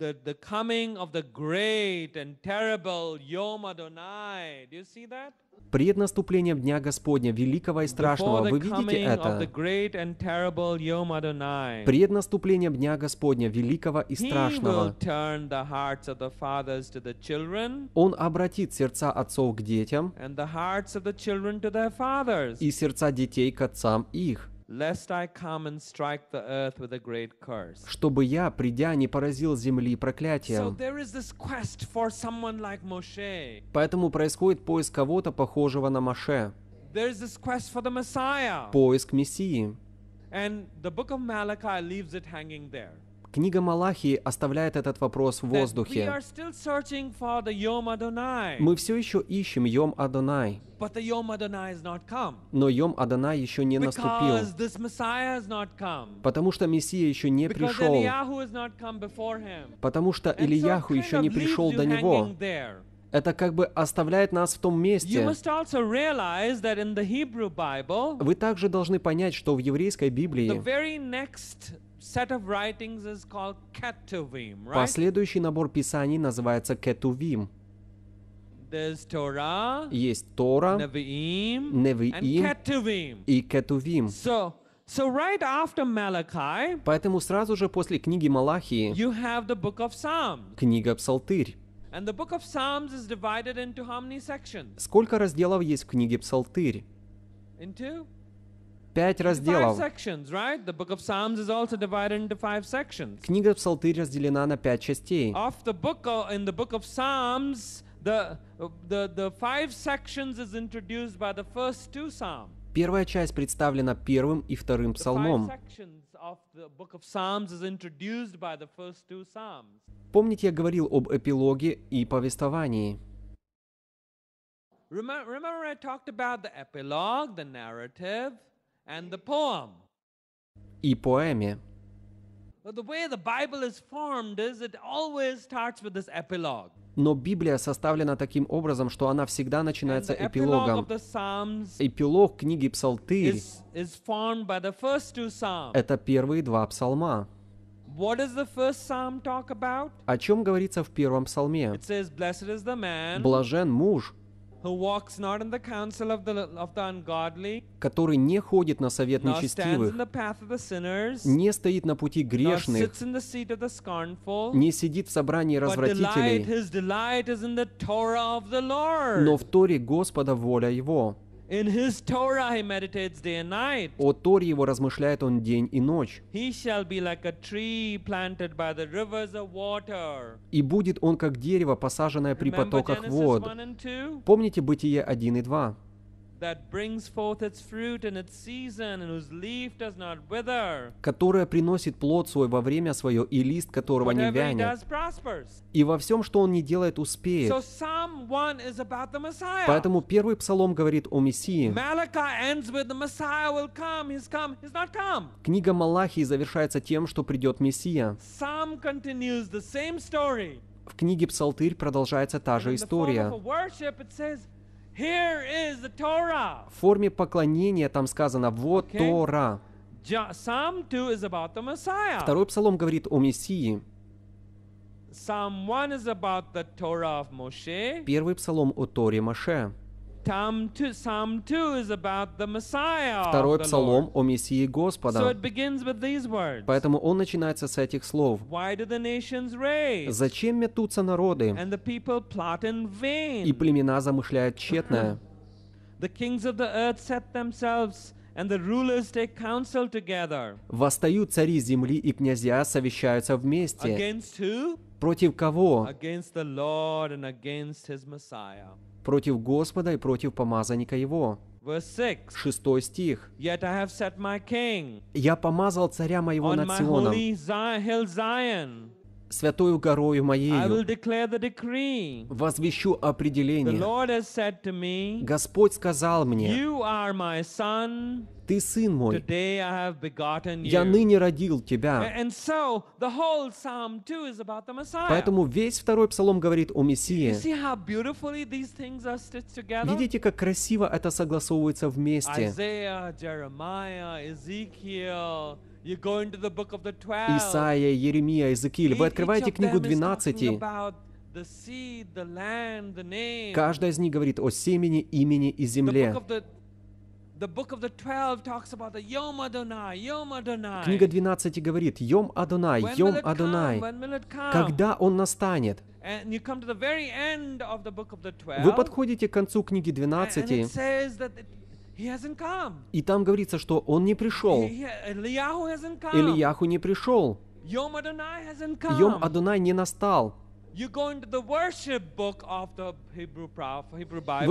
the, the coming of the great and terrible Yom Adonai. Do you see that? Пред наступлением Дня Господня, великого и страшного, вы видите это? Пред наступлением Дня Господня, великого и страшного, Он обратит сердца отцов к детям и сердца детей к отцам их чтобы я, придя, не поразил земли проклятием. Поэтому происходит поиск кого-то похожего на Моше. Поиск Мессии. And the book of Malachi leaves it Книга Малахии оставляет этот вопрос в воздухе. Мы все еще ищем Йом Адонай. Но Йом Адонай еще не наступил. Потому что Мессия еще не пришел. Потому что Ильяху еще не пришел до него это как бы оставляет нас в том месте. Вы также должны понять, что в еврейской Библии Последующий набор писаний называется кетувим. Есть Тора, Невиим и Кетувим. So right after Malachi, Поэтому сразу же после книги Малахии you have the book of Psalms. книга Псалтырь. Сколько разделов есть в книге Псалтырь? Into пять разделов. Книга Псалтырь разделена на пять частей. Первая часть представлена первым и вторым псалмом. Помните, я говорил об эпилоге и повествовании. Remember, remember I talked about the epilogue, the narrative, и поэме. Но Библия составлена таким образом, что она всегда начинается эпилогом. Эпилог книги Псалтырь — это первые два псалма. О чем говорится в первом псалме? Блажен муж, который не ходит на совет нечестивых, не стоит на пути грешных, не сидит в собрании развратителей, но в Торе Господа воля его. In his Torah he meditates day and night. О Торе его размышляет он день и ночь. И будет он как дерево, посаженное при потоках вод. Помните Бытие 1 и 2? которая приносит плод свой во время свое, и лист которого не вянет, и во всем, что он не делает, успеет. Поэтому первый псалом говорит о Мессии. Книга Малахии завершается тем, что придет Мессия. В книге Псалтырь продолжается та же история. В форме поклонения там сказано «вот Тора». Второй псалом говорит о Мессии. Первый псалом о Торе Моше. Второй псалом о Мессии Господа. Поэтому он начинается с этих слов. Зачем метутся народы? И племена замышляют тщетное. <laughs> Восстают цари земли и князья совещаются вместе. Против кого? против Господа и против помазанника его. Шестой стих. «Я помазал царя моего на Сионом, святою горою моею возвещу определение. Господь сказал мне, ты сын мой, я ныне родил тебя. Поэтому весь второй псалом говорит о Мессии. Видите, как красиво это согласовывается вместе. Исаия, Еремия, Иезекииль. Вы открываете книгу 12, Каждая из них говорит о семени, имени и земле. Книга 12 говорит «Йом Адонай, Йом Адонай». Когда он настанет? Вы подходите к концу книги 12, и там говорится, что он не пришел. Ильяху не пришел. Йом Адунай не настал. Вы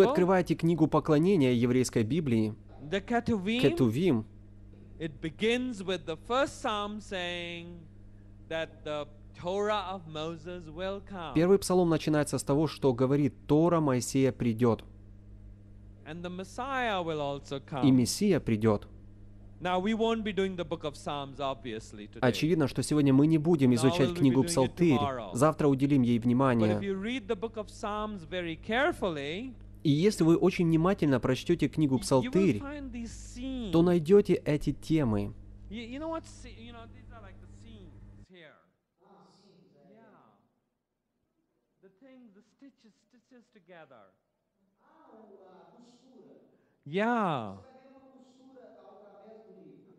открываете книгу поклонения еврейской Библии. Кетувим. Первый псалом начинается с того, что говорит Тора Моисея придет. И Мессия придет. Очевидно, что сегодня мы не будем изучать книгу Псалтырь. Завтра уделим ей внимание. И если вы очень внимательно прочтете книгу Псалтырь, то найдете эти темы. Yeah.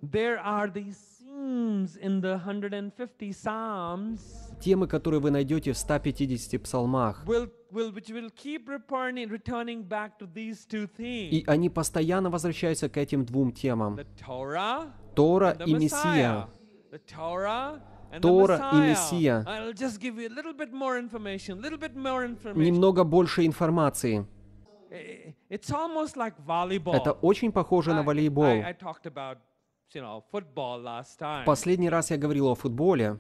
There are these themes in the 150 Psalms. Темы, которые вы найдете в 150 псалмах. Will, will, which will keep returning, returning back to these two themes. И они постоянно возвращаются к этим двум темам. Тора и Мессия. Тора и Мессия. Немного больше информации. Это очень похоже на волейбол. В последний раз я говорил о футболе.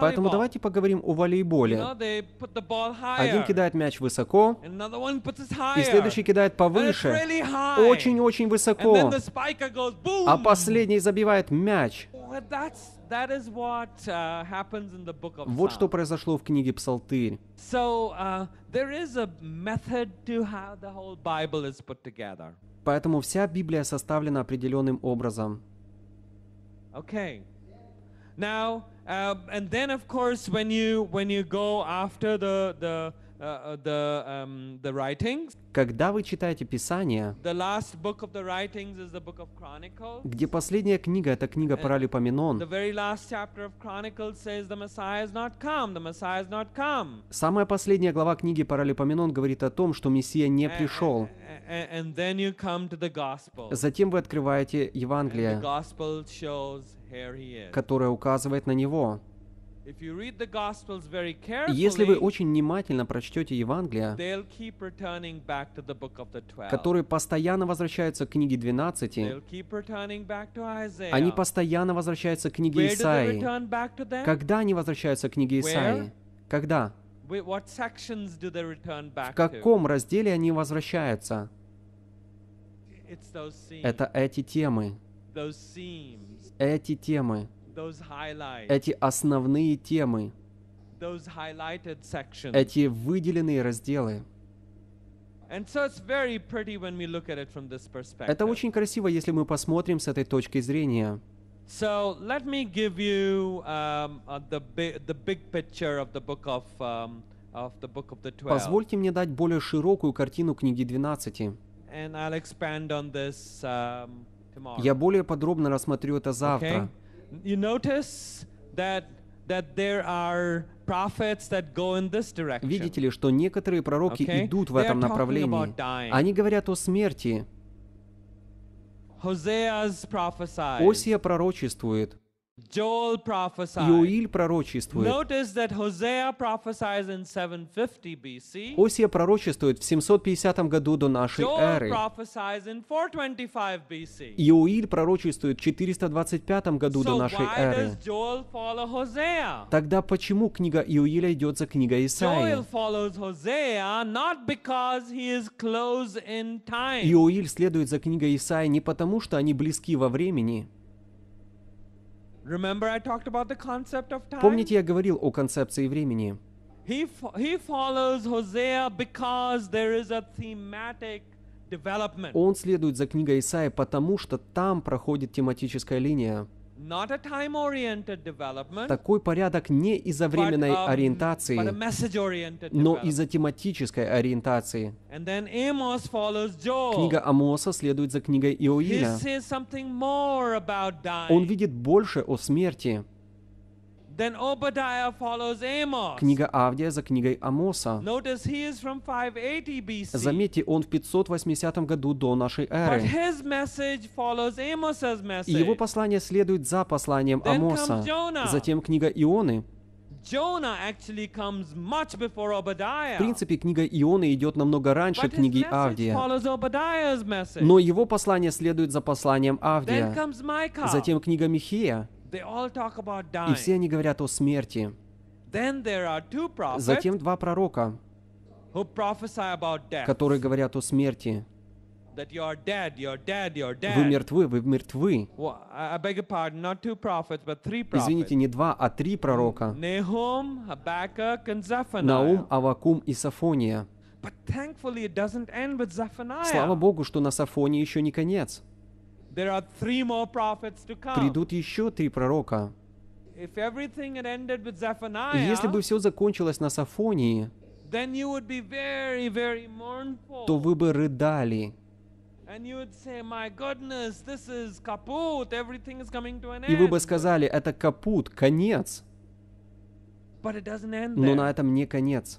Поэтому давайте поговорим о волейболе. Один кидает мяч высоко, и следующий кидает повыше, очень-очень высоко, а последний забивает мяч. that is what, uh, happens in the book of вот что произошло в книге Псалтырь. Uh, the whole Bible is put together. Okay. Now, uh, and then, of course, when you when you go after the the Э, э, эм, Когда вы читаете Писание, где последняя книга — это книга Паралипоменон, самая последняя глава книги Паралипоменон говорит о том, что Мессия не пришел. Затем вы открываете Евангелие, которое указывает на Него. Если вы очень внимательно прочтете Евангелие, которые постоянно возвращаются к книге 12, они постоянно возвращаются к книге Исаии. Когда они возвращаются к книге Исаии? Когда? В каком разделе они возвращаются? Это эти темы. Эти темы эти основные темы, эти выделенные разделы. Это очень красиво, если мы посмотрим с этой точки зрения. So let me give you um, uh, the, bi the big picture of the book of, um, of the book of the 12. Позвольте мне дать более широкую картину книги 12. And I'll expand on this, um, tomorrow. Я более подробно рассмотрю это завтра. Okay? you notice that that there are prophets that go in this direction. Видите ли, что некоторые пророки okay? идут в этом направлении. Они говорят о смерти. Осия пророчествует. Иоиль пророчествует. Осия пророчествует в 750 году до нашей эры. Иоиль пророчествует в 425 году до нашей эры. Тогда почему книга Иоиля идет за книгой Исаии? Иоиль следует за книгой Исаии не потому, что они близки во времени, Помните, я говорил о концепции времени? Он следует за книгой Исаия, потому что там проходит тематическая линия. Такой порядок не из-за временной um, ориентации, но из-за тематической ориентации. Книга Амоса следует за книгой Иоиля. Он видит больше о смерти. Книга Авдия за книгой Амоса. Заметьте, он в 580 году до нашей эры. И его послание следует за посланием Амоса. Затем книга Ионы. В принципе, книга Ионы идет намного раньше книги Авдия. Но его послание следует за посланием Авдия. Затем книга Михея. И все они говорят о смерти. Затем два пророка, которые говорят о смерти. Вы мертвы, вы мертвы. А, а, Извините, не два, а три пророка. Наум, Авакум и Сафония. Слава Богу, что на Сафоне еще не конец. Придут еще три пророка. если бы все закончилось на Сафонии, то вы бы рыдали. И вы бы сказали, это капут, конец. Но на этом не конец.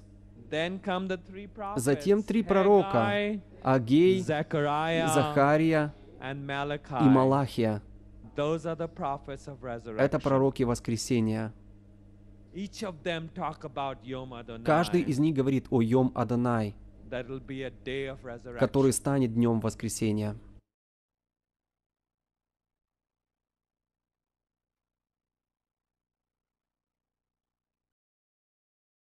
Затем три пророка, Агей, Захария и Малахия. Это пророки воскресения. Каждый из них говорит о Йом Адонай, который станет днем воскресения.